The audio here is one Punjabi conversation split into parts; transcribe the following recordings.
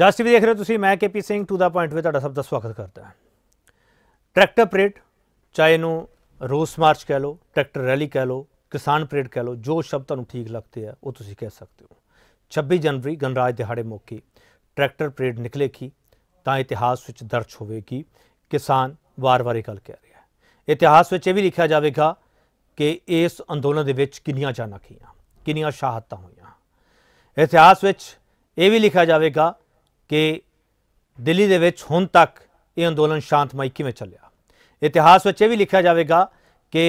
ਜਸਟ ਵੀ ਦੇਖ ਰਹੇ ਤੁਸੀਂ ਮੈਂ KP Singh to the point ਵਿੱਚ ਤੁਹਾਡਾ ਸਭ ਦਾ ਸਵਾਗਤ ਕਰਦਾ ਹਾਂ ਟਰੈਕਟਰ ਪਰੇਡ ਚਾਹੇ ਨੂੰ ਰੋਸ ਮਾਰਚ ਕਹਿ ਲੋ ਟਰੈਕਟਰ ਰੈਲੀ ਕਹਿ ਲੋ ਕਿਸਾਨ ਪਰੇਡ ਕਹਿ ਲੋ ਜੋ ਸ਼ਬਦ ਤੁਹਾਨੂੰ ਠੀਕ ਲੱਗਦੇ ਆ ਉਹ ਤੁਸੀਂ ਕਹਿ ਸਕਦੇ ਹੋ 26 ਜਨਵਰੀ ਗਣਰਾਜ ਦਿਹਾੜੇ ਮੌਕੇ ਟਰੈਕਟਰ ਪਰੇਡ ਨਿਕਲੇਗੀ ਤਾਂ ਇਤਿਹਾਸ ਵਿੱਚ ਦਰਜ ਹੋਵੇਗੀ ਕਿਸਾਨ ਵਾਰ-ਵਾਰ ਇਹ ਗੱਲ ਕਹਿ ਰਿਹਾ ਹੈ ਇਤਿਹਾਸ ਵਿੱਚ ਇਹ ਵੀ ਲਿਖਿਆ ਜਾਵੇਗਾ ਕਿ ਇਸ ਅੰਦੋਲਨ ਦੇ ਵਿੱਚ ਕਿੰਨੀਆਂ ਜਾਨਾਂ ਖੀਆਂ ਕਿੰਨੀਆਂ ਸ਼ਹਾਦਤਾਂ ਹੋਈਆਂ ਇਤਿਹਾਸ ਵਿੱਚ ਇਹ ਵੀ ਲਿਖਿਆ ਜਾਵੇਗਾ ਕਿ ਦਿੱਲੀ ਦੇ ਵਿੱਚ ਹੁਣ ਤੱਕ ਇਹ ਅੰਦੋਲਨ ਸ਼ਾਂਤਮਈ ਕਿਵੇਂ ਚੱਲਿਆ ਇਤਿਹਾਸ ਵਿੱਚ ਇਹ ਵੀ ਲਿਖਿਆ ਜਾਵੇਗਾ ਕਿ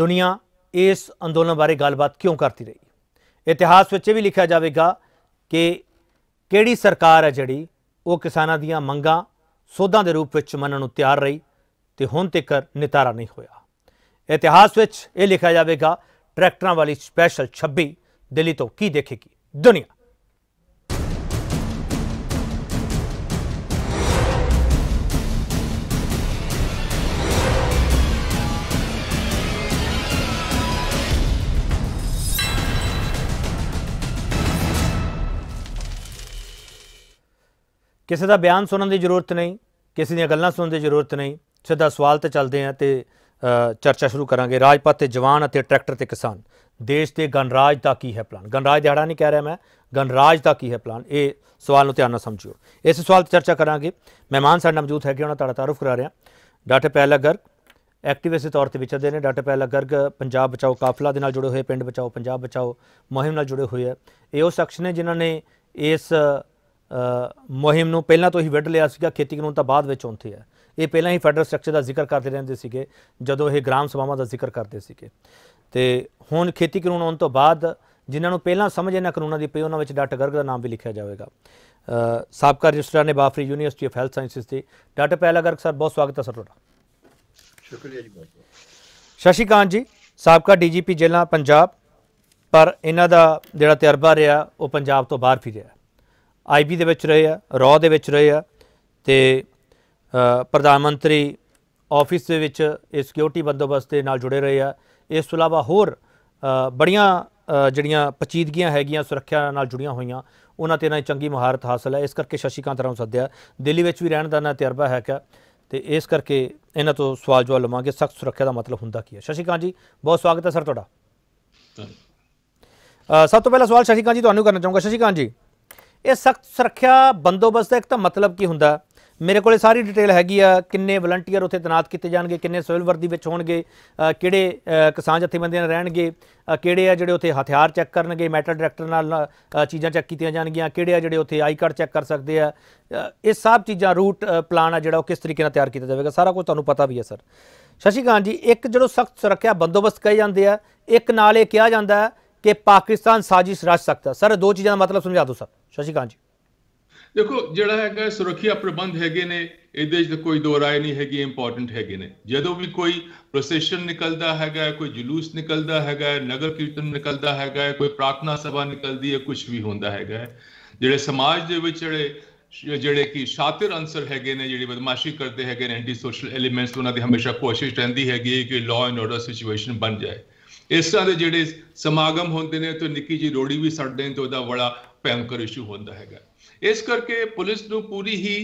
ਦੁਨੀਆ ਇਸ ਅੰਦੋਲਨ ਬਾਰੇ ਗੱਲਬਾਤ ਕਿਉਂ ਕਰਦੀ ਰਹੀ ਇਤਿਹਾਸ ਵਿੱਚ ਇਹ ਵੀ ਲਿਖਿਆ ਜਾਵੇਗਾ ਕਿ ਕਿਹੜੀ ਸਰਕਾਰ ਹੈ ਜਿਹੜੀ ਉਹ ਕਿਸਾਨਾਂ ਦੀਆਂ ਮੰਗਾਂ ਸੋਧਾਂ ਦੇ ਰੂਪ ਵਿੱਚ ਮੰਨਣ ਨੂੰ ਤਿਆਰ ਰਹੀ ਤੇ ਹੁਣ ਤੱਕ ਨਿਤਾਰਾ ਨਹੀਂ ਹੋਇਆ ਇਤਿਹਾਸ ਵਿੱਚ ਇਹ ਲਿਖਿਆ ਜਾਵੇਗਾ ਟਰੈਕਟਰਾਂ ਵਾਲੀ ਸਪੈਸ਼ਲ 26 ਦਿੱਲੀ ਤੋਂ ਕੀ ਦੇਖੇਗੀ ਦੁਨੀਆ ਕਿਸੇ ਦਾ ਬਿਆਨ ਸੁਣਨ ਦੀ ਜ਼ਰੂਰਤ ਨਹੀਂ ਕਿਸੇ ਦੀਆਂ ਗੱਲਾਂ ਸੁਣਨ ਦੀ ਜ਼ਰੂਰਤ ਨਹੀਂ ਸਿੱਧਾ ਸਵਾਲ ਤੇ ਚੱਲਦੇ ਆ ਤੇ ਚਰਚਾ ਸ਼ੁਰੂ ਕਰਾਂਗੇ ਰਾਜਪਾਤ ਤੇ ਜਵਾਨ ਅਤੇ ਟਰੈਕਟਰ ਤੇ ਕਿਸਾਨ ਦੇਸ਼ ਤੇ ਗਣਰਾਜ ਦਾ ਕੀ ਹੈ ਪਲਾਨ ਗਣਰਾਜ ਦਿਹਾੜਾ ਨਹੀਂ ਕਹਿ ਰਿਹਾ ਮੈਂ ਗਣਰਾਜ ਦਾ ਕੀ ਹੈ ਪਲਾਨ ਇਹ ਸਵਾਲ ਨੂੰ ਧਿਆਨ ਨਾਲ ਸਮਝਿਓ ਇਸ ਸਵਾਲ ਤੇ ਚਰਚਾ ਕਰਾਂਗੇ ਮਹਿਮਾਨ ਸਾਡਾ ਮੌਜੂਦ ਹੈ ਕਿ ਉਹਨਾਂ ਦਾ ਤਾਰਫ ਕਰਾ ਰਿਹਾ ਡਾਕਟਰ ਪਹਿਲਾ ਗਰਗ ਐਕਟਿਵ ਤੌਰ ਤੇ ਵਿਚਰਦੇ ਨੇ ਡਾਕਟਰ ਪਹਿਲਾ ਗਰਗ ਪੰਜਾਬ ਬਚਾਓ ਕਾਫਲਾ ਦੇ ਨਾਲ ਜੁੜੇ ਹੋਏ ਪਿੰਡ ਬਚਾਓ ਪੰਜਾਬ ਬਚਾਓ ਮੁਹਿੰਮ ਨਾਲ ਜੁੜੇ ਹੋਏ ਆ ਇਹ ਉਹ ਸ਼ਖਸ ਨੇ ਜਿਨ੍ਹਾਂ ਨੇ ਇਸ ਮੁਹਿੰਮ ਨੂੰ ਪਹਿਲਾਂ ਤੋਂ ਹੀ ਵਿੱਢ ਲਿਆ ਸੀਗਾ ਖੇਤੀ ਕਾਨੂੰਨ ਤਾਂ ਬਾਅਦ ਵਿੱਚ ਆਉਂਦੇ ਆ ਇਹ ਪਹਿਲਾਂ ਹੀ ਫੈਡਰਲ ਸਟਰਕਚਰ ਦਾ ਜ਼ਿਕਰ ਕਰਦੇ ਰਹਿੰਦੇ ਸੀਗੇ ਜਦੋਂ ਇਹ ਗ੍ਰਾਮ ਸਭਾਵਾਂ ਦਾ ਜ਼ਿਕਰ ਕਰਦੇ ਸੀਗੇ ਤੇ ਹੁਣ ਖੇਤੀ ਕਾਨੂੰਨ ਆਉਣ ਤੋਂ ਬਾਅਦ ਜਿਨ੍ਹਾਂ ਨੂੰ ਪਹਿਲਾਂ ਸਮਝ ਇਹਨਾਂ ਕਾਨੂੰਨਾਂ ਦੀ ਪਈ ਉਹਨਾਂ ਵਿੱਚ ਡਾਕਟਰ ਗਰਗ ਦਾ ਨਾਮ ਵੀ ਲਿਖਿਆ ਜਾਵੇਗਾ ਸਾਬਕਾ ਰਜਿਸਟਰਾਰ ਨੇ ਬਾਫਰੀ ਯੂਨੀਵਰਸਿਟੀ ਆਫ ਹੈਲਥ ਸਾਇੰਸਸ ਦੇ ਡਾਕਟਰ ਪਹਿਲਾ ਗਰਗ ਸਰ ਬਹੁਤ ਸਵਾਗਤ ਹੈ ਸਰ ਤੁਹਾਡਾ ਸ਼ੁਕਰੀਆ ਜੀ ਬਹੁਤ ਸ਼ਸ਼ੀਕਾਂਤ ਜੀ ਸਾਬਕਾ ਡੀਜੀਪੀ ਜ਼ਿਲ੍ਹਾ ਪੰਜਾਬ ਪਰ ਇਹਨਾਂ ਦਾ ਜਿਹੜਾ ਤਜਰਬਾ ਰਿਹਾ ਉਹ ਪੰਜਾਬ ਤੋਂ ਬਾਹਰ ਫਿਰਿਆ ਆਈਬੀ ਦੇ ਵਿੱਚ ਰਹੇ ਆ ਰੌ ਦੇ ਵਿੱਚ ਰਹੇ ਆ ਤੇ ਪ੍ਰਧਾਨ ਮੰਤਰੀ ਆਫਿਸ ਦੇ ਵਿੱਚ ਇਹ ਸਿਕਿਉਰਿਟੀ ਬੰਦੋਬਸਤ ਦੇ ਨਾਲ ਜੁੜੇ ਰਹੇ ਆ ਇਸ ਤੋਂ ਇਲਾਵਾ ਹੋਰ ਬੜੀਆਂ ਜਿਹੜੀਆਂ ਪਚੀਦਗੀਆਂ ਹੈਗੀਆਂ ਸੁਰੱਖਿਆ ਨਾਲ ਜੁੜੀਆਂ ਹੋਈਆਂ ਉਹਨਾਂ ਤੇ ਇਹਨਾਂ ਚੰਗੀ ਮਹਾਰਤ ਹਾਸਲ ਹੈ ਇਸ ਕਰਕੇ ਸ਼ਸ਼ੀਕਾਂਤ ਰਾਉ ਸੱਦਿਆ ਦਿੱਲੀ ਵਿੱਚ ਵੀ ਰਹਿਣ ਦਾ ਨਾ ਤਜਰਬਾ ਹੈ ਕਿ ਤੇ ਇਸ ਕਰਕੇ ਇਹਨਾਂ ਤੋਂ ਸਵਾਲ ਜਵਾਬ ਲਵਾਂਗੇ ਸਖਤ ਸੁਰੱਖਿਆ ਦਾ ਮਤਲਬ ਹੁੰਦਾ ਕੀ ਹੈ ਸ਼ਸ਼ੀਕਾਂਤ ਜੀ ਬਹੁਤ ਸਵਾਗਤ ਹੈ ਸਰ ਤੁਹਾਡਾ ਸਭ ਤੋਂ ਪਹਿਲਾ ਸਵਾਲ ਸ਼ਸ਼ੀਕਾਂਤ ਜੀ ਤੁਹਾਨੂੰ ਕਰਨਾ ਚਾਹੂੰਗਾ ਸ਼ਸ਼ੀਕਾਂਤ ਜੀ ਇਹ ਸਖਤ ਸੁਰੱਖਿਆ ਬੰਦੋਬਸਤ ਦਾ ਇੱਕ ਤਾਂ ਮਤਲਬ ਕੀ ਹੁੰਦਾ ਮੇਰੇ ਕੋਲੇ ਸਾਰੀ ਡਿਟੇਲ ਹੈਗੀ ਆ ਕਿੰਨੇ ਵਲੰਟੀਅਰ ਉੱਥੇ ਤਾਇਨਾਤ ਕੀਤੇ ਜਾਣਗੇ ਕਿੰਨੇ ਸਿਵਲ ਵਰਦੀ ਵਿੱਚ ਹੋਣਗੇ ਕਿਹੜੇ ਕਿਸਾਨ ਜਥੇਬੰਦੀਆਂ ਰਹਿਣਗੇ ਕਿਹੜੇ ਆ ਜਿਹੜੇ ਉੱਥੇ ਹਥਿਆਰ ਚੈੱਕ ਕਰਨਗੇ ਮੈਟਲ ਡਾਇਰੈਕਟਰ ਨਾਲ ਚੀਜ਼ਾਂ ਚੈੱਕ ਕੀਤੀਆਂ ਜਾਣਗੀਆਂ ਕਿਹੜੇ ਆ ਜਿਹੜੇ ਉੱਥੇ ਆਈ ਕਾਰਡ ਚੈੱਕ ਕਰ ਸਕਦੇ ਆ ਇਹ ਸਭ ਚੀਜ਼ਾਂ ਰੂਟ ਪਲਾਨ ਆ ਜਿਹੜਾ ਉਹ ਕਿਸ ਤਰੀਕੇ ਨਾਲ ਤਿਆਰ ਕੀਤਾ ਜਾਵੇਗਾ ਸਾਰਾ ਕੁਝ ਤੁਹਾਨੂੰ ਪਤਾ ਵੀ ਹੈ ਸਰ ਸ਼ਸ਼ੀਕਾਂਤ ਜੀ ਇੱਕ ਜਿਹੜਾ ਸਖਤ ਸੁਰੱਖਿਆ ਬੰਦੋਬਸਤ ਕਹੇ ਜਾਂਦੇ ਆ ਇੱਕ ਨਾਲ ਇਹ ਕਿਹਾ ਜਾਂਦਾ ਕਿ ਪਾਕਿਸਤਾਨ ਸਾਜ਼ਿਸ਼ ਰਚ ਸਕਦਾ ਸਰ ਦੋ ਚੀਜ਼ਾਂ ਦਾ ਮਤਲਬ ਸਮਝਾ ਦਿਓ ਸਰ ਸ਼ਸ਼ੀਕਾਂਤ ਜੀ ਦੇਖੋ ਜਿਹੜਾ ਹੈਗਾ ਸੁਰੱਖਿਆ ਪ੍ਰਬੰਧ ਹੈਗੇ ਨੇ ਇਹਦੇ ਵਿੱਚ ਕੋਈ ਦੋ ਰਾਏ ਨਹੀਂ ਹੈਗੀ ਇੰਪੋਰਟੈਂਟ ਹੈਗੇ ਨੇ ਜਦੋਂ ਵੀ ਕੋਈ ਪ੍ਰੋਸੈਸ਼ਨ ਨਿਕਲਦਾ ਹੈਗਾ ਕੋਈ ਜਲੂਸ ਨਿਕਲਦਾ ਹੈਗਾ ਨਗਰ ਕੀਰਤਨ ਨਿਕਲਦਾ ਹੈਗਾ ਕੋਈ ਪ੍ਰਾਰਥਨਾ ਸਭਾ ਨਿਕਲਦੀ ਹੈ ਕੁਝ ਵੀ ਹੁੰਦਾ ਹੈਗਾ ਜਿਹੜੇ ਸਮਾਜ ਦੇ ਵਿੱਚ ਜਿਹੜੇ ਜਿਹੜੇ ਕਿ ਸ਼ਾਤਿਰ ਅਨਸਰ ਹੈਗੇ ਨੇ ਜਿਹੜੇ ਬਦਮਾਸ਼ੀ ਕਰਦੇ ਹੈਗੇ ਨੇ ਐਂਟੀ ਸੋਸ਼ਲ ਐਲੀਮੈਂਟਸ ਉਹਨਾਂ ਦੀ ਹਮੇਸ਼ਾ ਕੋਸ਼ਿਸ਼ ਰਹਿੰਦੀ ਹੈਗੀ ਕਿ ਲਾਅ ਐਂਡ ਆਰਡਰ ਸਿਚੁਏਸ਼ਨ ਬਣ ਜਾਏ ਇਸ ਤਰ੍ਹਾਂ ਦੇ ਜਿਹੜੇ ਸਮਾਗਮ ਹੁੰਦੇ ਨੇ ਤੇ ਨਿੱਕੀ ਜੀ ਰੋੜੀ ਵੀ ਸੜਦੇ ਨੇ ਤੇ ਉਹਦਾ ਬੜਾ ਭੈਂਕਰ ਇਸ਼ੂ ਹੁੰਦਾ ਹੈਗਾ ਇਸ ਕਰਕੇ ਪੁਲਿਸ ਨੂੰ ਪੂਰੀ ਹੀ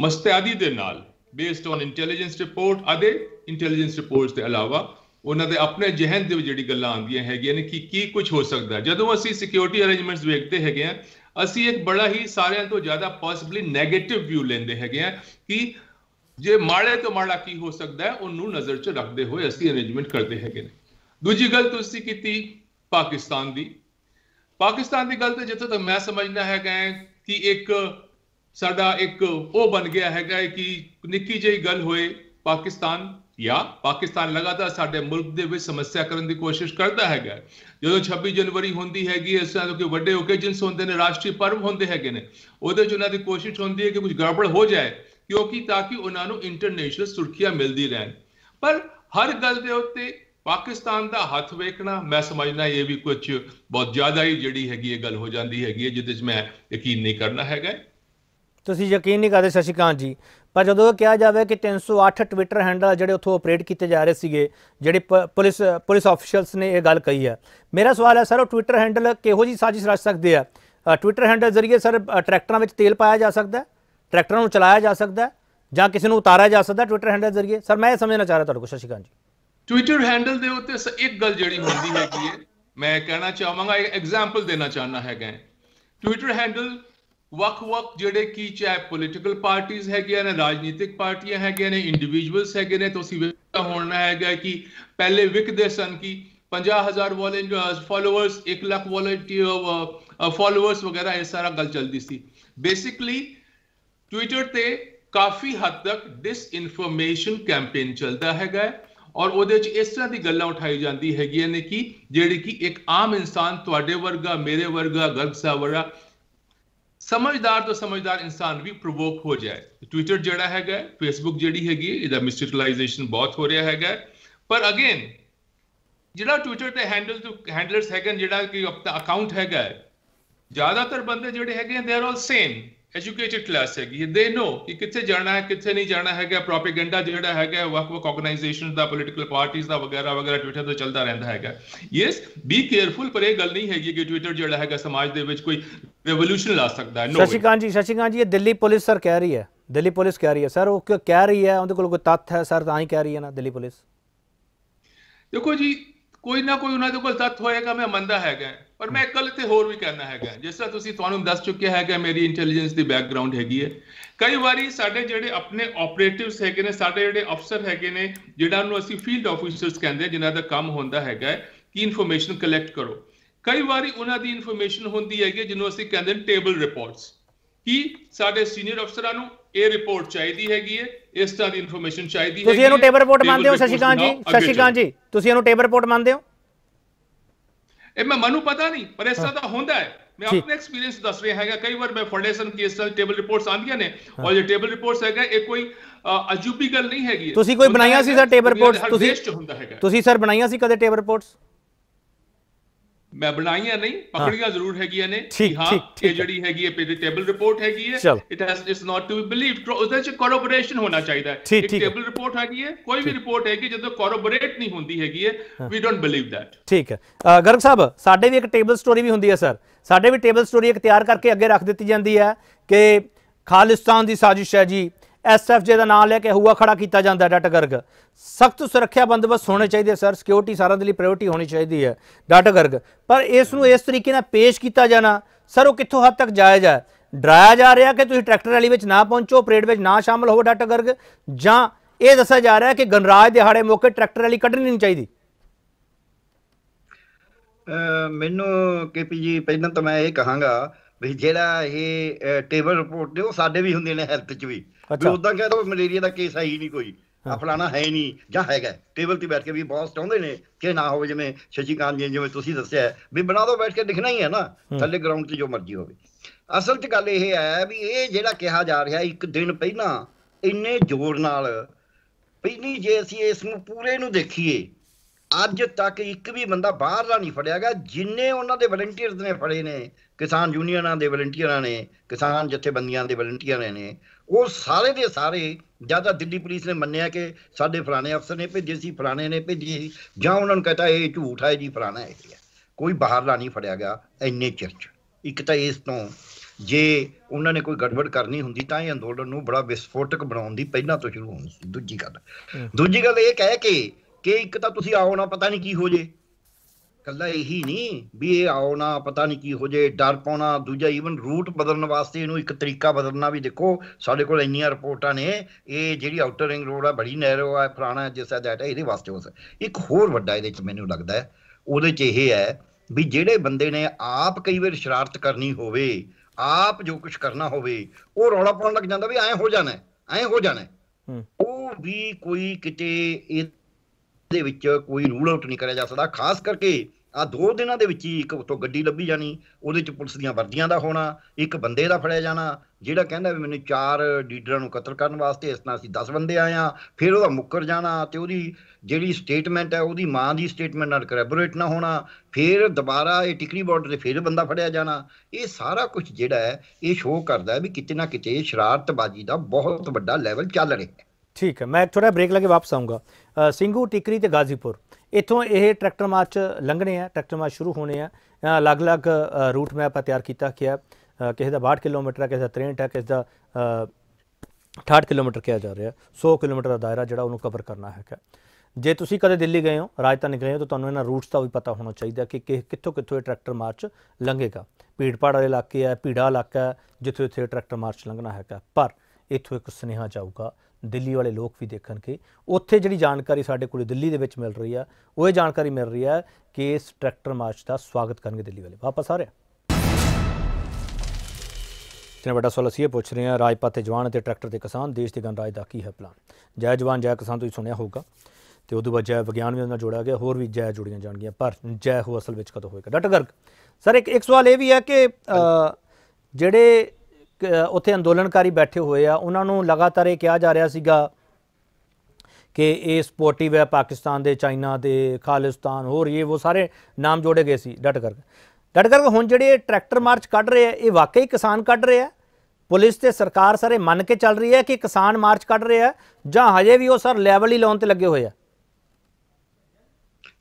ਮਸਤਿਆਦੀ ਦੇ ਨਾਲ ਬੇਸਡ ਔਨ ਇੰਟੈਲੀਜੈਂਸ ਰਿਪੋਰਟ ਅਦੇ ਇੰਟੈਲੀਜੈਂਸ ਰਿਪੋਰਟਸ ਦੇ ਅਲਾਵਾ ਉਹਨਾਂ ਦੇ ਆਪਣੇ ਜਹਿਨ ਦੇ ਵਿੱਚ ਜਿਹੜੀ ਗੱਲਾਂ ਆਉਂਦੀਆਂ ਹੈਗੀਆਂ ਨੇ ਕਿ ਕੀ ਕੁਝ ਹੋ ਸਕਦਾ ਜਦੋਂ ਅਸੀਂ ਸਿਕਿਉਰਿਟੀ ਅਰੇਂਜਮੈਂਟਸ ਵੇਖਦੇ ਹੈਗੇ ਆ ਅਸੀਂ ਇੱਕ ਬੜਾ ਹੀ ਸਾਰਿਆਂ ਤੋਂ ਜ਼ਿਆਦਾ ਪੋਸਿਬਲੀ 네ਗੇਟਿਵ ਵਿਊ ਲੈਂਦੇ ਹੈਗੇ ਆ ਕਿ ਜੇ ਮਾੜੇ ਤੋਂ ਮਾੜਾ ਕੀ ਹੋ ਸਕਦਾ ਹੈ ਉਹਨੂੰ ਨਜ਼ਰ 'ਚ ਰੱਖਦੇ ਹੋਏ ਅਸੀਂ ਅਰੇਂਜਮੈਂਟ ਕਰਦੇ ਹੈਗੇ ਨੇ ਦੂਜੀ ਗੱਲ ਤੁਸੀਂ ਕੀਤੀ ਪਾਕਿਸਤਾਨ ਦੀ ਪਾਕਿਸਤਾਨ ਦੀ ਗੱਲ ਤੇ ਜਿੱਥੇ ਤੱਕ ਮੈਂ ਸਮਝਦਾ ਹੈਗਾ ਕਿ ਇੱਕ ਸਾਡਾ ਇੱਕ ਉਹ ਬਣ ਗਿਆ ਹੈਗਾ ਕਿ ਨਿੱਕੀ ਜਿਹੀ ਗੱਲ ਹੋਏ ਪਾਕਿਸਤਾਨ ਜਾਂ ਪਾਕਿਸਤਾਨ ਲਗਾਤਾਰ ਸਾਡੇ ਮੁਲਕ ਦੇ ਵਿੱਚ ਸਮੱਸਿਆ ਕਰਨ ਦੀ ਕੋਸ਼ਿਸ਼ ਕਰਦਾ ਹੈਗਾ ਜਦੋਂ 26 ਜਨਵਰੀ ਹੁੰਦੀ ਹੈਗੀ ਇਸ ਤਰ੍ਹਾਂ ਕਿ ਵੱਡੇ ਓਕੇਜਨਸ ਹੁੰਦੇ ਨੇ ਰਾਸ਼ਟਰੀ ਪਰਵ ਹੁੰਦੇ ਹੈਗੇ ਨੇ ਉਹਦੇ 'ਚ ਉਹਨਾਂ ਦੀ ਕੋਸ਼ਿਸ਼ ਹੁੰਦੀ ਹੈ ਕਿ ਕੁਝ ਗੜਬੜ ਹੋ ਜਾਏ ਕਿਉਂਕਿ ਤਾਂ ਕਿ ਉਹਨਾਂ ਨੂੰ ਇੰਟਰਨੈਸ਼ਨਲ ਸੁਰੱਖਿਆ ਮਿਲਦੀ ਰਹੇ ਪਰ ਹਰ ਗੱਲ ਦੇ ਉੱਤੇ ਪਾਕਿਸਤਾਨ ਦਾ ਹੱਥ ਵੇਖਣਾ ਮੈਂ ਸਮਝਦਾ ਇਹ ਵੀ ਕੁਝ ਬਹੁਤ ਜ਼ਿਆਦਾ ਹੀ ਜਿਹੜੀ ਹੈਗੀ ਇਹ ਗੱਲ ਹੋ ਜਾਂਦੀ ਹੈਗੀ ਹੈ ਜਿੱਦੇ 'ਚ ਮੈਂ ਯਕੀਨ ਨਹੀਂ ਕਰਨਾ ਹੈਗਾ ਤੁਸੀਂ ਯਕੀਨ ਨਹੀਂ ਕਰਦੇ ਸ਼ਸ਼ੀਕਾਂਤ ਜੀ ਪਰ ਜਦੋਂ ਕਿਹਾ ਜਾਵੇ ਕਿ 308 ਟਵਿੱਟਰ ਹੈਂਡਲ ਜਿਹੜੇ ਉੱਥੋਂ ਆਪਰੇਟ ਕੀਤੇ ਜਾ ਰਹੇ ਸੀਗੇ ਜਿਹੜੇ ਪੁਲਿਸ ਪੁਲਿਸ ਆਫੀਸ਼ਲਸ ਨੇ ਇਹ ਗੱਲ ਕਹੀ ਹੈ ਮੇਰਾ ਸਵਾਲ ਹੈ ਸਰ ਉਹ ਟਵਿੱਟਰ ਹੈਂਡਲ ਕਿਹੋ ਜੀ ਸਾਜ਼ਿਸ਼ ਰਚ ਸਕਦੇ ਆ ਟਵਿੱਟਰ ਹੈਂਡਲ ਜ਼ਰੀਏ ਸਰ ਟਰੈਕਟਰਾਂ ਵਿੱਚ ਤੇਲ ਪਾਇਆ ਜਾ ਸਕਦਾ ਟਰੈਕਟਰਾਂ ਨੂੰ ਚਲਾਇਆ ਜਾ ਸਕਦਾ ਜਾਂ ਕਿਸੇ ਨੂੰ ਉਤਾਰਿਆ ਜਾ ਸਕਦਾ ਟਵਿੱਟਰ ਹੈਂਡਲ ਜ਼ਰੀਏ ਸਰ ਮੈਂ ਇਹ ਸਮਝਣਾ ਚਾਹ ਰਿਹਾ ਤੁਹਾਡੇ ਕੋਲ ਸ਼ਸ਼ੀਕਾਂਤ ਜੀ ਟਵਿੱਟਰ ਹੈਂਡਲ ਦੇ ਉੱਤੇ ਇੱਕ ਗੱਲ ਜਿਹੜੀ ਹੁੰਦੀ ਹੈਗੀ ਹੈ ਮੈਂ ਕਹਿਣਾ ਚਾਹਾਂਗਾ ਇੱਕ ਐਗਜ਼ਾਮਪਲ ਦੇਣਾ ਚਾਹਨਾ ਹੈਗਾ ਟਵਿੱਟਰ ਹੈਂਡਲ ਵੱਖ-ਵੱਖ ਜਿਹੜੇ ਕੀ ਚਾਹੇ ਪੋਲੀਟੀਕਲ ਪਾਰਟੀਆਂ ਹੈਗੀਆਂ ਨੇ ਰਾਜਨੀਤਿਕ ਪਾਰਟੀਆਂ ਹੈਗੀਆਂ ਨੇ ਇੰਡੀਵਿਜੂਅਲਸ ਹੈਗੇ ਨੇ ਤੁਸੀਂ ਵੇਖਣਾ ਹੋਣਾ ਹੈਗਾ ਕਿ ਪਹਿਲੇ ਵਿਕਦੇ ਸਨ ਕਿ 50000 volunteers followers 1 lakh volunteer followers ਵਗੈਰਾ ਇਹ ਸਾਰਾ ਗੱਲ ਚੱਲਦੀ ਸੀ ਬੇਸਿਕਲੀ ਟਵਿੱਟਰ ਤੇ ਕਾਫੀ ਹੱਦ ਤੱਕ ਡਿਸਇਨਫੋਰਮੇਸ਼ਨ ਕੈਂਪੇਨ ਚੱਲਦਾ ਹੈਗਾ ਔਰ ਉਹਦੇ ਵਿੱਚ ਇਸ ਤਰ੍ਹਾਂ ਦੀ ਗੱਲਾਂ ਉਠਾਈ ਜਾਂਦੀ ਹੈਗੀਆਂ ਨੇ ਕਿ ਜਿਹੜੀ ਕਿ ਇੱਕ ਆਮ ਇਨਸਾਨ ਤੁਹਾਡੇ ਵਰਗਾ ਮੇਰੇ ਵਰਗਾ ਗਰਗ ਸਾਵਰਾ ਸਮਝਦਾਰ ਤੋਂ ਸਮਝਦਾਰ ਇਨਸਾਨ ਵੀ ਪ੍ਰੋਵੋਕ ਹੋ ਜਾਏ ਟਵਿੱਟਰ ਜਿਹੜਾ ਹੈਗਾ ਫੇਸਬੁੱਕ ਜਿਹੜੀ ਹੈਗੀ ਇਹਦਾ ਮਿਸਯੂਟਿਲਾਈਜੇਸ਼ਨ ਬਹੁਤ ਹੋ ਰਿਹਾ ਹੈਗਾ ਪਰ ਅਗੇਨ ਜਿਹੜਾ ਟਵਿੱਟਰ ਤੇ ਹੈਂਡਲ ਟੂ ਹੈਂਡਲਰਸ ਹੈਗਾ ਜਿਹੜਾ ਕਿ ਆਪਣਾ ਅਕਾਊਂਟ ਹੈਗਾ ਜ਼ਿਆਦਾਤਰ ਬੰਦੇ ਜਿਹੜੇ ਹੈਗੇ they are all same educated class ਹੈਗੀ ਦੇ ਨੋ ਕਿ ਕਿੱਥੇ ਜਾਣਾ ਹੈ ਕਿੱਥੇ ਨਹੀਂ ਜਾਣਾ ਹੈਗਾ ਪ੍ਰੋਪਗੈਂਡਾ ਜਿਹੜਾ ਹੈਗਾ ਵੱਖ-ਵੱਖ ਆਰਗੇਨਾਈਜੇਸ਼ਨ ਦਾ ਪੋਲੀਟੀਕਲ ਪਾਰਟੀਆਂ ਦਾ ਵਗੈਰਾ ਵਗੈਰਾ ਟਵਿੱਟਰ ਤੇ ਚੱਲਦਾ ਰਹਿੰਦਾ ਹੈਗਾ ਯੈਸ ਬੀ ਕੇਅਰਫੁਲ ਪਰ ਇਹ ਗੱਲ ਨਹੀਂ ਹੈਗੀ ਕਿ ਟਵਿੱਟਰ ਜਿਹੜਾ ਹੈਗਾ ਸਮਾਜ ਦੇ ਵਿੱਚ ਕੋਈ ਰੈਵੋਲੂਸ਼ਨ ਲਾ ਸਕਦਾ ਹੈ ਨੋ ਸਸ਼ੀਕਾਂ ਜੀ ਸਸ਼ੀਕਾਂ ਜੀ ਇਹ ਦਿੱਲੀ ਪੁਲਿਸ ਸਰ ਕਹਿ ਰਹੀ ਹੈ ਦਿੱਲੀ ਪੁਲਿਸ ਕਹਿ ਰਹੀ ਹੈ ਸਰ ਉਹ ਕਹਿ ਰਹੀ ਹੈ ਉਹਦੇ ਕੋਲ ਕੋਈ ਤੱਥ ਹੈ ਸਰ ਤਾਂ ਹੀ ਕਹਿ ਰਹੀ ਹੈ ਨਾ ਦਿੱਲੀ ਪੁਲਿਸ ਦੇਖੋ ਜੀ ਕੋਈ ਨਾ ਕੋਈ ਉਹਨਾਂ ਦੇ ਕੋਲ ਤੱਤ ਹੋਏਗਾ ਮੈਂ ਮੰਨਦਾ ਹੈਗਾ ਪਰ ਮੈਂ ਗੱਲ ਤੇ ਹੋਰ ਵੀ ਕਹਿਣਾ ਹੈਗਾ ਜਿਸ ਤਰ੍ਹਾਂ ਤੁਸੀਂ ਤੁਹਾਨੂੰ ਦੱਸ ਚੁੱਕਿਆ ਹੈਗਾ ਮੇਰੀ ਇੰਟੈਲੀਜੈਂਸ ਦੀ ਬੈਕਗ੍ਰਾਉਂਡ ਹੈਗੀ ਹੈ ਕਈ ਵਾਰੀ ਸਾਡੇ ਜਿਹੜੇ ਆਪਣੇ ਆਪਰੇਟਿਵਸ ਹੈਗੇ ਨੇ ਸਾਡੇ ਜਿਹੜੇ ਅਫਸਰ ਹੈਗੇ ਨੇ ਜਿਹੜਾ ਨੂੰ ਅਸੀਂ ਫੀਲਡ ਆਫੀਸਰਸ ਕਹਿੰਦੇ ਜਿਨ੍ਹਾਂ ਦਾ ਕੰਮ ਹੁੰਦਾ ਹੈਗਾ ਕਿ ਇਨਫੋਰਮੇਸ਼ਨ ਕਲੈਕਟ ਕਰੋ ਕਈ ਵਾਰੀ ਉਹਨਾਂ ਦੀ ਇਨਫੋਰਮੇਸ਼ਨ ਹੁੰਦੀ ਹੈਗੀ ਜਿਹਨੂੰ ਅਸੀਂ ਕਹਿੰਦੇ ਟੇਬਲ ਰਿਪੋਰਟਸ ਕਿ ਸਾਡੇ ਸੀਨੀਅਰ ਅਫਸਰਾਂ ਨੂੰ ਇਹ ਰਿਪੋਰਟ ਚਾਹੀਦੀ ਹੈਗੀ ਹੈ ਇਸ ਤਰ੍ਹਾਂ ਦੀ ਇਨਫੋਰਮੇਸ਼ਨ ਚਾਹੀਦੀ ਹੈ ਤੁਸੀਂ ਇਹਨੂੰ ਟੇਬਲ ਰਿਪੋਰਟ ਮੰਨਦੇ ਹੋ ਸ਼ਸ਼ੀਕਾਂ ਜੀ ਸ਼ਸ਼ੀਕਾਂ ਜੀ ਤੁਸੀਂ ਇਹਨੂੰ ਟੇਬਲ ਰਿਪੋਰਟ ਮੰਨਦੇ ਹੋ ਇਹ ਮੈਂ ਮੈਨੂੰ ਪਤਾ ਨਹੀਂ ਪਰ ਇਸ ਤਰ੍ਹਾਂ ਦਾ ਹੁੰਦਾ ਹੈ ਮੈਂ ਆਪਣੇ ਐਕਸਪੀਰੀਅੰਸ ਦੱਸ ਰਿਹਾ ਹੈਗਾ ਕਈ ਵਾਰ ਮੈਂ ਫਾਊਂਡੇਸ਼ਨ ਕੇਸ ਨਾਲ ਟੇਬਲ ਰਿਪੋਰਟਸ ਆਂਦੀਆਂ ਨੇ ਔਰ ਜੇ ਟੇਬਲ ਰਿਪੋਰਟਸ ਹੈਗਾ ਇਹ ਕੋਈ ਅਜੂਬੀ ਗੱਲ ਨਹੀਂ ਹੈਗੀ ਤੁਸੀਂ ਕੋਈ ਬਣਾਈਆਂ ਸੀ ਸਰ ਟੇਬਲ ਰਿਪੋਰਟਸ ਤੁਸੀਂ ਤੁਸੀਂ ਸਰ ਬਣਾਈਆਂ ਸੀ ਕਦੇ ਟੇਬਲ ਰਿਪੋਰਟਸ ਮੈਂ ਬਣਾਈਆਂ ਨਹੀਂ ਪਕੜੀਆਂ ਜ਼ਰੂਰ ਹੈਗੀਆਂ ਨੇ ਕਿ ਹਾਂ ਇਹ ਜਿਹੜੀ ਹੈਗੀ ਹੈ ਟੇਬਲ ਰਿਪੋਰਟ ਹੈਗੀ ਹੈ it has it's not to be believed ਉਹਦੇ ਚ ਕੋਰੋਬੋਰੇਸ਼ਨ ਹੋਣਾ ਚਾਹੀਦਾ ਹੈ ਇੱਕ ਟੇਬਲ ਰਿਪੋਰਟ ਹੈਗੀ ਹੈ ਕੋਈ ਵੀ ਰਿਪੋਰਟ ਹੈਗੀ ਜਦੋਂ ਕੋਰੋਬੋਰੇਟ ਨਹੀਂ ਹੁੰਦੀ ਹੈਗੀ ਹੈ ਵੀ ਡੋਨਟ ਬਲੀਵ ਥੈਟ ਠੀਕ ਹੈ ਗਰਮ ਸਾਹਿਬ ਸਾਡੇ ਵੀ ਇੱਕ ਟੇਬਲ ਸਟੋਰੀ ਵੀ ਹੁੰਦੀ ਹੈ ਸਰ ਸਾਡੇ ਵੀ ਟੇਬਲ ਸਟੋਰੀ ਇੱਕ ਤਿਆਰ ਕਰਕੇ ਅੱਗੇ ਰੱਖ ਦਿੱਤੀ ਜਾਂਦੀ ਹੈ ਕਿ ਖਾਲਿਸਤਾਨ ਦੀ ਸਾਜ਼ਿਸ਼ ਹੈ ਜੀ ਐਸਐਫਜੇ ਦਾ ਨਾਮ ਲੈ ਕੇ ਹੂਆ ਖੜਾ ਕੀਤਾ ਜਾਂਦਾ ਡਾਟਾ ਗਰਗ ਸਖਤ ਸੁਰੱਖਿਆ ਬੰਦੋਬਸਤ ਹੋਣੇ ਚਾਹੀਦੇ ਸਰ ਸਿਕਿਉਰਿਟੀ ਸਾਰਿਆਂ ਦੇ ਲਈ ਪ੍ਰਾਇੋਰਟੀ ਹੋਣੀ ਚਾਹੀਦੀ ਹੈ ਡਾਟਾ ਗਰਗ ਪਰ ਇਸ ਨੂੰ ਇਸ ਤਰੀਕੇ ਨਾਲ ਪੇਸ਼ ਕੀਤਾ ਜਾਣਾ ਸਰ ਉਹ ਕਿੱਥੋਂ ਹੱਦ ਤੱਕ ਜਾਇਜ਼ ਹੈ ਡਰਾਇਆ ਜਾ ਰਿਹਾ ਕਿ ਤੁਸੀਂ ਟਰੈਕਟਰ ਰੈਲੀ ਵਿੱਚ ਨਾ ਪਹੁੰਚੋ ਪਰੇਡ ਵਿੱਚ ਨਾ ਸ਼ਾਮਲ ਹੋਵੋ ਡਾਟਾ ਗਰਗ ਜਾਂ ਇਹ ਦੱਸਿਆ ਜਾ ਰਿਹਾ ਕਿ ਗਣਰਾਜ ਦਿਹਾੜੇ ਮੌਕੇ ਟਰੈਕਟਰ ਰੈਲੀ ਕੱਢਣੀ ਨਹੀਂ ਚਾਹੀਦੀ ਮੈਨੂੰ ਕੇਪੀ ਜੀ ਪਹਿਲਾਂ ਤਾਂ ਮੈਂ ਇਹ ਕਹਾਂਗਾ ਵੀ ਜਿਹੜਾ ਇਹ ਟੇਬਲ ਰਿਪੋਰਟ ਦਿਓ ਉਹ ਸਾਡੇ ਵੀ ਹੁੰਦੇ ਨੇ ਹੈਲਥ 'ਚ ਵੀ ਵੀ ਉਦਾਂ ਕਹਿੰਦਾ ਮਲੇਰੀਆ ਦਾ ਕੇਸ ਹੈ ਹੀ ਨਹੀਂ ਕੋਈ ਆ ਫਲਾਣਾ ਹੈ ਨਹੀਂ ਜਾਂ ਹੈਗਾ ਟੇਬਲ ਤੇ ਬੈਠ ਕੇ ਵੀ ਬੌਸ ਚਾਹੁੰਦੇ ਨੇ ਕਿ ਨਾ ਹੋਵੇ ਜਿਵੇਂ ਸ਼ਸ਼ੀਕਾਂਤ ਜੀ ਜਿਵੇਂ ਤੁਸੀਂ ਦੱਸਿਆ ਵੀ ਬਣਾ ਦੋ ਬੈਠ ਕੇ ਦਿਖਣਾ ਹੀ ਹੈ ਨਾ ਥੱਲੇ ਗਰਾਊਂਡ ਤੇ ਜੋ ਮਰਜ਼ੀ ਹੋਵੇ ਅਸਲ 'ਚ ਗੱਲ ਇਹ ਹੈ ਵੀ ਇਹ ਜਿਹੜਾ ਕਿਹਾ ਜਾ ਰਿਹਾ ਇੱਕ ਦਿਨ ਪਹਿਲਾਂ ਇੰਨੇ ਜ਼ੋਰ ਨਾਲ ਪਹਿਲੀ ਜੇ ਅਸੀਂ ਇਸ ਨੂੰ ਪੂਰੇ ਨੂੰ ਦੇਖੀਏ ਅੱਜ ਤੱਕ ਇੱਕ ਵੀ ਬੰਦਾ ਬਾਹਰਲਾ ਨਹੀਂ ਫੜਿਆ ਗਿਆ ਜਿੰਨੇ ਉਹਨਾਂ ਦੇ ਵਲੰਟੀਅਰਸ ਨੇ ਫੜੇ ਨੇ ਕਿਸਾਨ ਯੂਨੀਅਨਾਂ ਦੇ ਵਲੰਟੀਅਰਾਂ ਨੇ ਕਿਸਾਨ ਜਥੇਬੰਦੀਆਂ ਦੇ ਵਲੰਟੀਅਰਾਂ ਨੇ ਉਹ ਸਾਰੇ ਦੇ ਸਾਰੇ ਜਿਆਦਾ ਦਿੱਲੀ ਪੁਲਿਸ ਨੇ ਮੰਨਿਆ ਕਿ ਸਾਡੇ ਫਲਾਣੇ ਅਫਸਰ ਨੇ ਭੇਜੇ ਸੀ ਫਲਾਣੇ ਨੇ ਭੇਜੇ ਸੀ ਜਾਂ ਉਹਨਾਂ ਨੂੰ ਕਹਤਾ ਇਹ ਝੂਠ ਹੈ ਜੀ ਫਲਾਣਾ ਹੈ ਕੋਈ ਬਾਹਰਲਾ ਨਹੀਂ ਫੜਿਆ ਗਿਆ ਇੰਨੇ ਚਿਰ ਚ ਇੱਕ ਤਾਂ ਇਸ ਤੋਂ ਜੇ ਉਹਨਾਂ ਨੇ ਕੋਈ ਗੜਬੜ ਕਰਨੀ ਹੁੰਦੀ ਤਾਂ ਇਹ ਅੰਦੋਲਨ ਨੂੰ ਬੜਾ ਵਿਸਫੋਟਕ ਬਣਾਉਣ ਦੀ ਪਹਿਲਾਂ ਤੋਂ ਸ਼ੁਰੂ ਹੋਣੀ ਸੀ ਦੂਜੀ ਗੱਲ ਦੂਜੀ ਗੱਲ ਇਹ ਕਹਿ ਕੇ ਕਿ ਇੱਕ ਤਾਂ ਤੁਸੀਂ ਆਓ ਨਾ ਪਤਾ ਨਹੀਂ ਕੀ ਹੋ ਜੇ ਕੱਲਾ ਇਹੀ ਨਹੀਂ ਵੀ ਇਹ ਆਓ ਨਾ ਪਤਾ ਨਹੀਂ ਕੀ ਹੋ ਜੇ ਡਰ ਪਾਉਣਾ ਦੂਜਾ ਈਵਨ ਰੂਟ ਬਦਲਣ ਵਾਸਤੇ ਇਹਨੂੰ ਇੱਕ ਤਰੀਕਾ ਬਦਲਣਾ ਵੀ ਦੇਖੋ ਸਾਡੇ ਕੋਲ ਇੰਨੀਆਂ ਰਿਪੋਰਟਾਂ ਨੇ ਇਹ ਜਿਹੜੀ ਆਊਟਰ ਰਿੰਗ ਰੋਡ ਆ ਬੜੀ ਨੈਰੋ ਆ ਫਰਾਣਾ ਜਿਸਾ ਦੈਟ ਹੈ ਇਹਦੇ ਵਾਸਤੇ ਸਕਦਾ ਇੱਕ ਹੋਰ ਵੱਡਾ ਇਹਦੇ ਚ ਮੈਨੂੰ ਲੱਗਦਾ ਹੈ ਉਹਦੇ ਚ ਇਹ ਹੈ ਵੀ ਜਿਹੜੇ ਬੰਦੇ ਨੇ ਆਪ ਕਈ ਵਾਰ ਸ਼ਰਾਰਤ ਕਰਨੀ ਹੋਵੇ ਆਪ ਜੋ ਕੁਝ ਕਰਨਾ ਹੋਵੇ ਉਹ ਰੌਲਾ ਪਾਉਣ ਲੱਗ ਜਾਂਦਾ ਵੀ ਐ ਹੋ ਜਾਣਾ ਐ ਹੋ ਜਾਣਾ ਉਹ ਵੀ ਕੋਈ ਕਿਤੇ ਇਹ ਦੇ ਵਿੱਚ ਕੋਈ ਰੂਲ ਆਊਟ ਨਹੀਂ ਕਰਿਆ ਜਾ ਸਕਦਾ ਖਾਸ ਕਰਕੇ ਆ ਦੋ ਦਿਨਾਂ ਦੇ ਵਿੱਚ ਹੀ ਇੱਕ ਉਤੋਂ ਗੱਡੀ ਲੱਭੀ ਜਾਣੀ ਉਹਦੇ ਚ ਪੁਲਿਸ ਦੀਆਂ ਵਰਦੀਆਂ ਦਾ ਹੋਣਾ ਇੱਕ ਬੰਦੇ ਦਾ ਫੜਿਆ ਜਾਣਾ ਜਿਹੜਾ ਕਹਿੰਦਾ ਵੀ ਮੈਨੂੰ ਚਾਰ ਡੀਡਰਾਂ ਨੂੰ ਕਤਲ ਕਰਨ ਵਾਸਤੇ ਇਸ ਤਰ੍ਹਾਂ ਅਸੀਂ 10 ਬੰਦੇ ਆਏ ਆ ਫਿਰ ਉਹਦਾ ਮੁੱਕਰ ਜਾਣਾ ਤੇ ਉਹਦੀ ਜਿਹੜੀ ਸਟੇਟਮੈਂਟ ਹੈ ਉਹਦੀ ਮਾਂ ਦੀ ਸਟੇਟਮੈਂਟ ਨਾਲ ਕਰੈਬੋਰੇਟ ਨਾ ਹੋਣਾ ਫਿਰ ਦੁਬਾਰਾ ਇਹ ਟਿਕਰੀ ਬਾਰਡਰ ਤੇ ਫਿਰ ਬੰਦਾ ਫੜਿਆ ਜਾਣਾ ਇਹ ਸਾਰਾ ਕੁਝ ਜਿਹੜਾ ਹੈ ਇਹ ਸ਼ੋਅ ਕਰਦਾ ਹੈ ਵੀ ਕਿਤੇ ਨਾ ਕਿਤੇ ਸ਼ਰਾਰਤਬਾਜ਼ੀ ਦਾ ਬਹੁਤ ਵੱਡਾ ਲੈਵਲ ਚੱਲ ਰਿਹਾ ਹੈ ਠੀਕ ਹੈ ਮੈਂ ਥੋੜਾ ਬ੍ਰੇਕ ਲਾ ਕੇ ਵਾਪਸ ਆਉਂਗਾ ਸਿੰਘੂ ਟਿਕਰੀ ਤੇ ਗਾਜ਼ੀਪੁਰ ਇਥੋਂ ਇਹ ਟਰੈਕਟਰ ਮਾਰਚ ਲੰਘਣੇ ਆ ਟਰੈਕਟਰ ਮਾਰਚ ਸ਼ੁਰੂ ਹੋਣੇ ਆ ਅਲੱਗ-ਅਲੱਗ ਰੂਟ ਮੈਪ ਆ ਤਿਆਰ ਕੀਤਾ ਗਿਆ ਕਿਸੇ ਦਾ 62 ਕਿਲੋਮੀਟਰ ਹੈ ਕਿਸੇ ਦਾ 63 ਹੈ ਕਿਸੇ ਦਾ 68 ਕਿਲੋਮੀਟਰ ਕਿਹਾ ਜਾ ਰਿਹਾ 100 ਕਿਲੋਮੀਟਰ ਦਾ ਦਾਇਰਾ ਜਿਹੜਾ ਉਹਨੂੰ ਕਵਰ ਕਰਨਾ ਹੈਗਾ ਜੇ ਤੁਸੀਂ ਕਦੇ ਦਿੱਲੀ ਗਏ ਹੋ ਰਾਜਧਾਨੀ ਗਏ ਹੋ ਤਾਂ ਤੁਹਾਨੂੰ ਇਹਨਾਂ ਰੂਟਸ ਦਾ ਵੀ ਪਤਾ ਹੋਣਾ ਚਾਹੀਦਾ ਕਿ ਕਿੱਥੋਂ ਕਿੱਥੋਂ ਇਹ ਟਰੈਕਟਰ ਮਾਰਚ ਲੰਘੇਗਾ ਪੀੜਪਾੜ ਵਾਲੇ ਇਲਾਕੇ ਆ ਪੀੜਾ ਇਲਾਕਾ ਜਿੱਥੇ ਉੱਥੇ ਟਰੈਕਟਰ ਮਾਰਚ ਲੰਘਣਾ ਹੈਗਾ ਪਰ ਇਥੋਂ ਇੱਕ ਸੁਨੇਹਾ ਜਾਊਗਾ ਦਿੱਲੀ ਵਾਲੇ ਲੋਕ ਵੀ ਦੇਖਣ ਕਿ ਉੱਥੇ ਜਿਹੜੀ ਜਾਣਕਾਰੀ ਸਾਡੇ ਕੋਲ ਦਿੱਲੀ ਦੇ ਵਿੱਚ ਮਿਲ ਰਹੀ ਆ ਉਹ ਇਹ ਜਾਣਕਾਰੀ ਮਿਲ ਰਹੀ ਆ ਕਿ ਇਸ ਟਰੈਕਟਰ ਮਾਰਚ ਦਾ ਸਵਾਗਤ ਕਰਨਗੇ ਦਿੱਲੀ ਵਾਲੇ ਵਾਪਸ ਆ ਰਹੇ ਜਿਵੇਂ ਵੱਡਾ ਸਵਾਲ ਅਸੀਂ ਇਹ ਪੁੱਛ ਰਹੇ ਹਾਂ ਰਾਜਪਾਤ ਤੇ ਜਵਾਨ ਤੇ ਟਰੈਕਟਰ ਤੇ ਕਿਸਾਨ ਦੇਸ਼ ਦੇ ਗਣਰਾਜ ਦਾ ਕੀ ਹੈ ਪਲਾਨ ਜੈ ਜਵਾਨ ਜੈ ਕਿਸਾਨ ਤੁਸੀਂ ਸੁਣਿਆ ਹੋਊਗਾ ਤੇ ਉਦੋਂ ਬਾਅਦ ਜੈ ਵਿਗਿਆਨ ਵੀ ਉਹਨਾਂ ਜੋੜਿਆ ਗਿਆ ਹੋਰ ਵੀ ਜੈ ਜੁੜੀਆਂ ਜਾਣਗੀਆਂ ਪਰ ਜੈ ਹੋ ਅਸਲ ਵਿੱਚ ਕਦੋਂ ਹੋਏਗਾ ਡਾਕਟਰ ਗਰਗ ਸਰ ਇੱਕ ਇੱਕ ਸਵਾਲ ਇਹ ਵੀ ਹੈ ਕਿ ਜਿਹੜੇ ਉੱਥੇ ਅੰਦੋਲਨਕਾਰੀ ਬੈਠੇ ਹੋਏ ਆ ਉਹਨਾਂ ਨੂੰ ਲਗਾਤਾਰ ਇਹ ਕਿਹਾ ਜਾ ਰਿਹਾ ਸੀਗਾ ਕਿ ਇਹ ਸਪੋਰਟਿਵ ਹੈ ਪਾਕਿਸਤਾਨ ਦੇ ਚਾਈਨਾ ਦੇ ਖਾਲਿਸਤਾਨ ਹੋਰ ਇਹ ਉਹ ਸਾਰੇ ਨਾਮ ਜੋੜੇ ਗਏ ਸੀ ਡਟ ਕਰਕੇ ਡਟ ਕਰਕੇ ਹੁਣ ਜਿਹੜੇ ਟਰੈਕਟਰ ਮਾਰਚ ਕੱਢ ਰਹੇ ਆ ਇਹ ਵਾਕਈ ਕਿਸਾਨ ਕੱਢ ਰਹੇ ਆ ਪੁਲਿਸ ਤੇ ਸਰਕਾਰ ਸਾਰੇ ਮੰਨ ਕੇ ਚੱਲ ਰਹੀ ਹੈ ਕਿ ਕਿਸਾਨ ਮਾਰਚ ਕੱਢ ਰਹੇ ਆ ਜਾਂ ਹਜੇ ਵੀ ਉਹ ਸਰ ਲੈਵਲ ਹੀ ਲਾਉਣ ਤੇ ਲੱਗੇ ਹੋਏ ਆ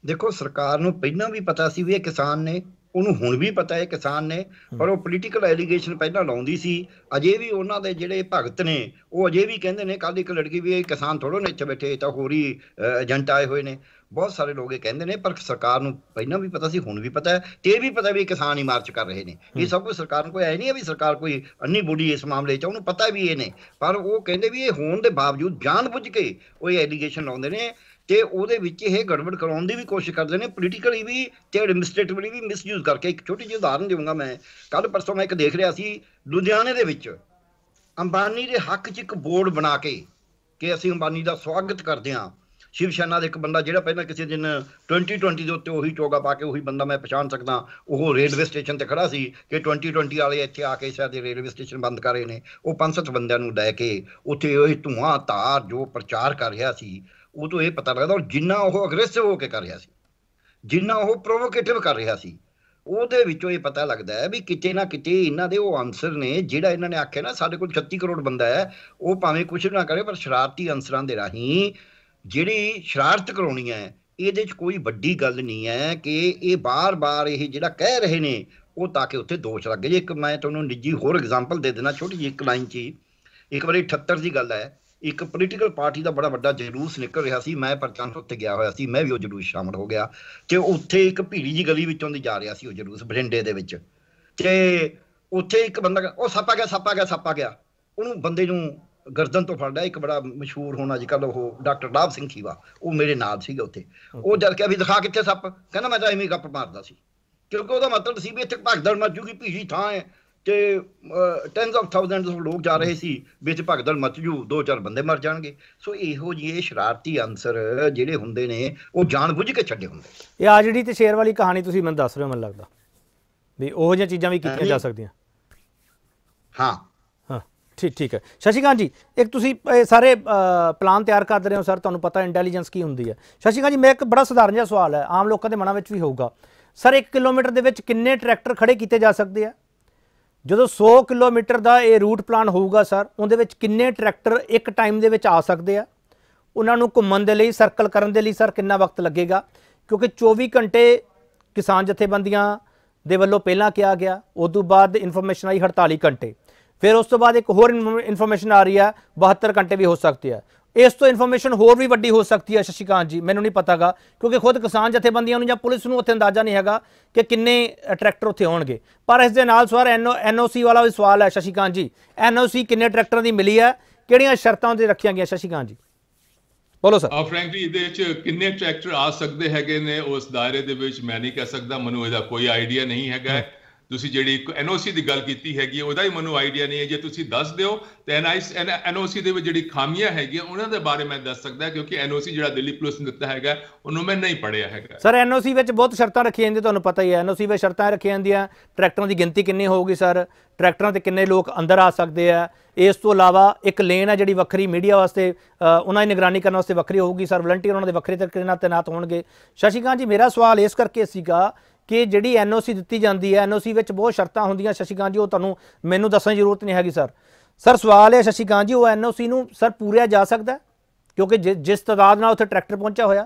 ਦੇਖੋ ਸਰਕਾਰ ਨੂੰ ਪਹਿਲਾਂ ਵੀ ਪਤਾ ਸੀ ਵੀ ਇਹ ਕਿਸਾਨ ਨੇ ਉਹਨੂੰ ਹੁਣ ਵੀ ਪਤਾ ਹੈ ਕਿਸਾਨ ਨੇ ਪਰ ਉਹ ਪੋਲੀਟੀਕਲ ਐਲੀਗੇਸ਼ਨ ਪਹਿਲਾਂ ਲਾਉਂਦੀ ਸੀ ਅਜੇ ਵੀ ਉਹਨਾਂ ਦੇ ਜਿਹੜੇ ਭਗਤ ਨੇ ਉਹ ਅਜੇ ਵੀ ਕਹਿੰਦੇ ਨੇ ਕੱਲ ਇੱਕ ਲੜਕੀ ਵੀ ਇਹ ਕਿਸਾਨ ਥੋੜੋ ਨੇ ਇੱਥੇ ਬੈਠੇ ਤਾਂ ਹੋਰੀ ਏਜੰਟ ਆਏ ਹੋਏ ਨੇ ਬਹੁਤ ਸਾਰੇ ਲੋਕ ਇਹ ਕਹਿੰਦੇ ਨੇ ਪਰ ਸਰਕਾਰ ਨੂੰ ਪਹਿਲਾਂ ਵੀ ਪਤਾ ਸੀ ਹੁਣ ਵੀ ਪਤਾ ਹੈ ਤੇ ਇਹ ਵੀ ਪਤਾ ਵੀ ਕਿਸਾਨ ਹੀ ਮਾਰਚ ਕਰ ਰਹੇ ਨੇ ਇਹ ਸਭ ਕੁਝ ਸਰਕਾਰ ਨੂੰ ਕੋਈ ਐ ਨਹੀਂ ਆ ਵੀ ਸਰਕਾਰ ਕੋਈ ਅੰਨੀ ਬੁੱਢੀ ਇਸ ਮਾਮਲੇ 'ਚ ਉਹਨੂੰ ਪਤਾ ਵੀ ਇਹ ਨੇ ਪਰ ਉਹ ਕਹਿੰਦੇ ਵੀ ਇਹ ਹੋਣ ਦੇ ਬਾਵਜੂਦ ਜਾਣ ਬੁੱਝ ਕੇ ਉਹ ਇਹ ਐਲੀਗੇਸ਼ਨ ਲਾਉਂਦੇ ਨੇ ਤੇ ਉਹਦੇ ਵਿੱਚ ਇਹ ਗੜਬੜ ਕਰਾਉਣ ਦੀ ਵੀ ਕੋਸ਼ਿਸ਼ ਕਰਦੇ ਨੇ ਪੋਲੀਟੀਕਲੀ ਵੀ ਤੇ ਐਡਮਿਨਿਸਟ੍ਰੇਟਿਵਲੀ ਵੀ ਮਿਸਯੂਜ਼ ਕਰਕੇ ਇੱਕ ਛੋਟੀ ਜਿਹੀ ਉਦਾਹਰਨ ਦੇਵਾਂਗਾ ਮੈਂ ਕੱਲ ਪਰਸੋਂ ਮੈਂ ਇੱਕ ਦੇਖ ਰਿਹਾ ਸੀ ਲੁਧਿਆਣੇ ਦੇ ਵਿੱਚ ਅੰਬਾਨੀ ਦੇ ਹੱਕ 'ਚ ਇੱਕ ਬੋਰਡ ਬਣਾ ਕੇ ਕਿ ਅਸੀਂ ਅੰਬਾਨੀ ਦਾ ਸਵਾਗਤ ਕਰਦੇ ਹਾਂ ਸ਼ਿਵ ਸ਼ਾਨਾ ਦਾ ਇੱਕ ਬੰਦਾ ਜਿਹੜਾ ਪਹਿਲਾਂ ਕਿਸੇ ਦਿਨ 2020 ਦੇ ਉੱਤੇ ਉਹੀ ਚੋਗਾ ਪਾ ਕੇ ਉਹੀ ਬੰਦਾ ਮੈਂ ਪਛਾਣ ਸਕਦਾ ਉਹ ਰੇਲਵੇ ਸਟੇਸ਼ਨ ਤੇ ਖੜਾ ਸੀ ਕਿ 2020 ਵਾਲੇ ਇੱਥੇ ਆ ਕੇ ਸਾਡੇ ਰੇਲਵੇ ਸਟੇਸ਼ਨ ਬੰਦ ਕਰ ਰਹੇ ਨੇ ਉਹ ਪੰਜ ਸੱਤ ਬੰਦਿਆਂ ਨੂੰ ਲੈ ਕੇ ਉੱਥੇ ਉਹ ਧੂਆਂ ਧਾਰ ਜੋ ਪ੍ਰਚਾਰ ਕਰ ਰਿਹਾ ਸੀ ਉਹ ਤੋਂ ਇਹ ਪਤਾ ਲੱਗਦਾ ਉਹ ਜਿੰਨਾ ਉਹ ਅਗਰੈਸਿਵ ਹੋ ਕੇ ਕਰ ਰਿਹਾ ਸੀ ਜਿੰਨਾ ਉਹ ਪ੍ਰੋਵੋਕੇਟਿਵ ਕਰ ਰਿਹਾ ਸੀ ਉਹਦੇ ਵਿੱਚੋਂ ਇਹ ਪਤਾ ਲੱਗਦਾ ਹੈ ਵੀ ਕਿਤੇ ਨਾ ਕਿਤੇ ਇਹਨਾਂ ਦੇ ਉਹ ਆਨਸਰ ਨੇ ਜਿਹੜਾ ਇਹਨਾਂ ਨੇ ਆਖਿਆ ਨਾ ਸਾਡੇ ਕੋਲ 36 ਕਰੋੜ ਬੰਦਾ ਹੈ ਉਹ ਭਾਵੇਂ ਕੁਝ ਨਾ ਕਰੇ ਪਰ ਸ਼ਰਾਰਤੀ ਆਨਸਰਾਂ ਦੇ ਰਾਹੀਂ ਜਿਹੜੀ ਸ਼ਰਾਰਤ ਕਰਾਉਣੀ ਹੈ ਇਹਦੇ 'ਚ ਕੋਈ ਵੱਡੀ ਗੱਲ ਨਹੀਂ ਹੈ ਕਿ ਇਹ ਬਾਰ-ਬਾਰ ਇਹ ਜਿਹੜਾ ਕਹਿ ਰਹੇ ਨੇ ਉਹ ਤਾਂ ਕਿ ਉੱਥੇ ਦੋਸ਼ ਲੱਗ ਜੇ ਇੱਕ ਮੈਂ ਤੁਹਾਨੂੰ ਨਿੱਜੀ ਹੋਰ ਐਗਜ਼ਾਮਪਲ ਦੇ ਦੇਣਾ ਛੋਟੀ ਜਿਹੀ ਇੱਕ ਲਾਈਨ 'ਚ ਇੱਕ ਵਾਰੀ 78 ਦੀ ਗੱਲ ਹੈ ਇੱਕ ਪੋਲੀਟੀਕਲ ਪਾਰਟੀ ਦਾ ਬੜਾ ਵੱਡਾ ਜਲੂਸ ਨਿਕਲ ਰਿਹਾ ਸੀ ਮੈਂ ਪਰਚੰਤ ਉੱਤੇ ਗਿਆ ਹੋਇਆ ਸੀ ਮੈਂ ਵੀ ਉਹ ਜਲੂਸ ਸ਼ਾਮਲ ਹੋ ਗਿਆ ਤੇ ਉੱਥੇ ਇੱਕ ਭੀੜੀ ਜੀ ਗਲੀ ਵਿੱਚੋਂ ਦੀ ਜਾ ਰਿਹਾ ਸੀ ਉਹ ਜਲੂਸ ਬਰਿੰਡੇ ਦੇ ਵਿੱਚ ਤੇ ਉੱਥੇ ਇੱਕ ਬੰਦਾ ਉਹ ਸੱਪਾ ਗਿਆ ਸੱਪਾ ਗਿਆ ਸੱਪਾ ਗਿਆ ਉਹਨੂੰ ਬੰਦੇ ਨੂੰ ਗਰਦਨ ਤੋਂ ਫੜ ਲਿਆ ਇੱਕ ਬੜਾ ਮਸ਼ਹੂਰ ਹੋਣ ਅੱਜ ਕੱਲ ਉਹ ਡਾਕਟਰ ਲਾਭ ਸਿੰਘ ਖੀਵਾ ਉਹ ਮੇਰੇ ਨਾਲ ਸੀਗਾ ਉੱਥੇ ਉਹ ਜਦ ਕਿ ਵੀ ਦਿਖਾ ਕਿੱਥੇ ਸੱਪ ਕਹਿੰਦਾ ਮੈਂ ਤਾਂ ਐਵੇਂ ਗੱਪ ਮਾਰਦਾ ਸੀ ਕਿਉਂਕਿ ਉਹਦਾ ਮਤਲਬ ਸੀ ਵੀ ਇੱਥੇ ਭਗਦੜ ਮਰ ਜੂਗੀ ਭੀੜੀ ਥਾਂ ਹੈ ਕਿ ਟੈਨਸ ਆਫ ਥਾਊਜ਼ੈਂਡਸ ਆਫ ਲੋਕ ਜਾ ਰਹੇ ਸੀ ਵਿੱਚ ਭਗਦੜ ਮਚ ਜੂ ਦੋ ਚਾਰ ਬੰਦੇ ਮਰ ਜਾਣਗੇ ਸੋ ਇਹੋ ਜਿਹੇ ਸ਼ਰਾਰਤੀ ਆਨਸਰ ਜਿਹੜੇ ਹੁੰਦੇ ਨੇ ਉਹ ਜਾਣ ਬੁੱਝ ਕੇ ਛੱਡੇ ਹੁੰਦੇ ਇਹ ਆ ਜਿਹੜੀ ਤੇ ਸ਼ੇਰ ਵਾਲੀ ਕਹਾਣੀ ਤੁਸੀਂ ਮੈਨੂੰ ਦੱਸ ਰਹੇ ਹੋ ਮੈਨੂੰ ਲੱਗਦਾ ਵੀ ਉਹ ਜਿਹੀਆਂ ਚੀਜ਼ਾਂ ਵੀ ਕੀਤੀਆਂ ਜਾ ਸਕਦੀਆਂ ਹਾਂ ਠੀਕ ਠੀਕ ਹੈ ਸ਼ਸ਼ੀਕਾਂ ਜੀ ਇੱਕ ਤੁਸੀਂ ਸਾਰੇ ਪਲਾਨ ਤਿਆਰ ਕਰ ਰਹੇ ਹੋ ਸਰ ਤੁਹਾਨੂੰ ਪਤਾ ਇੰਟੈਲੀਜੈਂਸ ਕੀ ਹੁੰਦੀ ਹੈ ਸ਼ਸ਼ੀਕਾਂ ਜੀ ਮੈਂ ਇੱਕ ਬੜਾ ਸਧਾਰਨ ਜਿਹਾ ਸਵਾਲ ਹੈ ਆਮ ਲੋਕਾਂ ਦੇ ਮਨਾਂ ਵਿੱਚ ਵੀ ਹੋਊਗਾ ਸਰ 1 ਕਿਲੋਮੀਟਰ ਦੇ ਵਿੱਚ ਕਿੰਨੇ ਟਰੈਕਟਰ ਖੜੇ ਕੀਤੇ ਜਾ ਸਕਦੇ ਆ ਜਦੋਂ 100 ਕਿਲੋਮੀਟਰ ਦਾ ਇਹ ਰੂਟ ਪਲਾਨ ਹੋਊਗਾ ਸਰ ਉਹਦੇ ਵਿੱਚ ਕਿੰਨੇ ਟਰੈਕਟਰ ਇੱਕ ਟਾਈਮ ਦੇ ਵਿੱਚ ਆ ਸਕਦੇ ਆ ਉਹਨਾਂ ਨੂੰ ਘੁੰਮਣ ਦੇ ਲਈ ਸਰਕਲ ਕਰਨ ਦੇ ਲਈ ਸਰ ਕਿੰਨਾ ਵਕਤ ਲੱਗੇਗਾ ਕਿਉਂਕਿ 24 ਘੰਟੇ ਕਿਸਾਨ ਜਥੇਬੰਦੀਆਂ ਦੇ ਵੱਲੋਂ ਪਹਿਲਾਂ ਕਿਹਾ ਗਿਆ ਉਸ ਤੋਂ ਬਾਅਦ ਇਨਫੋਰਮੇਸ਼ਨ ਆਈ 48 ਘੰਟੇ ਫਿਰ ਉਸ ਤੋਂ ਬਾਅਦ ਇੱਕ ਹੋਰ ਇਨਫੋਰਮੇਸ਼ਨ ਆ ਰਹੀ ਹੈ 72 ਘੰਟੇ ਵੀ ਹੋ ਸਕਦੇ ਆ ਇਸ ਤੋਂ ਇਨਫੋਰਮੇਸ਼ਨ ਹੋਰ ਵੀ ਵੱਡੀ ਹੋ ਸਕਦੀ ਹੈ ਸ਼ਸ਼ੀਕਾਂਤ ਜੀ ਮੈਨੂੰ ਨਹੀਂ ਪਤਾਗਾ ਕਿਉਂਕਿ ਖੁਦ ਕਿਸਾਨ ਜਥੇਬੰਦੀਆਂ ਨੂੰ ਜਾਂ ਪੁਲਿਸ ਨੂੰ ਉੱਥੇ ਅੰਦਾਜ਼ਾ ਨਹੀਂ ਹੈਗਾ ਕਿ ਕਿੰਨੇ ਟਰੈਕਟਰ ਉੱਥੇ ਆਉਣਗੇ ਪਰ ਇਸ ਦੇ ਨਾਲ ਸਵਾਰ ਐਨਓਸੀ ਵਾਲਾ ਵੀ ਸਵਾਲ ਹੈ ਸ਼ਸ਼ੀਕਾਂਤ ਜੀ ਐਨਓਸੀ ਕਿੰਨੇ ਟਰੈਕਟਰਾਂ ਦੀ ਮਿਲੀ ਹੈ ਕਿਹੜੀਆਂ ਸ਼ਰਤਾਂ ਤੇ ਰੱਖੀਆਂ ਗਈਆਂ ਸ਼ਸ਼ੀਕਾਂਤ ਜੀ ਬੋਲੋ ਸਰ ਆ ਫ੍ਰੈਂਕਲੀ ਇਹਦੇ ਵਿੱਚ ਕਿੰਨੇ ਟਰੈਕਟਰ ਆ ਸਕਦੇ ਹੈਗੇ ਨੇ ਉਸ ਦਾਇਰੇ ਦੇ ਵਿੱਚ ਮੈਂ ਨਹੀਂ ਕਹਿ ਸਕਦਾ ਮੈਨੂੰ ਇਹਦਾ ਕੋਈ ਆਈਡੀਆ ਨਹੀਂ ਹੈਗਾ ਤੁਸੀਂ ਜਿਹੜੀ ਐਨਓਸੀ ਦੀ ਗੱਲ ਕੀਤੀ ਹੈਗੀ ਉਹਦਾ ਹੀ ਮੈਨੂੰ ਆਈਡੀਆ ਨਹੀਂ ਹੈ ਜੇ ਤੁਸੀਂ ਦੱਸ ਦਿਓ ਤੇ ਐਨਓਸੀ ਦੇ ਵਿੱਚ ਜਿਹੜੀ ਖਾਮੀਆਂ ਹੈਗੀਆਂ ਉਹਨਾਂ ਦੇ ਬਾਰੇ ਮੈਂ ਦੱਸ ਸਕਦਾ ਕਿਉਂਕਿ ਐਨਓਸੀ ਜਿਹੜਾ ਦਿੱਲੀ ਪੁਲਿਸ ਨੇ ਦਿੱਤਾ ਹੈਗਾ ਉਹਨੂੰ ਮੈਂ ਨਹੀਂ ਪੜਿਆ ਹੈਗਾ ਸਰ ਐਨਓਸੀ ਵਿੱਚ ਬਹੁਤ ਸ਼ਰਤਾਂ ਰੱਖੀਆਂ ਜਾਂਦੀਆਂ ਤੁਹਾਨੂੰ ਪਤਾ ਹੀ ਹੈ ਐਨਓਸੀ ਵਿੱਚ ਸ਼ਰਤਾਂ ਰੱਖੀਆਂ ਜਾਂਦੀਆਂ ਟਰੈਕਟਰਾਂ ਦੀ ਗਿਣਤੀ ਕਿੰਨੀ ਹੋਊਗੀ ਸਰ ਟਰੈਕਟਰਾਂ ਤੇ ਕਿੰਨੇ ਲੋਕ ਅੰਦਰ ਆ ਸਕਦੇ ਆ ਇਸ ਤੋਂ ਇਲਾਵਾ ਇੱਕ ਲੇਨ ਆ ਜਿਹੜੀ ਵੱਖਰੀ ਮੀਡੀਆ ਵਾਸਤੇ ਉਹਨਾਂ ਦੀ ਨਿਗਰਾਨੀ ਕਰਨ ਵਾਸਤੇ ਵੱਖਰੀ ਹੋਊਗੀ ਸਰ ਵਲੰਟੀਅਰ ਉਹਨਾਂ ਦੇ ਵੱਖਰੇ ਤਰੀਕੇ ਨਾਲ ਤਾਇਨਾਤ ਹੋਣਗੇ ਸ਼ਸ਼ੀਕਾਂ ਜੀ ਮੇਰਾ ਸਵਾਲ ਇਸ ਕਰਕੇ ਸੀਗਾ ਕਿ ਜਿਹੜੀ ਐਨਓਸੀ ਦਿੱਤੀ ਜਾਂਦੀ ਹੈ ਐਨਓਸੀ ਵਿੱਚ ਬਹੁਤ ਸ਼ਰਤਾਂ ਹੁੰਦੀਆਂ ਸ਼ਸ਼ੀਕਾਂ ਜੀ ਉਹ ਤੁਹਾਨੂੰ ਮੈਨੂੰ ਦੱਸਣ ਦੀ ਜ਼ਰੂਰਤ ਨਹੀਂ ਹੈਗੀ ਸਰ ਸਰ ਸਵਾਲ ਹੈ ਸ਼ਸ਼ੀਕਾਂ ਜੀ ਉਹ ਐਨਓਸੀ ਨੂੰ ਸਰ ਪੂਰਿਆ ਜਾ ਸਕਦਾ ਕਿਉਂਕਿ ਜਿਸ ਤਦਾਦ ਨਾਲ ਉੱਥੇ ਟਰੈਕਟਰ ਪਹੁੰਚਿਆ ਹੋਇਆ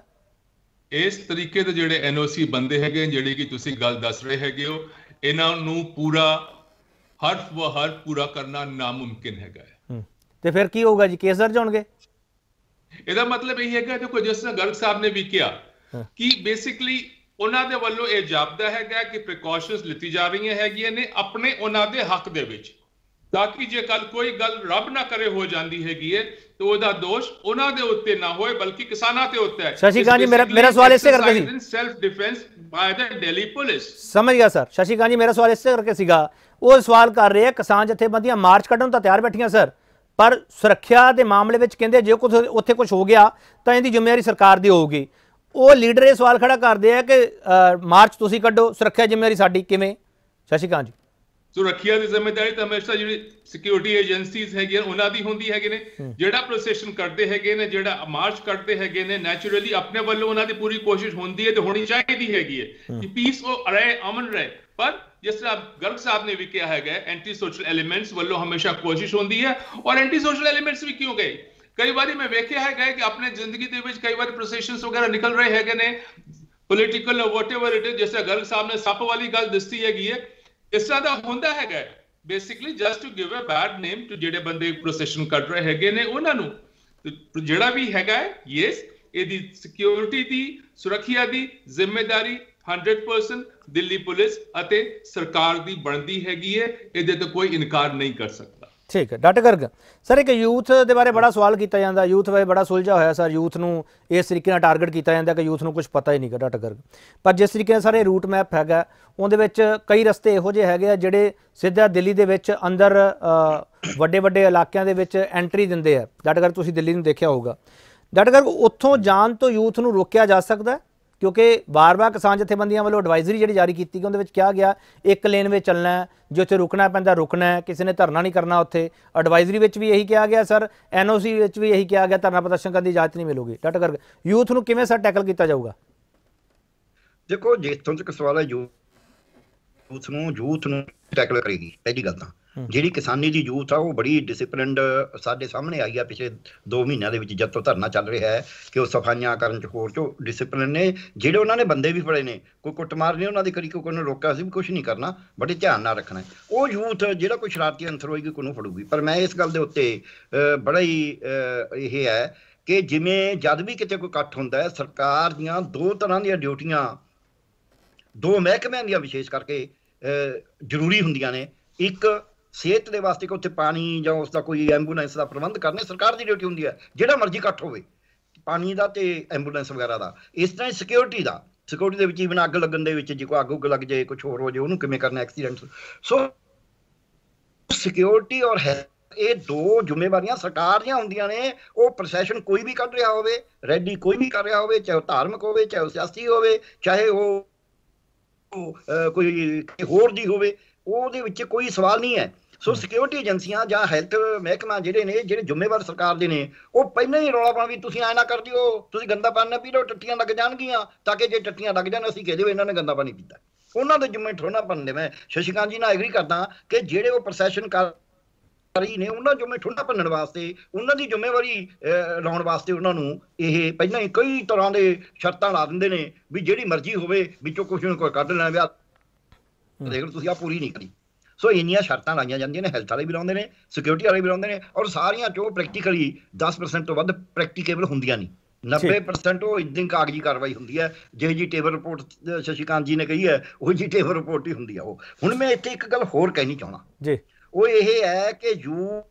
ਇਸ ਤਰੀਕੇ ਦੇ ਜਿਹੜੇ ਐਨਓਸੀ ਬੰਦੇ ਹੈਗੇ ਜਿਹੜੇ ਕਿ ਤੁਸੀਂ ਗੱਲ ਦੱਸ ਰਹੇ ਹੈਗੇ ਹੋ ਇਹਨਾਂ ਨੂੰ ਪੂਰਾ ਹਰਫ ਵਾਰ ਪੂਰਾ ਕਰਨਾ ਨਾਮੁਮਕਿਨ ਹੈਗਾ ਤੇ ਫਿਰ ਕੀ ਹੋਊਗਾ ਜੀ ਕੇਸ ਦਰਜ ਹੋਣਗੇ ਇਹਦਾ ਮਤਲਬ ਇਹ ਕਿ ਦੇਖੋ ਜਿਸ ਤਰ੍ਹਾਂ ਗਰਗ ਸਾਹਿਬ ਨੇ ਵੀ ਕਿਹਾ ਕਿ ਬੇਸਿਕਲੀ ਉਹਨਾਂ ਦੇ ਵੱਲੋਂ ਇਹ ਜਾਪਦਾ ਹੈਗਾ ਕਿ ਪ੍ਰੀਕਾਸ਼ਨਸ ਲਿੱਤੀ ਜਾ ਰਹੀਆਂ ਹੈਗੀਆਂ ਨੇ ਆਪਣੇ ਉਹਨਾਂ ਦੇ ਹੱਕ ਦੇ ਵਿੱਚ ਤਾਂ ਕਿ ਜੇ ਕੱਲ ਕੋਈ ਗੱਲ ਰੱਬ ਨਾ ਕਰੇ ਹੋ ਜਾਂਦੀ ਹੈਗੀ ਹੈ ਤੇ ਉਹਦਾ ਦੋਸ਼ ਉਹਨਾਂ ਦੇ ਉੱਤੇ ਨਾ ਹੋਏ ਬਲਕਿ ਕਿਸਾਨਾਂ ਤੇ ਉੱਤੇ ਹੈ ਸ਼ਸ਼ੀ ਕਾਂਜੀ ਮੇਰਾ ਮੇਰਾ ਸਵਾਲ ਇਸੇ ਕਰਕੇ ਸੀ self defence by the Delhi police ਸਮਝ ਗਿਆ ਸਰ ਸ਼ਸ਼ੀ ਕਾਂਜੀ ਮੇਰਾ ਸਵਾਲ ਇਸੇ ਕਰਕੇ ਸੀਗਾ ਉਹ ਸਵਾਲ ਕਰ ਰਹੇ ਆ ਕਿਸਾਨ ਜਥੇਬੰਦੀਆਂ ਮਾਰਚ ਕੱਢਣ ਤਾਂ ਤਿਆਰ ਬੈਠੀਆਂ ਸਰ ਪਰ ਸੁਰੱਖਿਆ ਦੇ ਮਾਮਲੇ ਵਿੱਚ ਕਹਿੰਦੇ ਜੇ ਕੁਝ ਉੱਥੇ ਕੁਝ ਹੋ ਗਿਆ ਤਾਂ ਇਹਦੀ ਜ਼ਿੰਮੇਵਾਰੀ ਸਰਕਾਰ ਦੀ ਹੋਊਗੀ ਉਹ ਲੀਡਰ ਇਹ ਸਵਾਲ ਖੜਾ ਕਰਦੇ ਆ ਕਿ ਮਾਰਚ ਤੁਸੀਂ ਕੱਢੋ ਸੁਰੱਖਿਆ ਜ਼ਿੰਮੇਵਾਰੀ ਸਾਡੀ ਕਿਵੇਂ ਸ਼ਸ਼ੀਕਾਂਤ ਜੀ ਸੁਰੱਖਿਆ ਦੀ ਜ਼ਿੰਮੇਵਾਰੀ ਤਾਂ ਹਮੇਸ਼ਾ ਜਿਹੜੀ ਸਿਕਿਉਰਿਟੀ ਏਜੰਸੀਜ਼ ਹੈਗੀਆਂ ਉਹਨਾਂ ਦੀ ਹੁੰਦੀ ਹੈਗੇ ਨੇ ਜਿਹੜਾ ਪ੍ਰੋਸੈਸ਼ਨ ਕਰਦੇ ਹੈਗੇ ਨੇ ਜਿਹੜਾ ਮਾਰਚ ਕਰਦੇ ਹੈਗੇ ਨੇ ਨੇਚਰਲੀ ਆਪਣੇ ਵੱਲੋਂ ਉਹਨਾਂ ਦੀ ਪੂਰੀ ਕੋਸ਼ਿਸ਼ ਹੁੰਦੀ ਹੈ ਤੇ ਹੋਣੀ ਚਾਹੀਦੀ ਹੈਗੀ ਹੈ ਕਿ ਪੀਸ ਉਹ ਰਹੇ ਅਮਨ ਰਹੇ ਪਰ ਜਿਸ ਤਰ੍ਹਾਂ ਗਰਗ ਸਾਹਿਬ ਨੇ ਵੀ ਕਿਹਾ ਹੈਗਾ ਐਂਟੀ ਸੋਸ਼ਲ ਐਲੀਮੈਂਟਸ ਵੱਲੋਂ ਹਮੇਸ਼ਾ ਕੋਸ਼ਿਸ਼ ਹੁੰਦੀ ਹੈ ਔਰ ਐਂਟੀ ਸੋਸ਼ਲ ਐਲੀਮੈਂਟਸ ਵੀ ਕਿਉਂ ਗਏ ਕਈ ਵਾਰੀ ਮੈਂ ਵੇਖਿਆ ਹੈਗਾ ਕਿ ਆਪਣੇ ਜ਼ਿੰਦਗੀ ਦੇ ਵਿੱਚ ਕਈ ਵਾਰ ਪ੍ਰੋਸੈਸ਼ਨਸ ਵਗੈਰਾ ਨਿਕਲ ਰਹੇ ਹੈਗੇ ਨੇ ਪੋਲੀਟੀਕਲ ਵਾਟਐਵਰ ਇਟ ਇਜ਼ ਜਿਵੇਂ ਅਗਰ ਸਾਹਮਣੇ ਸੱਪ ਵਾਲੀ ਗੱਲ ਦਿਸਦੀ ਹੈਗੀ ਹੈ ਇਸ ਤਰ੍ਹਾਂ ਦਾ ਹੁੰਦਾ ਹੈਗਾ basically just to give a bad name to ਜਿਹੜੇ ਬੰਦੇ ਪ੍ਰੋਸੈਸ਼ਨ ਕੱਢ ਰਹੇ ਹੈਗੇ ਨੇ ਉਹਨਾਂ ਨੂੰ ਜਿਹੜਾ ਵੀ ਹੈਗਾ ਯੈਸ ਇਹਦੀ ਸਿਕਿਉਰਿਟੀ ਦੀ ਸੁਰੱਖਿਆ ਦੀ ਜ਼ਿੰਮੇਵਾਰੀ 100% ਦਿੱਲੀ ਪੁਲਿਸ ਅਤੇ ਸਰਕਾਰ ਦੀ ਬਣਦੀ ਹੈਗੀ ਹੈ ਇਹਦੇ ਤੇ ਕੋਈ ਇਨਕਾਰ ਨਹੀਂ ਕਰ ਸਕਦਾ ਠੀਕ ਹੈ ਡਾਕਟਰ ਗਰਗ ਸਰ ਇੱਕ ਯੂਥ ਦੇ ਬਾਰੇ ਬੜਾ ਸਵਾਲ ਕੀਤਾ ਜਾਂਦਾ ਯੂਥ ਬਾਰੇ ਬੜਾ ਸੁਲਝਾ ਹੋਇਆ ਸਰ ਯੂਥ ਨੂੰ ਇਸ ਤਰੀਕੇ ਨਾਲ ਟਾਰਗੇਟ ਕੀਤਾ ਜਾਂਦਾ ਕਿ ਯੂਥ ਨੂੰ ਕੁਝ ਪਤਾ ਹੀ ਨਹੀਂ ਡਾਕਟਰ ਗਰਗ ਪਰ ਜਿਸ ਤਰੀਕੇ ਨਾਲ ਸਾਰੇ ਰੂਟ ਮੈਪ ਹੈਗਾ ਉਹਦੇ ਵਿੱਚ ਕਈ ਰਸਤੇ ਇਹੋ ਜਿਹੇ ਹੈਗੇ ਆ ਜਿਹੜੇ ਸਿੱਧਾ ਦਿੱਲੀ ਦੇ ਵਿੱਚ ਅੰਦਰ ਵੱਡੇ ਵੱਡੇ ਇਲਾਕਿਆਂ ਦੇ ਵਿੱਚ ਐਂਟਰੀ ਦਿੰਦੇ ਆ ਡਾਕਟਰ ਕਰ ਤੁਸੀਂ ਦਿੱਲੀ ਨੂੰ ਦੇਖਿਆ ਹੋਊਗਾ ਡਾਕਟਰ ਕਰ ਉੱਥੋਂ ਜਾਣ ਤੋਂ ਯੂਥ ਨੂੰ ਰੋਕਿਆ ਜਾ ਸਕਦਾ ਹੈ ਕਿਉਂਕਿ ਵਾਰ-ਵਾਰ ਕਿਸਾਨ ਜਥੇਬੰਦੀਆਂ ਵੱਲੋਂ ਐਡਵਾਈਜ਼ਰੀ ਜਿਹੜੀ ਜਾਰੀ ਕੀਤੀ ਗਈ ਉਹਦੇ ਵਿੱਚ ਕਿਹਾ ਗਿਆ ਇੱਕ ਲੇਨ ਵਿੱਚ ਚੱਲਣਾ ਜੋ ਉੱਥੇ ਰੁਕਣਾ ਪੈਂਦਾ ਰੁਕਣਾ ਕਿਸੇ ਨੇ ਧਰਨਾ ਨਹੀਂ ਕਰਨਾ ਉੱਥੇ ਐਡਵਾਈਜ਼ਰੀ ਵਿੱਚ ਵੀ ਇਹੀ ਕਿਹਾ ਗਿਆ ਸਰ ਐਨਓਸੀ ਵਿੱਚ ਵੀ ਇਹੀ ਕਿਹਾ ਗਿਆ ਧਰਨਾ ਪ੍ਰਦਰਸ਼ਨ ਕਰਨ ਦੀ ਇਜਾਜ਼ਤ ਨਹੀਂ ਮਿਲੂਗੀ ਡਟ ਕਰ ਯੂਥ ਨੂੰ ਕਿਵੇਂ ਸਰ ਟੈਕਲ ਕੀਤਾ ਜਾਊਗਾ ਦੇਖੋ ਜੇ ਤੁਹਾਨੂੰ ਇੱਕ ਸਵਾਲ ਹੈ ਯੂਥ ਨੂੰ ਯੂਥ ਨੂੰ ਟੈਕਲ ਕਰੇਗੀ ਪਹਿਲੀ ਗੱਲ ਤਾਂ ਜਿਹੜੀ ਕਿਸਾਨੀ ਦੀ ਯੂਥ ਆ ਉਹ ਬੜੀ ਡਿਸਪਲਿਨਡ ਸਾਡੇ ਸਾਹਮਣੇ ਆਈ ਆ ਪਿਛਲੇ 2 ਮਹੀਨਿਆਂ ਦੇ ਵਿੱਚ ਜਦ ਤੋਂ ਧਰਨਾ ਚੱਲ ਰਿਹਾ ਹੈ ਕਿ ਉਹ ਸਫਾਈਆਂ ਕਰਨ ਚ ਹੋਰ ਚੋ ਡਿਸਪਲਿਨ ਨੇ ਜਿਹੜੇ ਉਹਨਾਂ ਨੇ ਬੰਦੇ ਵੀ ਫੜੇ ਨੇ ਕੋਈ ਕੁੱਟਮਾਰ ਨਹੀਂ ਉਹਨਾਂ ਦੇ ਕਰੀ ਕੋਈ ਨੂੰ ਰੋਕਿਆ ਸੀ ਵੀ ਕੁਝ ਨਹੀਂ ਕਰਨਾ ਬੜੇ ਧਿਆਨ ਨਾਲ ਰੱਖਣਾ ਉਹ ਯੂਥ ਜਿਹੜਾ ਕੋਈ ਸ਼ਰਾਰਤੀ ਅੰਤਰ ਹੋਏਗੀ ਨੂੰ ਫੜੂਗੀ ਪਰ ਮੈਂ ਇਸ ਗੱਲ ਦੇ ਉੱਤੇ ਬੜਾ ਹੀ ਇਹ ਹੈ ਕਿ ਜਿਵੇਂ ਜਦ ਵੀ ਕਿਤੇ ਕੋਈ ਇਕੱਠ ਹੁੰਦਾ ਹੈ ਸਰਕਾਰ ਦੀਆਂ ਦੋ ਤਰ੍ਹਾਂ ਦੀਆਂ ਡਿਊਟੀਆਂ ਦੋ ਮਹਿਕਮਿਆਂ ਦੀਆਂ ਵਿਸ਼ੇਸ਼ ਕਰਕੇ ਜ਼ਰੂਰੀ ਹੁੰਦੀਆਂ ਨੇ ਇੱਕ ਸਿਹਤ ਦੇ ਵਾਸਤੇ ਕਿ ਉੱਥੇ ਪਾਣੀ ਜਾਂ ਉਸ ਦਾ ਕੋਈ ਐਂਬੂਲੈਂਸ ਦਾ ਪ੍ਰਬੰਧ ਕਰਨੇ ਸਰਕਾਰ ਦੀ ਡਿਊਟੀ ਹੁੰਦੀ ਹੈ ਜਿਹੜਾ ਮਰਜ਼ੀ ਇਕੱਠ ਹੋਵੇ ਪਾਣੀ ਦਾ ਤੇ ਐਂਬੂਲੈਂਸ ਵਗੈਰਾ ਦਾ ਇਸ ਤਰ੍ਹਾਂ ਹੀ ਸਿਕਿਉਰਿਟੀ ਦਾ ਸਿਕਿਉਰਿਟੀ ਦੇ ਵਿੱਚ ਇਵਨ ਅੱਗ ਲੱਗਣ ਦੇ ਵਿੱਚ ਜੇ ਕੋਈ ਅੱਗ ਲੱਗ ਜਾਏ ਕੁਝ ਹੋਰ ਹੋ ਜਾਏ ਉਹਨੂੰ ਕਿਵੇਂ ਕਰਨਾ ਐਕਸੀਡੈਂਟ ਸੋ ਸਿਕਿਉਰਿਟੀ ਔਰ ਹੈ ਇਹ ਦੋ ਜ਼ਿੰਮੇਵਾਰੀਆਂ ਸਰਕਾਰ ਦੀਆਂ ਹੁੰਦੀਆਂ ਨੇ ਉਹ ਪ੍ਰੋਸੈਸ਼ਨ ਕੋਈ ਵੀ ਕੱਢ ਰਿਹਾ ਹੋਵੇ ਰੈਡੀ ਕੋਈ ਵੀ ਕਰ ਰਿਹਾ ਹੋਵੇ ਚਾਹੇ ਉਹ ਧਾਰਮਿਕ ਹੋਵੇ ਚਾਹੇ ਉਹ ਸਿਆਸੀ ਹੋਵੇ ਚਾਹੇ ਉਹ ਕੋਈ ਹੋਰ ਦੀ ਹੋਵੇ ਉਹਦੇ ਵਿੱਚ ਕੋਈ ਸਵਾਲ ਨਹੀਂ ਹੈ ਸੋ ਸਿਕਿਉਰਿਟੀ ਏਜੰਸੀਆਂ ਜਾਂ ਹੈਲਥ ਮਹਿਕਮਾ ਜਿਹੜੇ ਨੇ ਜਿਹੜੇ ਜ਼ਿੰਮੇਵਾਰ ਸਰਕਾਰ ਦੇ ਨੇ ਉਹ ਪਹਿਲਾਂ ਹੀ ਰੌਲਾ ਪਾਉਣ ਵੀ ਤੁਸੀਂ ਐ ਨਾ ਕਰ ਦਿਓ ਤੁਸੀਂ ਗੰਦਾ ਪਾਣੀ ਨਾ ਪੀਓ ਟੱਟੀਆਂ ਲੱਗ ਜਾਣਗੀਆਂ ਤਾਂ ਕਿ ਜੇ ਟੱਟੀਆਂ ਲੱਗ ਜਾਣ ਅਸੀਂ ਕਹਿ ਕਹਦੇ ਇਹਨਾਂ ਨੇ ਗੰਦਾ ਪਾਣੀ ਪੀਤਾ ਉਹਨਾਂ ਦੇ ਜ਼ਿੰਮੇ ਠੋਣਾ ਬਣਦੇ ਮੈਂ ਸ਼ਸ਼ਿਕਾਂ ਜੀ ਨਾਲ ਐਗਰੀ ਕਰਦਾ ਕਿ ਜਿਹੜੇ ਉਹ ਪ੍ਰੋਸੈਸ਼ਨ ਕਰ ਰਹੀ ਨੇ ਉਹਨਾਂ ਜੁਮੇ ਠੁੰਡਾ ਭੰਨਣ ਵਾਸਤੇ ਉਹਨਾਂ ਦੀ ਜ਼ਿੰਮੇਵਾਰੀ ਲਾਉਣ ਵਾਸਤੇ ਉਹਨਾਂ ਨੂੰ ਇਹ ਪਹਿਲਾਂ ਹੀ ਕਈ ਤਰ੍ਹਾਂ ਦੇ ਸ਼ਰਤਾਂ ਲਾ ਦਿੰਦੇ ਨੇ ਵੀ ਜਿਹੜੀ ਮਰਜ਼ੀ ਹੋਵੇ ਵਿੱਚੋਂ ਕੁਝ ਨੂੰ ਕੋਈ ਕੱਢ ਲੈਣ ਵਿਆਹ ਦੇਖ ਲਓ ਤੁਸੀਂ ਆ ਪੂਰੀ ਨਹੀਂ ਕਰੀ ਸੋ ਇੰਨੀਆਂ ਸ਼ਰਤਾਂ ਲਾਈਆਂ ਜਾਂਦੀਆਂ ਨੇ ਹੈਲਥ ਵਾਲੇ ਵੀ ਲਾਉਂਦੇ ਨੇ ਸਿਕਿਉਰਿਟੀ ਵਾਲੇ ਵੀ ਲਾਉਂਦੇ ਨੇ ਔਰ ਸਾਰੀਆਂ ਚੋ ਪ੍ਰੈਕਟੀਕਲੀ 10% ਤੋਂ ਵੱਧ ਪ੍ਰੈਕਟੀਕੇਬਲ ਹੁੰਦੀਆਂ ਨਹੀਂ 90% ਉਹ ਇਦਾਂ ਕਾਗਜ਼ੀ ਕਾਰਵਾਈ ਹੁੰਦੀ ਹੈ ਜਿਹੇ ਜੀ ਟੇਬਲ ਰਿਪੋਰਟ ਸ਼ਸ਼ੀਕਾਂਤ ਜੀ ਨੇ ਕਹੀ ਹੈ ਉਹ ਜੀ ਟੇਬਲ ਰਿਪੋਰਟ ਹੀ ਹੁੰਦੀ ਆ ਉਹ ਹੁਣ ਮੈਂ ਇੱਥੇ ਇੱਕ ਗੱਲ ਹੋਰ ਕਹਿਣੀ ਚਾਹਣਾ ਜੀ ਉਹ ਇਹ ਹੈ ਕਿ ਯੂ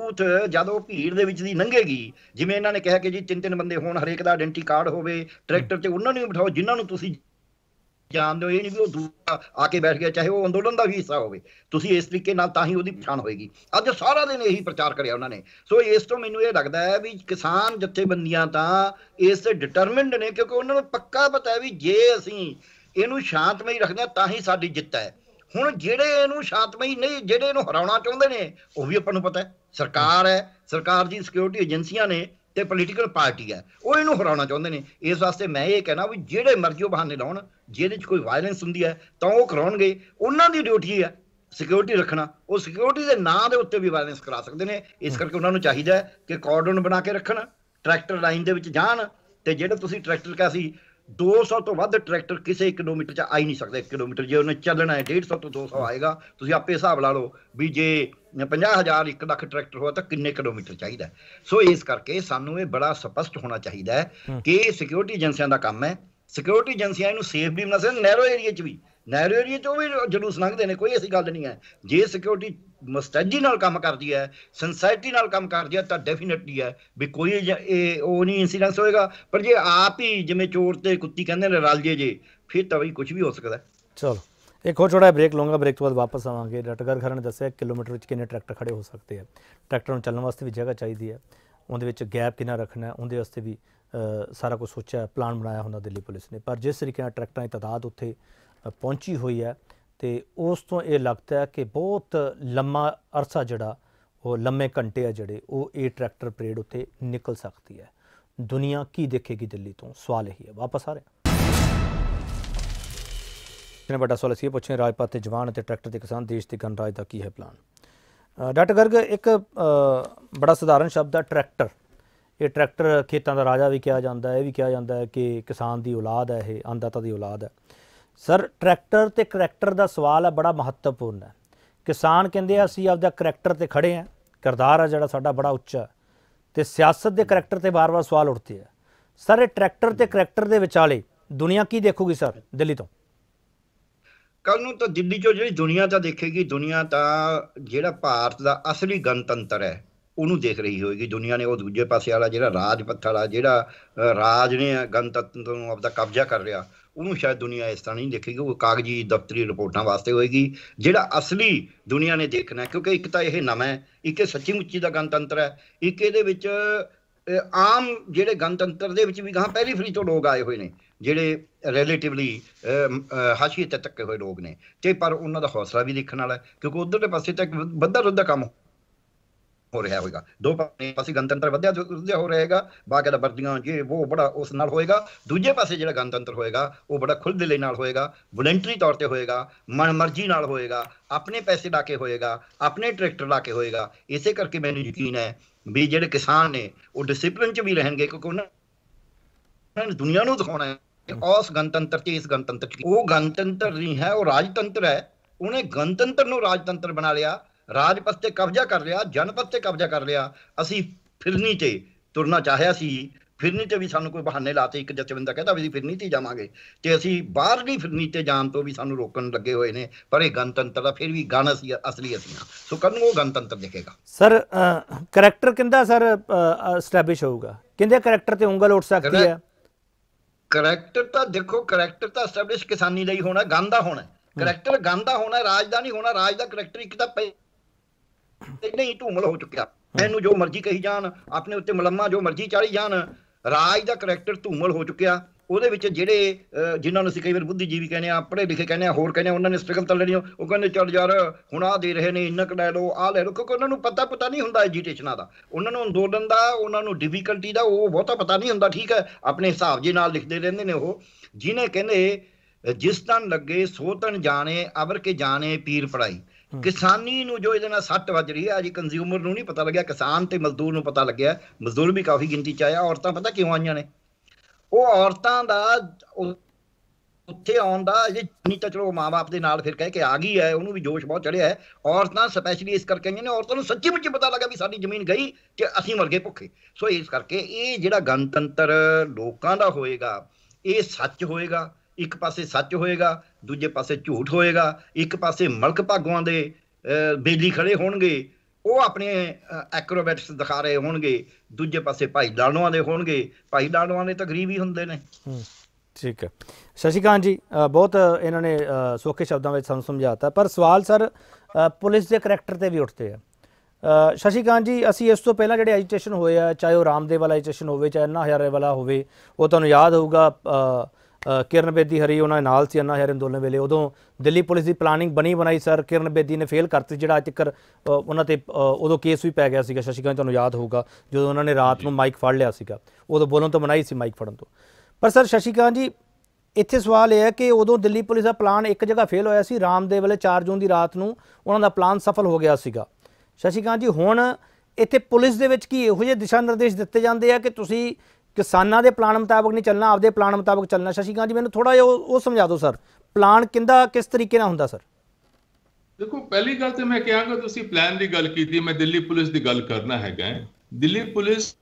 ਉਹ ਜਦੋਂ ਭੀੜ ਦੇ ਵਿੱਚ ਦੀ ਲੰਘੇਗੀ ਜਿਵੇਂ ਇਹਨਾਂ ਨੇ ਕਿਹਾ ਕਿ ਜੀ ਤਿੰਨ ਤਿੰਨ ਬੰਦੇ ਹੋਣ ਹਰੇਕ ਦਾ ਆਇਡੈਂਟੀ ਕਾਰਡ ਹੋਵੇ ਟਰੈਕਟਰ 'ਚ ਉਹਨਾਂ ਨੂੰ ਬਿਠਾਓ ਜਿਨ੍ਹਾਂ ਨੂੰ ਤੁਸੀਂ ਜਾਣਦੇ ਹੋ ਇਹ ਨਹੀਂ ਵੀ ਉਹ ਦੂਜਾ ਆ ਕੇ ਬੈਠ ਗਿਆ ਚਾਹੇ ਉਹ ਅੰਦੋਲਨ ਦਾ ਵੀ ਹਿੱਸਾ ਹੋਵੇ ਤੁਸੀਂ ਇਸ ਤਰੀਕੇ ਨਾਲ ਤਾਂ ਹੀ ਉਹਦੀ ਪਛਾਣ ਹੋਏਗੀ ਅੱਜ ਸਾਰਾ ਦਿਨ ਇਹੀ ਪ੍ਰਚਾਰ ਕਰਿਆ ਉਹਨਾਂ ਨੇ ਸੋ ਇਸ ਤੋਂ ਮੈਨੂੰ ਇਹ ਲੱਗਦਾ ਹੈ ਵੀ ਕਿਸਾਨ ਜਥੇਬੰਦੀਆਂ ਤਾਂ ਇਸ ਤੇ ਡਿਟਰਮਿਨਡ ਨੇ ਕਿਉਂਕਿ ਉਹਨਾਂ ਨੂੰ ਪੱਕਾ ਪਤਾ ਹੈ ਵੀ ਜੇ ਅਸੀਂ ਇਹਨੂੰ ਸ਼ਾਂਤਮਈ ਰੱਖਦੇ ਤਾਂ ਹੀ ਸਾਡੀ ਜਿੱਤ ਹੈ ਹੁਣ ਜਿਹੜੇ ਇਹਨੂੰ ਸ਼ਾਂਤਮਈ ਨਹੀਂ ਜਿਹੜੇ ਇਹਨੂੰ ਹਰਾਉਣਾ ਚਾਹੁੰਦੇ ਨੇ ਉਹ ਵੀ ਆਪਾਂ ਨੂੰ ਪਤਾ ਹੈ ਸਰਕਾਰ ਹੈ ਸਰਕਾਰ ਦੀ ਸਿਕਿਉਰਿਟੀ ਏਜੰਸੀਆਂ ਨੇ ਤੇ ਪੋਲੀਟੀਕਲ ਪਾਰਟੀ ਹੈ ਉਹ ਇਹਨੂੰ ਹਰਾਉਣਾ ਚਾਹੁੰਦੇ ਨੇ ਇਸ ਵਾਸਤੇ ਮੈਂ ਇਹ ਕਹਿਣਾ ਵੀ ਜਿਹੜੇ ਮਰਜ਼ੀ ਉਹ ਬਹਾਨੇ ਲਾਉਣ ਜਿਹਦੇ 'ਚ ਕੋਈ ਵਾਇਲੈਂਸ ਹੁੰਦੀ ਹੈ ਤਾਂ ਉਹ ਕਰਾਉਣਗੇ ਉਹਨਾਂ ਦੀ ਡਿਊਟੀ ਹੈ ਸਿਕਿਉਰਿਟੀ ਰੱਖਣਾ ਉਹ ਸਿਕਿਉਰਿਟੀ ਦੇ ਨਾਂ ਦੇ ਉੱਤੇ ਵੀ ਵਾਇਲੈਂਸ ਕਰਾ ਸਕਦੇ ਨੇ ਇਸ ਕਰਕੇ ਉਹਨਾਂ ਨੂੰ ਚਾਹੀਦਾ ਹੈ ਕਿ ਕਾਰਡਨ ਬਣਾ ਕੇ ਰੱਖਣ ਟਰੈਕਟਰ ਲਾਈਨ ਦੇ ਵਿੱਚ ਜਾਣ ਤੇ ਜਿਹੜੇ ਤੁਸੀਂ ਟਰੈਕਟਰ ਕਿਹਾ ਸੀ 200 ਤੋਂ ਵੱਧ ਟਰੈਕਟਰ ਕਿਸੇ 1 ਕਿਲੋਮੀਟਰ 'ਚ ਆ ਹੀ ਨਹੀਂ ਸਕਦਾ 1 ਕਿਲੋਮੀਟਰ ਜੇ ਉਹਨੇ ਚੱਲਣਾ ਹੈ 150 ਤੋਂ 200 ਆਏਗਾ ਤੁਸੀਂ ਆਪੇ ਹਿਸਾਬ ਲਾ ਲਓ ਵੀ ਜੇ 50000 1 ਲੱਖ ਟਰੈਕਟਰ ਹੋਇਆ ਤਾਂ ਕਿੰਨੇ ਕਿਲੋਮੀਟਰ ਚਾਹੀਦਾ ਸੋ ਇਸ ਕਰਕੇ ਸਾਨੂੰ ਇਹ ਬੜਾ ਸਪਸ਼ਟ ਹੋਣਾ ਚਾਹੀਦਾ ਹੈ ਕਿ ਸਿਕਿਉਰਿਟੀ ਏਜੰਸੀਆਂ ਦਾ ਕੰਮ ਹੈ ਸਿਕਿਉਰਿਟੀ ਏਜੰਸੀਆਂ ਨੂੰ ਸੇਫ ਵੀ ਬਣਾ ਸੇ ਨੈਰੋ ਏਰੀਆ 'ਚ ਵੀ ਨੈਰੋ ਏਰੀਆ 'ਚ ਵੀ ਜਲੂਸ ਲੰਘਦੇ ਨੇ ਕੋਈ ਐਸੀ ਗੱਲ ਨਹੀਂ ਹੈ ਜੇ ਸਿਕਿਉਰਿਟੀ ਮਸਟੈਜੀ ਨਾਲ ਕੰਮ ਕਰਦੀ ਹੈ ਸੋਸਾਇਟੀ ਨਾਲ ਕੰਮ ਕਰਦੀ ਹੈ ਤਾਂ ਡੈਫੀਨਿਟਲੀ ਹੈ ਵੀ ਕੋਈ ਇਹ ਉਹ ਨਹੀਂ ਇਨਸੀਡੈਂਸ ਹੋਏਗਾ ਪਰ ਜੇ ਆਪ ਹੀ ਜਿਵੇਂ ਚੋਰ ਤੇ ਕੁੱਤੀ ਕਹਿੰਦੇ ਨੇ ਰਲ ਜੇ ਜੇ ਫਿਰ ਤਾਂ ਵੀ ਕੁਝ ਵੀ ਹੋ ਸਕਦਾ ਚਲੋ ਇੱਕ ਹੋਰ ਬ੍ਰੇਕ ਲਵਾਂਗਾ ਬ੍ਰੇਕ ਤੋਂ ਬਾਅਦ ਵਾਪਸ ਆਵਾਂਗੇ ਡਟਗਰ ਖਰਨ ਨੇ ਦੱਸਿਆ ਕਿਲੋਮੀਟਰ ਵਿੱਚ ਕਿੰਨੇ ਟਰੈਕਟਰ ਖੜੇ ਹੋ ਸਕਦੇ ਆ ਟਰੈਕਟਰ ਨੂੰ ਚੱਲਣ ਵਾਸਤੇ ਵੀ ਜਗ੍ਹਾ ਚਾਹੀਦੀ ਹੈ ਉਹਦੇ ਵਿੱਚ ਗੈਪ ਕਿੰਨਾ ਰੱਖਣਾ ਉਹਦੇ ਵਾਸਤੇ ਵੀ ਸਾਰਾ ਕੁਝ ਸੋਚਿਆ ਪਲਾਨ ਬਣਾਇਆ ਹੁੰਦਾ ਦਿੱਲੀ ਪੁਲਿਸ ਨੇ ਪਰ ਜਿਸ ਤਰੀਕੇ ਨਾਲ ਟਰੈਕਟਰਾਂ ਦੀ ਤਦਾਦ ਉੱਥੇ ਪਹੁੰਚੀ ਹੋਈ ਹੈ ਤੇ ਉਸ ਤੋਂ ਇਹ ਲੱਗਦਾ ਹੈ ਕਿ ਬਹੁਤ ਲੰਮਾ ਅਰਸਾ ਜਿਹੜਾ ਉਹ ਲੰਮੇ ਘੰਟੇ ਆ ਜਿਹੜੇ ਉਹ ਇਹ ਟਰੈਕਟਰ ਪਰੇਡ ਉੱਤੇ ਨਿਕਲ ਸਕਦੀ ਹੈ ਦੁਨੀਆ ਕੀ ਦੇਖੇਗੀ ਦਿੱਲੀ ਤੋਂ ਸਵਾਲ ਇਹ ਹੈ ਵਾਪਸ ਆ ਰਹੇ ਜਿਹਨੇ ਵੱਡਾ ਸਵਾਲ ਸੀ ਇਹ ਪੁੱਛੇ ਰਾਜਪਾਲ ਤੇ ਜਵਾਨ ਅਤੇ ਟਰੈਕਟਰ ਦੇ ਕਿਸਾਨ ਦੇਸ਼ ਤੇ ਗਣਰਾਜ ਦਾ ਕੀ ਹੈ ਪਲਾਨ ਡਾਕਟਰ ਗਰਗ ਇੱਕ ਬੜਾ ਸਧਾਰਨ ਸ਼ਬਦ ਹੈ ਟਰੈਕਟਰ ਇਹ ਟਰੈਕਟਰ ਖੇਤਾਂ ਦਾ ਰਾਜਾ ਵੀ ਕਿਹਾ ਜਾਂਦਾ ਹੈ ਇਹ ਵੀ ਕਿਹਾ ਜਾਂਦਾ ਹੈ ਕਿ ਕਿਸਾਨ ਦੀ ਔਲਾਦ ਹੈ ਇਹ ਅੰਦਾਤਾ ਦੀ ਔਲਾਦ ਹੈ ਸਰ ਟਰੈਕਟਰ ਤੇ ਕਰੈਕਟਰ ਦਾ ਸਵਾਲ ਹੈ ਬੜਾ ਮਹੱਤਵਪੂਰਨ ਹੈ ਕਿਸਾਨ ਕਹਿੰਦੇ ਅਸੀਂ ਆਪਦਾ ਕਰੈਕਟਰ ਤੇ ਖੜੇ ਆ ਕਰਦਾਰ ਆ ਜਿਹੜਾ ਸਾਡਾ ਬੜਾ ਉੱਚਾ ਤੇ ਸਿਆਸਤ ਦੇ ਕਰੈਕਟਰ ਤੇ ਬਾਰ-ਬਾਰ ਸਵਾਲ ਉੱਠਦੇ ਆ ਸਰ ਇਹ ਟਰੈਕਟਰ ਤੇ ਕਰੈਕਟਰ ਦੇ ਵਿਚਾਲੇ ਦੁਨੀਆ ਕੀ ਦੇਖੂਗੀ ਸਰ ਦਿੱਲੀ ਤੋਂ ਕੱਲ ਨੂੰ ਤਾਂ ਦਿੱਲੀ ਚੋਂ ਜਿਹੜੀ ਦੁਨੀਆ ਤਾਂ ਦੇਖੇਗੀ ਦੁਨੀਆ ਤਾਂ ਜਿਹੜਾ ਭਾਰਤ ਦਾ ਅਸਲੀ ਗਣਤੰਤਰ ਹੈ ਉਹਨੂੰ ਦੇਖ ਰਹੀ ਹੋਏਗੀ ਦੁਨੀਆ ਨੇ ਉਹ ਦੂਜੇ ਪਾਸੇ ਵਾਲਾ ਜਿਹੜਾ ਰਾਜ ਪੱਥਰ ਜਿਹੜਾ ਰਾਜ ਨੇ ਗਣਤੰਤਰ ਨੂੰ ਆਪਦਾ ਕਬਜ਼ਾ ਕਰ ਲਿਆ ਉਹਨੂੰ ਸ਼ਾਇਦ ਦੁਨੀਆ ਇਸ ਤਰ੍ਹਾਂ ਨਹੀਂ ਦੇਖੇਗੀ ਉਹ ਕਾਗਜ਼ੀ ਦਫ਼ਤਰੀ ਰਿਪੋਰਟਾਂ ਵਾਸਤੇ ਹੋਏਗੀ ਜਿਹੜਾ ਅਸਲੀ ਦੁਨੀਆ ਨੇ ਦੇਖਣਾ ਕਿਉਂਕਿ ਇੱਕ ਤਾਂ ਇਹ ਨਵਾਂ ਹੈ ਇੱਕ ਇਹ ਸੱਚੀ ਮੁੱਚੀ ਦਾ ਗਣਤੰਤਰ ਹੈ ਇੱਕ ਇਹਦੇ ਵਿੱਚ ਆਮ ਜਿਹੜੇ ਗਣਤੰਤਰ ਦੇ ਵਿੱਚ ਵੀ ਗਾਂ ਪਹਿਲੀ ਫਰੀ ਤੋਂ ਲੋਕ ਆਏ ਹੋਏ ਨੇ ਜਿਹੜੇ ਰਿਲੇਟਿਵਲੀ ਹਾਸ਼ੀਏ ਤੇ ਤੱਕੇ ਹੋਏ ਲੋਕ ਨੇ ਤੇ ਪਰ ਉਹਨਾਂ ਦਾ ਹੌਸਲਾ ਵੀ ਦੇਖਣ ਵਾਲਾ ਕਿਉਂਕਿ ਉਧਰਲੇ ਪਾਸੇ ਤਾਂ ਵੱਧਾ ਰੁੱਧਾ ਕੰਮ ਹੋ ਰਿਹਾ ਹੋਵੇਗਾ ਦੋ ਪਾਸੇ ਗਣਤੰਤਰ ਵਧਿਆ ਰੁੱਧਿਆ ਹੋ ਰਹੇਗਾ ਦਾ ਵਰਦੀਆਂ ਜੇ ਉਹ ਬੜਾ ਉਸ ਨਾਲ ਹੋਏਗਾ ਦੂਜੇ ਪਾਸੇ ਜਿਹੜਾ ਗਣਤੰਤਰ ਹੋਏਗਾ ਉਹ ਬੜਾ ਖੁੱਲ੍ਹ ਦਿਲੇ ਨਾਲ ਹੋਏਗਾ ਵੋਲੰਟਰੀ ਤੌਰ ਤੇ ਹੋਏਗਾ ਮਨ ਮਰਜ਼ੀ ਨਾਲ ਹੋਏਗਾ ਆਪਣੇ ਪੈਸੇ ਲਾ ਕੇ ਹੋਏਗਾ ਆਪਣੇ ਟਰੈਕਟਰ ਲਾ ਕੇ ਹੋਏਗਾ ਇਸੇ ਕਰਕੇ ਮੈਨੂੰ ਯਕੀਨ ਹੈ ਵੀ ਜਿਹੜੇ ਕਿਸਾਨ ਨੇ ਉਹ ਡਿਸਪਲਿਨ 'ਚ ਵੀ ਰਹਿਣਗੇ ਕਿਉਂਕਿ ਉਹਨਾਂ ਨੇ ਦੁਨੀਆ ਨੂੰ ਦਿਖਾਉਣਾ ਹੈ ਉਸ ਗਣਤੰਤਰ ਤੇ ਇਸ ਗਣਤੰਤਰ ਚ ਉਹ ਗਣਤੰਤਰ ਨਹੀਂ ਹੈ ਉਹ ਰਾਜਤੰਤਰ ਹੈ ਉਹਨੇ ਗਣਤੰਤਰ ਨੂੰ ਰਾਜਤੰਤਰ ਬਣਾ ਲਿਆ ਰਾਜਪਤ ਤੇ ਕਬਜ਼ਾ ਕਰ ਲਿਆ ਜਨਪਤ ਤੇ ਕਬਜ਼ਾ ਕਰ ਲਿਆ ਅਸੀਂ ਫਿਰਨੀ ਤੇ ਤੁਰਨਾ ਚਾਹਿਆ ਸੀ ਫਿਰਨੀ ਤੇ ਵੀ ਸਾਨੂੰ ਕੋਈ ਬਹਾਨੇ ਲਾਤੇ ਇੱਕ ਜਥੇਬੰਦਾ ਕਹਿੰਦਾ ਵੀ ਫਿਰਨੀ ਤੇ ਜਾਵਾਂਗੇ ਤੇ ਅਸੀਂ ਬਾਹਰ ਨਹੀਂ ਫਿਰਨੀ ਤੇ ਜਾਣ ਤੋਂ ਵੀ ਸਾਨੂੰ ਰੋਕਣ ਲੱਗੇ ਹੋਏ ਨੇ ਪਰ ਇਹ ਗਣਤੰਤਰ ਦਾ ਫਿਰ ਵੀ ਗਣ ਸੀ ਅਸਲੀ ਅਸੀਂ ਸੋ ਕੱਲ ਉਹ ਗਣਤੰਤਰ ਦਿਖੇਗਾ ਸਰ ਕੈਰੈਕਟਰ ਕਿੰਦਾ ਸਰ ਸਟੈਬਲਿਸ਼ ਹੋਊਗਾ ਕਿੰਦੇ ਕੈਰੈਕਟਰ ਤੇ ਉਂਗਲ ਉੱਠ ਸਕਦੀ ਹੈ ਕਰੈਕਟਰ ਤਾਂ ਦੇਖੋ ਕਰੈਕਟਰ ਤਾਂ ਸਟੈਬਲਿਸ਼ ਕਿਸਾਨੀ ਲਈ ਹੋਣਾ ਗੰਦਾ ਹੋਣਾ ਕਰੈਕਟਰ ਗੰਦਾ ਹੋਣਾ ਰਾਜ ਦਾ ਨਹੀਂ ਹੋਣਾ ਰਾਜ ਦਾ ਕਰੈਕਟਰ ਇੱਕ ਤਾਂ ਪਹਿਲਾਂ ਹੀ ਢੂਮਲ ਹੋ ਚੁੱਕਿਆ ਇਹਨੂੰ ਜੋ ਮਰਜ਼ੀ ਕਹੀ ਜਾਣ ਆਪਣੇ ਉੱਤੇ ਮਲਮਾ ਜੋ ਮਰਜ਼ੀ ਚਾੜੀ ਜਾਣ ਰਾਜ ਦਾ ਕਰੈਕਟਰ ਢੂਮਲ ਹੋ ਚੁੱਕਿਆ ਉਹਦੇ ਵਿੱਚ ਜਿਹੜੇ ਜਿਨ੍ਹਾਂ ਨੂੰ ਅਸੀਂ ਕਈ ਵਾਰ ਬੁੱਧੀਜੀਵੀ ਕਹਿੰਦੇ ਆ ਪੜ੍ਹੇ ਲਿਖੇ ਕਹਿੰਦੇ ਆ ਹੋਰ ਕਹਿੰਦੇ ਉਹਨਾਂ ਨੇ ਸਟ੍ਰਗਲ ਤਾਂ ਲੈਣੀ ਉਹ ਕਹਿੰਦੇ ਚੱਲ ਯਾਰ ਹੁਣ ਆ ਦੇ ਰਹੇ ਨੇ ਇੰਨਾ ਕੁ ਲੈ ਲਓ ਆ ਲੈ ਲਓ ਕਿਉਂਕਿ ਉਹਨਾਂ ਨੂੰ ਪਤਾ ਪਤਾ ਨਹੀਂ ਹੁੰਦਾ ਐਜੀਟੇਸ਼ਨਾਂ ਦਾ ਉਹਨਾਂ ਨੂੰ ਅੰਦੋਲਨ ਦਾ ਉਹਨਾਂ ਨੂੰ ਡਿਫਿਕਲਟੀ ਦਾ ਉਹ ਬਹੁਤਾ ਪਤਾ ਨਹੀਂ ਹੁੰਦਾ ਠੀਕ ਹੈ ਆਪਣੇ ਹਿਸਾਬ ਜੇ ਨਾਲ ਲਿਖਦੇ ਰਹਿੰਦੇ ਨੇ ਉਹ ਜਿਨੇ ਕਹਿੰਦੇ ਜਿਸ ਤਨ ਲੱਗੇ ਸੋ ਤਨ ਜਾਣੇ ਅਬਰ ਕੇ ਜਾਣੇ ਪੀਰ ਪੜਾਈ ਕਿਸਾਨੀ ਨੂੰ ਜੋ ਇਹਦੇ ਨਾਲ ਸੱਟ ਵੱਜ ਰਹੀ ਹੈ ਅਜੀ ਕੰਜ਼ਿਊਮਰ ਨੂੰ ਨਹੀਂ ਪਤਾ ਲੱਗਿਆ ਕਿਸਾਨ ਤੇ ਮਜ਼ਦੂਰ ਨੂੰ ਪਤਾ ਲੱਗਿਆ ਮਜ਼ਦੂਰ ਵੀ ਕਾਫੀ ਗਿਣਤੀ ਚ ਆਇਆ ਔਰਤਾਂ ਪਤਾ ਕਿਉਂ ਆਈਆਂ ਨੇ ਉਹ ਔਰਤਾਂ ਦਾ ਉੱਥੇ ਆਉਣ ਦਾ ਜੇ ਨਹੀਂ ਤਾਂ ਚਲੋ ਮਾਪੇ ਦੇ ਨਾਲ ਫਿਰ ਕਹਿ ਕੇ ਆ ਗਈ ਹੈ ਉਹਨੂੰ ਵੀ ਜੋਸ਼ ਬਹੁਤ ਚੜਿਆ ਹੈ ਔਰਤਾਂ ਸਪੈਸ਼ਲੀ ਇਸ ਕਰਕੇ ਆਈਆਂ ਨੇ ਔਰਤਾਂ ਨੂੰ ਸੱਚੀ ਮੁੱਚੀ ਪਤਾ ਲੱਗਾ ਵੀ ਸਾਡੀ ਜ਼ਮੀਨ ਗਈ ਕਿ ਅਸੀਂ ਮਰ ਗਏ ਭੁੱਖੇ ਸੋ ਇਸ ਕਰਕੇ ਇਹ ਜਿਹੜਾ ਗਣਤੰਤਰ ਲੋਕਾਂ ਦਾ ਹੋਏਗਾ ਇਹ ਸੱਚ ਹੋਏਗਾ ਇੱਕ ਪਾਸੇ ਸੱਚ ਹੋਏਗਾ ਦੂਜੇ ਪਾਸੇ ਝੂਠ ਹੋਏਗਾ ਇੱਕ ਪਾਸੇ ਮਲਕ ਭਾਗਵਾਂ ਦੇ ਬੇਲੀ ਖੜੇ ਹੋਣਗੇ ਉਹ ਆਪਣੇ ਐਕਰੋਬੈਟਸ ਦਿਖਾ ਰਹੇ ਹੋਣਗੇ ਦੂਜੇ ਪਾਸੇ ਭਾਈ ਡਾਣੋਆਂ ਦੇ ਹੋਣਗੇ ਭਾਈ ਡਾਣੋਆਂ ਦੇ ਤਕਰੀਬ ਹੀ ਹੁੰਦੇ ਨੇ ਠੀਕ ਹੈ ਸ਼ਸ਼ੀਕਾਂਤ ਜੀ ਬਹੁਤ ਇਹਨਾਂ ਨੇ ਸੋਖੇ ਸ਼ਬਦਾਂ ਵਿੱਚ ਸਾਨੂੰ ਸਮਝਾਤਾ ਪਰ ਸਵਾਲ ਸਰ ਪੁਲਿਸ ਦੇ ਕੈਰੈਕਟਰ ਤੇ ਵੀ ਉੱਠਦੇ ਆ ਸ਼ਸ਼ੀਕਾਂਤ ਜੀ ਅਸੀਂ ਇਸ ਤੋਂ ਪਹਿਲਾਂ ਜਿਹੜੇ ਐਜੀਟੇਸ਼ਨ ਹੋਏ ਆ ਚਾਹੇ ਉਹ ਰਾਮਦੇਵ ਵਾਲਾ ਐਜੀਟੇਸ਼ਨ ਹੋਵੇ ਚਾਹੇ ਨਾ ਹਜ਼ਾਰੇ ਵਾਲਾ ਹੋਵੇ ਉਹ ਤੁਹਾਨੂੰ ਯਾਦ ਹੋਊਗਾ ਕਿਰਨ ਬੇਦੀ ਹਰੀ ਉਹਨਾਂ ਨਾਲ ਸੀ ਅੰਨਾ ਹਰ ਅੰਦੋਲਨ ਵੇਲੇ ਉਦੋਂ ਦਿੱਲੀ ਪੁਲਿਸ ਦੀ ਪਲਾਨਿੰਗ ਬਣੀ ਬਣਾਈ ਸਰ ਕਿਰਨ ਬੇਦੀ ਨੇ ਫੇਲ ਕਰਤੀ ਜਿਹੜਾ ਅੱਜ ਉਹਨਾਂ ਤੇ ਉਦੋਂ ਕੇਸ ਵੀ ਪੈ ਗਿਆ ਸੀਗਾ ਸ਼ਸ਼ੀਕਾਂਤ ਤੁਹਾਨੂੰ ਯਾਦ ਹੋਊਗਾ ਜਦੋਂ ਉਹਨਾਂ ਨੇ ਰਾਤ ਨੂੰ ਮਾਈਕ ਫੜ ਲਿਆ ਸੀਗਾ ਉਦੋਂ ਬੋਲਣ ਤੋਂ ਮਨਾਈ ਸੀ ਮਾਈਕ ਫੜਨ ਤੋਂ ਪਰ ਸਰ ਸ਼ਸ਼ੀਕਾਂਤ ਜੀ ਇੱਥੇ ਸਵਾਲ ਇਹ ਹੈ ਕਿ ਉਦੋਂ ਦਿੱਲੀ ਪੁਲਿਸ ਦਾ ਪਲਾਨ ਇੱਕ ਜਗ੍ਹਾ ਫੇਲ ਹੋਇਆ ਸੀ ਰਾਮ ਦੇ ਵੇਲੇ 4 ਜੂਨ ਦੀ ਰਾਤ ਨੂੰ ਉਹਨਾਂ ਦਾ ਪਲਾਨ ਸਫਲ ਹੋ ਗਿਆ ਸੀਗਾ ਸ਼ਸ਼ੀਕਾਂਤ ਜੀ ਹੁਣ ਇੱਥੇ ਪੁਲਿਸ ਦੇ ਵਿੱਚ ਕੀ ਇਹੋ ਜਿਹੇ ਦਿਸ਼ਾ ਨਿਰਦੇਸ਼ ਦਿੱਤੇ ਜਾਂਦੇ ਆ ਕਿ ਤੁਸੀਂ ਕਿਸਾਨਾਂ ਦੇ ਪਲਾਨ ਮੁਤਾਬਕ ਨਹੀਂ ਚੱਲਣਾ ਆਪਦੇ ਪਲਾਨ ਮੁਤਾਬਕ ਚੱਲਣਾ ਸ਼ਸ਼ੀਕਾਂਤ ਜੀ ਮੈਨੂੰ ਥੋੜਾ ਜਿਹਾ ਉਹ ਸਮਝਾ ਦਿਓ ਸਰ ਪਲਾਨ ਕਿੰਦਾ ਕਿਸ ਤਰੀਕੇ ਨਾਲ ਹੁੰਦਾ ਸਰ ਦੇਖੋ ਪਹਿਲੀ ਗੱਲ ਤੇ ਮੈਂ ਕਿਹਾਗਾ ਤੁਸੀਂ ਪਲਾਨ ਦੀ ਗੱਲ ਕੀਤੀ ਮੈਂ ਦਿੱਲੀ ਪੁਲਿਸ ਦੀ ਗੱਲ ਕਰਨਾ ਹੈਗਾ ਦਿੱਲੀ ਪੁਲਿਸ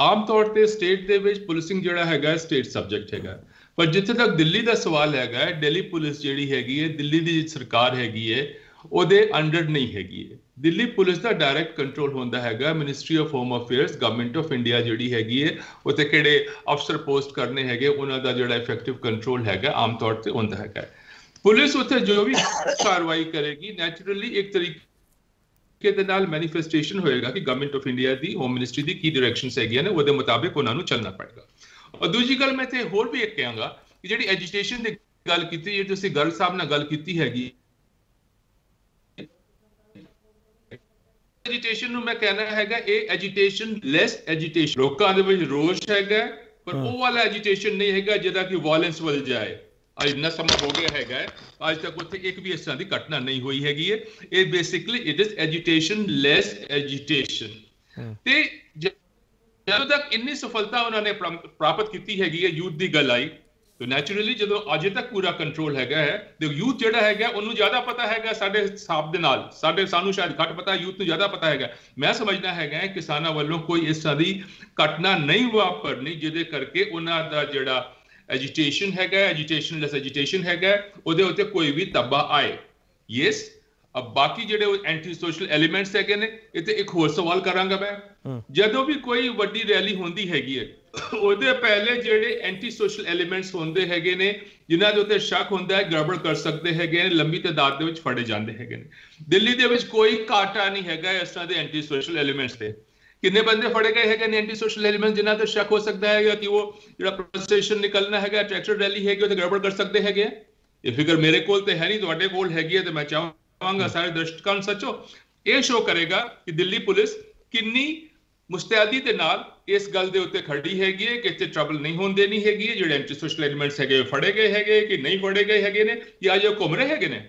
ਆਮ ਤੌਰ ਤੇ ਸਟੇਟ ਦੇ ਵਿੱਚ ਪੁਲਿਸਿੰਗ ਜਿਹੜਾ ਹੈਗਾ ਸਟੇਟ ਸਬਜੈਕਟ ਹੈਗਾ ਪਰ ਜਿੱਥੇ ਤੱਕ ਦਿੱਲੀ ਦਾ ਸਵਾਲ ਹੈਗਾ ਦਿੱਲੀ ਪੁਲਿਸ ਜਿਹੜੀ ਹੈਗੀ ਹੈ ਦਿੱਲੀ ਦੀ ਸਰਕਾਰ ਹੈਗੀ ਹੈ ਉਹਦੇ ਅੰਡਰ ਨਹੀਂ ਹੈਗੀ ਹੈ ਦਿੱਲੀ ਪੁਲਿਸ ਦਾ ਡਾਇਰੈਕਟ ਕੰਟਰੋਲ ਹੁੰਦਾ ਹੈਗਾ ministry of home affairs government of India ਜਿਹੜੀ ਹੈਗੀ ਹੈ ਉੱਥੇ ਕਿਹੜੇ ਅਫਸਰ ਪੋਸਟ ਕਰਨੇ ਹੈਗੇ ਉਹਨਾਂ ਦਾ ਜਿਹੜਾ ਇਫੈਕਟਿਵ ਕੰਟਰੋਲ ਹੈਗਾ ਆਮ ਤੌਰ ਤੇ ਹੁੰਦਾ ਹੈਗਾ ਪੁਲਿਸ ਉੱਥੇ ਜੋ ਵੀ ਕਾਰਵਾਈ ਕਰੇਗੀ ਨੇਚਰਲੀ ਇੱਕ ਤਰੀਕੇ ਦੇ ਨਾਲ ਮੈਨੀਫੈਸਟੇਸ਼ਨ ਹੋਏਗਾ ਕਿ ਗਵਰਨਮੈਂਟ ਆਫ ਇੰਡੀਆ ਦੀ ਹੋਮ ਮਿਨਿਸਟਰੀ ਦੀ ਕੀ ਡਾਇਰੈਕਸ਼ਨਸ ਹੈਗੀਆਂ ਨੇ ਉਹਦੇ ਮੁਤਾਬਿਕ ਉਹਨਾਂ ਨੂੰ ਚੱਲਣਾ ਪੜੇਗਾ ਔਰ ਦੂਜੀ ਗੱਲ ਮੈਂ ਤੇ ਹੋਰ ਵੀ ਇੱਕ ਕਹਾਂਗਾ ਕਿ ਜਿਹੜੀ ਐਜੂਕੇਸ਼ਨ ਦੀ ਗੱਲ ਕੀਤੀ ਇਹ ਤੁਸੀਂ ਗੱਲ ਸਾਹਿਬ ਨਾਲ ਗੱਲ ਕੀਤੀ ਹੈਗੀ ਐਜੀਟੇਸ਼ਨ ਨੂੰ ਮੈਂ ਕਹਿਣਾ ਹੈਗਾ ਇਹ ਐਜੀਟੇਸ਼ਨ ਲੈਸ ਐਜੀਟੇਸ਼ਨ ਲੋਕਾਂ ਦੇ ਵਿੱਚ ਰੋਸ਼ ਹੈਗਾ ਪਰ ਉਹ ਵਾਲਾ ਐਜੀਟੇਸ਼ਨ ਨਹੀਂ ਹੈਗਾ ਜਿਹਦਾ ਕਿ ਵਾਇਲੈਂਸ ਵੱਲ ਜਾਏ ਅੱਜ ਨਾ ਸਮਾਂ ਹੋ ਗਿਆ ਹੈਗਾ ਅੱਜ ਤੱਕ ਉੱਥੇ ਇੱਕ ਵੀ ਇਸ ਤਰ੍ਹਾਂ ਦੀ ਘਟਨਾ ਨਹੀਂ ਹੋਈ ਹੈਗੀ ਹੈ ਇਹ basically it is agitation less agitation ਤੇ ਜਦੋਂ ਤੱਕ ਇੰਨੀ ਸਫਲਤਾ ਉਹਨਾਂ ਨੇ ਪ੍ਰਾਪਤ ਕੀਤੀ ਹੈਗੀ ਹੈ ਯੂਥ ਦੀ ਗੱਲ ਆਈ ਤੇ ਨੈਚੁਰਲੀ ਜਦੋਂ ਅਜੇ ਤੱਕ ਪੂਰਾ ਕੰਟਰੋਲ ਹੈਗਾ ਹੈ ਤੇ ਯੂਥ ਜਿਹੜਾ ਹੈਗਾ ਉਹਨੂੰ ਜ਼ਿਆਦਾ ਪਤਾ ਹੈਗਾ ਸਾਡੇ ਹਿਸਾਬ ਦੇ ਨਾਲ ਸਾਡੇ ਸਾਨੂੰ ਸ਼ਾਇਦ ਘੱਟ ਪਤਾ ਯੂਥ ਨੂੰ ਜ਼ਿਆਦਾ ਪਤਾ ਹੈਗਾ ਮੈਂ ਸਮਝਦਾ ਹੈਗਾ ਕਿਸਾਨਾਂ ਵੱਲੋਂ ਕੋਈ ਇਸ ਤਰ੍ਹਾਂ ਦੀ ਘਟਨਾ ਨਹੀਂ ਵਾਪਰਨੀ ਜਿਹਦੇ ਕਰਕੇ ਉਹਨਾਂ ਦਾ ਜਿਹੜਾ ਐਜੀਟੇਸ਼ਨ ਹੈਗਾ ਐਜੀਟੇਸ਼ਨਲੈਸ ਐਜੀਟੇਸ਼ਨ ਹੈਗਾ ਉਹਦੇ ਉੱਤੇ ਕੋਈ ਵੀ ਤੱਬਾ ਆਏ ਯੈਸ ਅਬ ਬਾਕੀ ਜਿਹੜੇ ਐਂਟੀ ਸੋਸ਼ਲ ਐਲੀਮੈਂਟਸ ਹੈਗੇ ਨੇ ਇੱਥੇ ਇੱਕ ਹੋਰ ਸਵਾਲ ਕਰਾਂਗਾ ਮੈਂ ਜਦੋਂ ਵੀ ਕੋਈ ਵੱਡੀ ਰੈਲੀ ਹੁੰਦੀ ਹੈਗੀ ਹੈ ਉਹਦੇ ਪਹਿਲੇ ਜਿਹੜੇ ਐਂਟੀ ਸੋਸ਼ਲ ਐਲੀਮੈਂਟਸ ਹੁੰਦੇ ਹੈਗੇ ਨੇ ਜਿਨ੍ਹਾਂ ਦੇ ਉੱਤੇ ਸ਼ੱਕ ਹੁੰਦਾ ਹੈ ਗੜਬੜ ਕਰ ਸਕਦੇ ਹੈਗੇ ਨੇ ਲੰਬੀ ਤਦਾਦ ਦੇ ਵਿੱਚ ਫੜੇ ਜਾਂਦੇ ਹੈਗੇ ਨੇ ਦਿੱਲੀ ਦੇ ਵਿੱਚ ਕੋਈ ਘਾਟਾ ਨਹੀਂ ਹੈਗਾ ਇਸ ਤਰ੍ਹਾਂ ਦੇ ਐਂਟੀ ਸੋਸ਼ਲ ਐਲੀਮੈਂਟਸ ਤੇ ਕਿੰਨੇ ਬੰਦੇ ਫੜੇ ਗਏ ਹੈਗੇ ਨੇ ਐਂਟੀ ਸੋਸ਼ਲ ਐਲੀਮੈਂਟ ਜਿਨ੍ਹਾਂ ਤੇ ਸ਼ੱਕ ਹੋ ਸਕਦਾ ਹੈ ਕਿ ਉਹ ਜਿਹੜਾ ਪ੍ਰੋਸੈਸ਼ਨ ਨਿਕਲਣਾ ਹੈਗਾ ਟਰੈਕਟਰ ਰੈਲੀ ਹੈਗੀ ਉਹ ਤੇ ਗੜਬੜ ਕਰ ਸਕਦੇ ਹੈਗੇ ਇਹ ਫਿਕਰ ਮੇਰੇ ਕੋਲ ਤੇ ਹੈ ਨਹੀਂ ਤੁਹਾਡੇ ਕੋਲ ਹੈਗੀ ਹੈ ਤੇ ਮੈਂ ਚਾਹਾਂਗਾ ਸਾਰੇ ਦਰਸ਼ਕਾਂ ਨੂੰ ਸੱਚੋ ਇਹ ਸ਼ੋ ਕਰੇਗਾ ਕਿ ਦਿੱਲੀ ਪੁਲਿਸ ਕਿੰਨੀ ਮੁਸਤੈਦੀ ਦੇ ਨਾਲ ਇਸ ਗੱਲ ਦੇ ਉੱਤੇ ਖੜੀ ਹੈਗੀ ਹੈ ਕਿ ਇੱਥੇ ਟਰਬਲ ਨਹੀਂ ਹੋਣ ਦੇਣੀ ਹੈਗੀ ਹੈ ਜਿਹੜੇ ਐਂਟੀ ਸੋਸ਼ਲ ਐਲੀਮੈਂਟਸ ਹੈਗੇ ਫੜੇ ਗਏ ਹੈਗੇ ਕਿ ਨਹੀਂ ਫੜੇ ਗਏ ਹੈਗੇ ਨੇ ਜਾਂ ਜੋ ਘੁੰਮ ਰਹੇ ਹੈਗੇ ਨੇ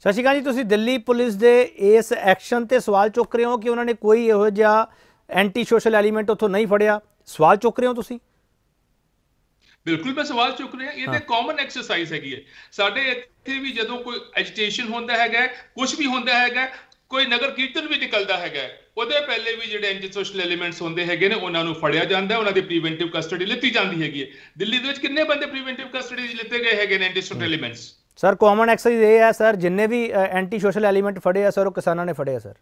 ਸਤਿ ਸ਼੍ਰੀ ਅਕਾਲ ਜੀ ਤੁਸੀਂ ਦਿੱਲੀ ਪੁਲਿਸ ਦੇ ਇਸ ਐਕਸ਼ਨ ਤੇ ਸਵਾਲ ਚੁੱਕ ਰਹੇ ਹੋ ਕਿ ਉਹਨਾਂ ਨੇ ਕੋਈ ਇਹੋ ਜਿਹਾ ਐਂਟੀ ਸੋਸ਼ਲ ਐਲੀਮੈਂਟ ਉੱਥੋਂ ਨਹੀਂ ਫੜਿਆ ਸਵਾਲ ਚੁੱਕ ਰਹੇ ਹੋ ਤੁਸੀਂ ਬਿਲਕੁਲ ਮੈਂ ਸਵਾਲ ਚੁੱਕ ਰਿਹਾ ਇਹ ਤੇ ਕਾਮਨ ਐਕਸਰਸਾਈਜ਼ ਹੈਗੀ ਹੈ ਸਾਡੇ ਇੱਥੇ ਵੀ ਜਦੋਂ ਕੋਈ ਐਜੀਟੇਸ਼ਨ ਹੁੰਦਾ ਹੈਗਾ ਕੁਝ ਵੀ ਹੁੰਦਾ ਹੈਗਾ ਕੋਈ ਨਗਰ ਕੀਰਤਨ ਵੀ ਨਿਕਲਦਾ ਹੈਗਾ ਉਹਦੇ ਪਹਿਲੇ ਵੀ ਜਿਹੜੇ ਐਂਟੀ ਸੋਸ਼ਲ ਐਲੀਮੈਂਟਸ ਹੁੰਦੇ ਹੈਗੇ ਨੇ ਉਹਨਾਂ ਨੂੰ ਫੜਿਆ ਜਾਂਦਾ ਉਹਨਾਂ ਦੀ ਪ੍ਰੀਵੈਂਟਿਵ ਕਸਟਡੀ ਲਿੱਤੀ ਜਾਂਦੀ ਹੈਗੀ ਹੈ ਦਿੱਲੀ ਦੇ ਵਿੱਚ ਕਿੰਨੇ ਬੰਦੇ ਪ੍ਰੀਵੈਂਟਿਵ ਕਸਟਡੀ ਲਿੱਤੇ ਗਏ ਹੈਗੇ ਨੇ anti social elements sir common exercise ਇਹ ਹੈ ਸਰ ਜਿੰਨੇ ਵੀ ਐਂਟੀ ਸੋਸ਼ਲ ਐਲੀਮੈਂਟ ਫੜੇ ਆ ਸਰ ਉਹ ਕਿਸਾਨਾਂ ਨੇ ਫੜੇ ਆ ਸਰ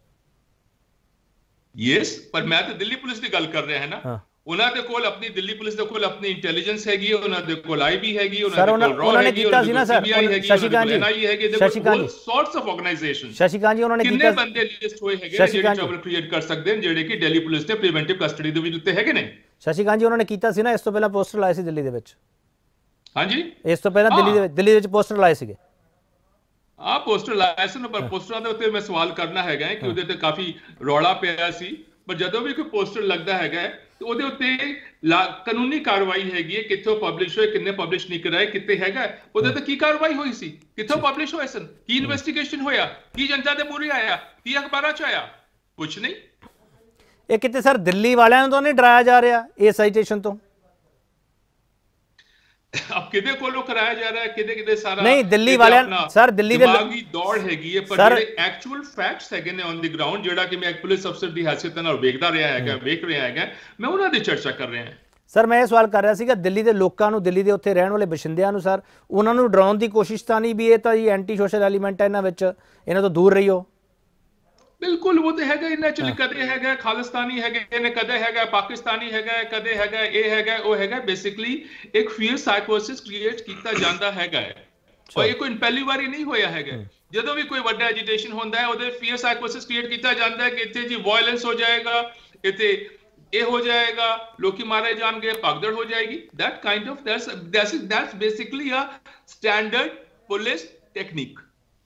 ਯੈਸ ਪਰ ਮੈਂ ਤਾਂ ਦਿੱਲੀ ਪੁਲਿਸ ਦੀ ਗੱਲ ਕਰ ਰਿਹਾ ਹਾਂ ਨਾ ਹਾਂ ਉਹਨਾਂ ਦੇ ਕੋਲ ਆਪਣੀ ਦਿੱਲੀ ਪੁਲਿਸ ਦੇ ਕੋਲ ਆਪਣੀ ਇੰਟੈਲੀਜੈਂਸ ਹੈਗੀ ਉਹਨਾਂ ਦੇ ਕੋਲ ਆਈਬੀ ਹੈਗੀ ਉਹਨਾਂ ਦੇ ਕੋਲ ਰੋ ਹੈਗੀ ਉਹਨਾਂ ਦੇ ਕੋਲ ਸੀਬੀਆਈ ਹੈਗੀ ਸ਼ਸ਼ੀਕਾਂਤ ਜੀ ਐਨਆਈ ਹੈਗੀ ਦੇ ਕੋਲ ਸੌਰਟਸ ਆਫ ਆਰਗੇਨਾਈਜੇਸ਼ਨ ਸ਼ਸ਼ੀਕਾਂਤ ਜੀ ਉਹਨਾਂ ਨੇ ਕਿੰਨੇ ਬੰਦੇ ਲਿਸਟ ਹੋਏ ਹੈਗੇ ਜਿਹੜੇ ਟ੍ਰਬਲ ਕ੍ਰੀਏਟ ਕਰ ਸਕਦੇ ਨੇ ਜਿਹੜੇ ਕਿ ਦਿੱਲੀ ਪੁਲਿਸ ਦੇ ਪ੍ਰੀਵੈਂਟਿਵ ਕਸਟਡੀ ਦੇ ਵਿੱਚ ਉੱਤੇ ਹੈਗੇ ਨੇ ਸ਼ਸ਼ੀਕਾਂਤ ਜੀ ਉਹਨਾਂ ਨੇ ਕੀਤਾ ਸੀ ਨਾ ਇਸ ਤੋਂ ਪਹਿਲਾਂ ਪੋਸਟਰ ਲਾਇਆ ਸੀ ਦਿੱਲੀ ਦੇ ਵਿੱਚ ਹਾਂਜੀ ਇਸ ਤੋਂ ਪਹਿਲਾਂ ਦਿੱਲੀ ਦੇ ਵਿੱਚ ਦਿੱਲੀ ਦੇ ਵਿੱਚ ਪੋਸਟਰ ਲਾਏ ਸੀਗੇ ਆ ਪੋਸਟਰ ਲਾਇਆ ਸੀ ਪਰ ਪੋਸਟਰਾਂ ਦੇ ਉੱਤੇ ਮੈਂ ਸਵਾਲ ਕਰਨਾ ਹੈਗਾ ਕਿ ਉਹਦੇ ਤੇ ਕਾਫੀ ਰੌਲਾ ਪਿਆ ਸੀ ਪਰ ਜਦੋਂ ਵੀ ਕੋਈ ਪੋਸਟਰ ਲੱਗਦਾ ਹੈਗਾ ਉਹਦੇ ਉੱਤੇ ਕਾਨੂੰਨੀ ਕਾਰਵਾਈ ਹੈਗੀ ਹੈ ਕਿੱਥੋਂ ਪਬਲਿਸ਼ ਹੋਏ ਕਿੰਨੇ ਪਬਲਿਸ਼ ਨਹੀਂ ਕਰਾਏ ਕਿੱਥੇ ਹੈਗਾ ਉਹਦੇ ਤੇ ਕੀ ਕਾਰਵਾਈ ਹੋਈ ਸੀ ਕਿੱਥੋਂ ਪਬਲਿਸ਼ ਹੋਇਆ ਸਨ ਕੀ ਇਨਵੈਸਟੀਗੇਸ਼ਨ ਹੋਇਆ ਕੀ ਜਨਤਾ ਦੇ ਮੂਹਰੇ ਆਇਆ ਕੀ ਅਖਬਾਰਾਂ 'ਚ ਆਇਆ ਕੁਝ ਨਹੀਂ ਇਹ ਕਿਤੇ ਸਰ ਦਿੱਲੀ ਵਾਲਿਆਂ ਨੂੰ ਤਾਂ ਨਹੀਂ ਡਰਾਇਆ ਜਾ ਰਿਹਾ ਇਹ ਸਾਈਟੇਸ਼ਨ ਤੋਂ ਅਬ ਕੋ ਕੋਲੋਂ ਕਰਾਇਆ ਜਾ ਰਿਹਾ ਹੈ ਕਿਦੇ ਕਿਦੇ ਸਾਰਾ ਨਹੀਂ ਦਿੱਲੀ ਵਾਲਿਆਂ ਸਰ ਦਿੱਲੀ ਦੇ ਦੀ ਦੌੜ ਹੈਗੀ ਹੈ ਪਰ ਜਿਹੜੇ ਐਕਚੁਅਲ ਫੈਕਟਸ ਹੈਗੇ ਨੇ ਔਨ ਦੀ ਗਰਾਊਂਡ ਜਿਹੜਾ ਕਿ ਮੈਂ ਇੱਕ ਪੁਲਿਸ ਅਫਸਰ ਦੀ ਹیثیت ਨਾਲ ਵੇਖਦਾ ਰਿਹਾ ਹੈਗਾ ਵੇਖ ਰਿਹਾ ਹੈਗਾ ਮੈਂ ਉਹਨਾਂ ਦੀ ਚਰਚਾ ਕਰ ਰਿਹਾ ਹਾਂ ਸਰ ਮੈਂ ਇਹ ਸਵਾਲ ਕਰ ਰਿਹਾ ਸੀਗਾ ਦਿੱਲੀ ਦੇ ਲੋਕਾਂ ਨੂੰ ਦਿੱਲੀ ਦੇ ਉੱਥੇ ਰਹਿਣ ਵਾਲੇ ਬਸ਼ਿੰਦਿਆਂ ਨੂੰ ਸਰ ਉਹਨਾਂ ਨੂੰ ਡਰਾਉਣ ਦੀ ਕੋਸ਼ਿਸ਼ ਤਾਂ ਨਹੀਂ ਵੀ ਇਹ ਤਾਂ ਜੀ ਐਂਟੀ ਸੋਸ਼ਲ ਐਲੀਮੈਂਟ ਹੈ ਇਹਨਾਂ ਵਿੱਚ ਇਹਨਾਂ ਤੋਂ ਦੂਰ ਰਹੀਓ ਬਿਲਕੁਲ ਉਹ ਤੇ ਹੈਗਾ ਹੀ ਨੈਚੁਰਲੀ ਕਦੇ ਹੈਗਾ ਖਾਲਿਸਤਾਨੀ ਹੈਗੇ ਨੇ ਕਦੇ ਹੈਗਾ ਪਾਕਿਸਤਾਨੀ ਹੈਗਾ ਕਦੇ ਹੈਗਾ ਇਹ ਹੈਗਾ ਉਹ ਹੈਗਾ ਬੇਸਿਕਲੀ ਇੱਕ ਫੀਅਰ ਸਾਈਕੋਸਿਸ ਕ੍ਰੀਏਟ ਕੀਤਾ ਜਾਂਦਾ ਹੈਗਾ ਔਰ ਇਹ ਕੋਈ ਪਹਿਲੀ ਵਾਰੀ ਨਹੀਂ ਹੋਇਆ ਹੈਗਾ ਜਦੋਂ ਵੀ ਕੋਈ ਵੱਡਾ ਐਜੀਟੇਸ਼ਨ ਹੁੰਦਾ ਹੈ ਉਹਦੇ ਫੀਅਰ ਸਾਈਕੋਸਿਸ ਕ੍ਰੀਏਟ ਕੀਤਾ ਜਾਂਦਾ ਹੈ ਕਿ ਇੱਥੇ ਜੀ ਵਾਇਲੈਂਸ ਹੋ ਜਾਏਗਾ ਇੱਥੇ ਇਹ ਹੋ ਜਾਏਗਾ ਲੋਕੀ ਮਾਰੇ ਜਾਣਗੇ ਭਗਦੜ ਹੋ ਜਾਏਗੀ that kind of that's that's basically a standard police technique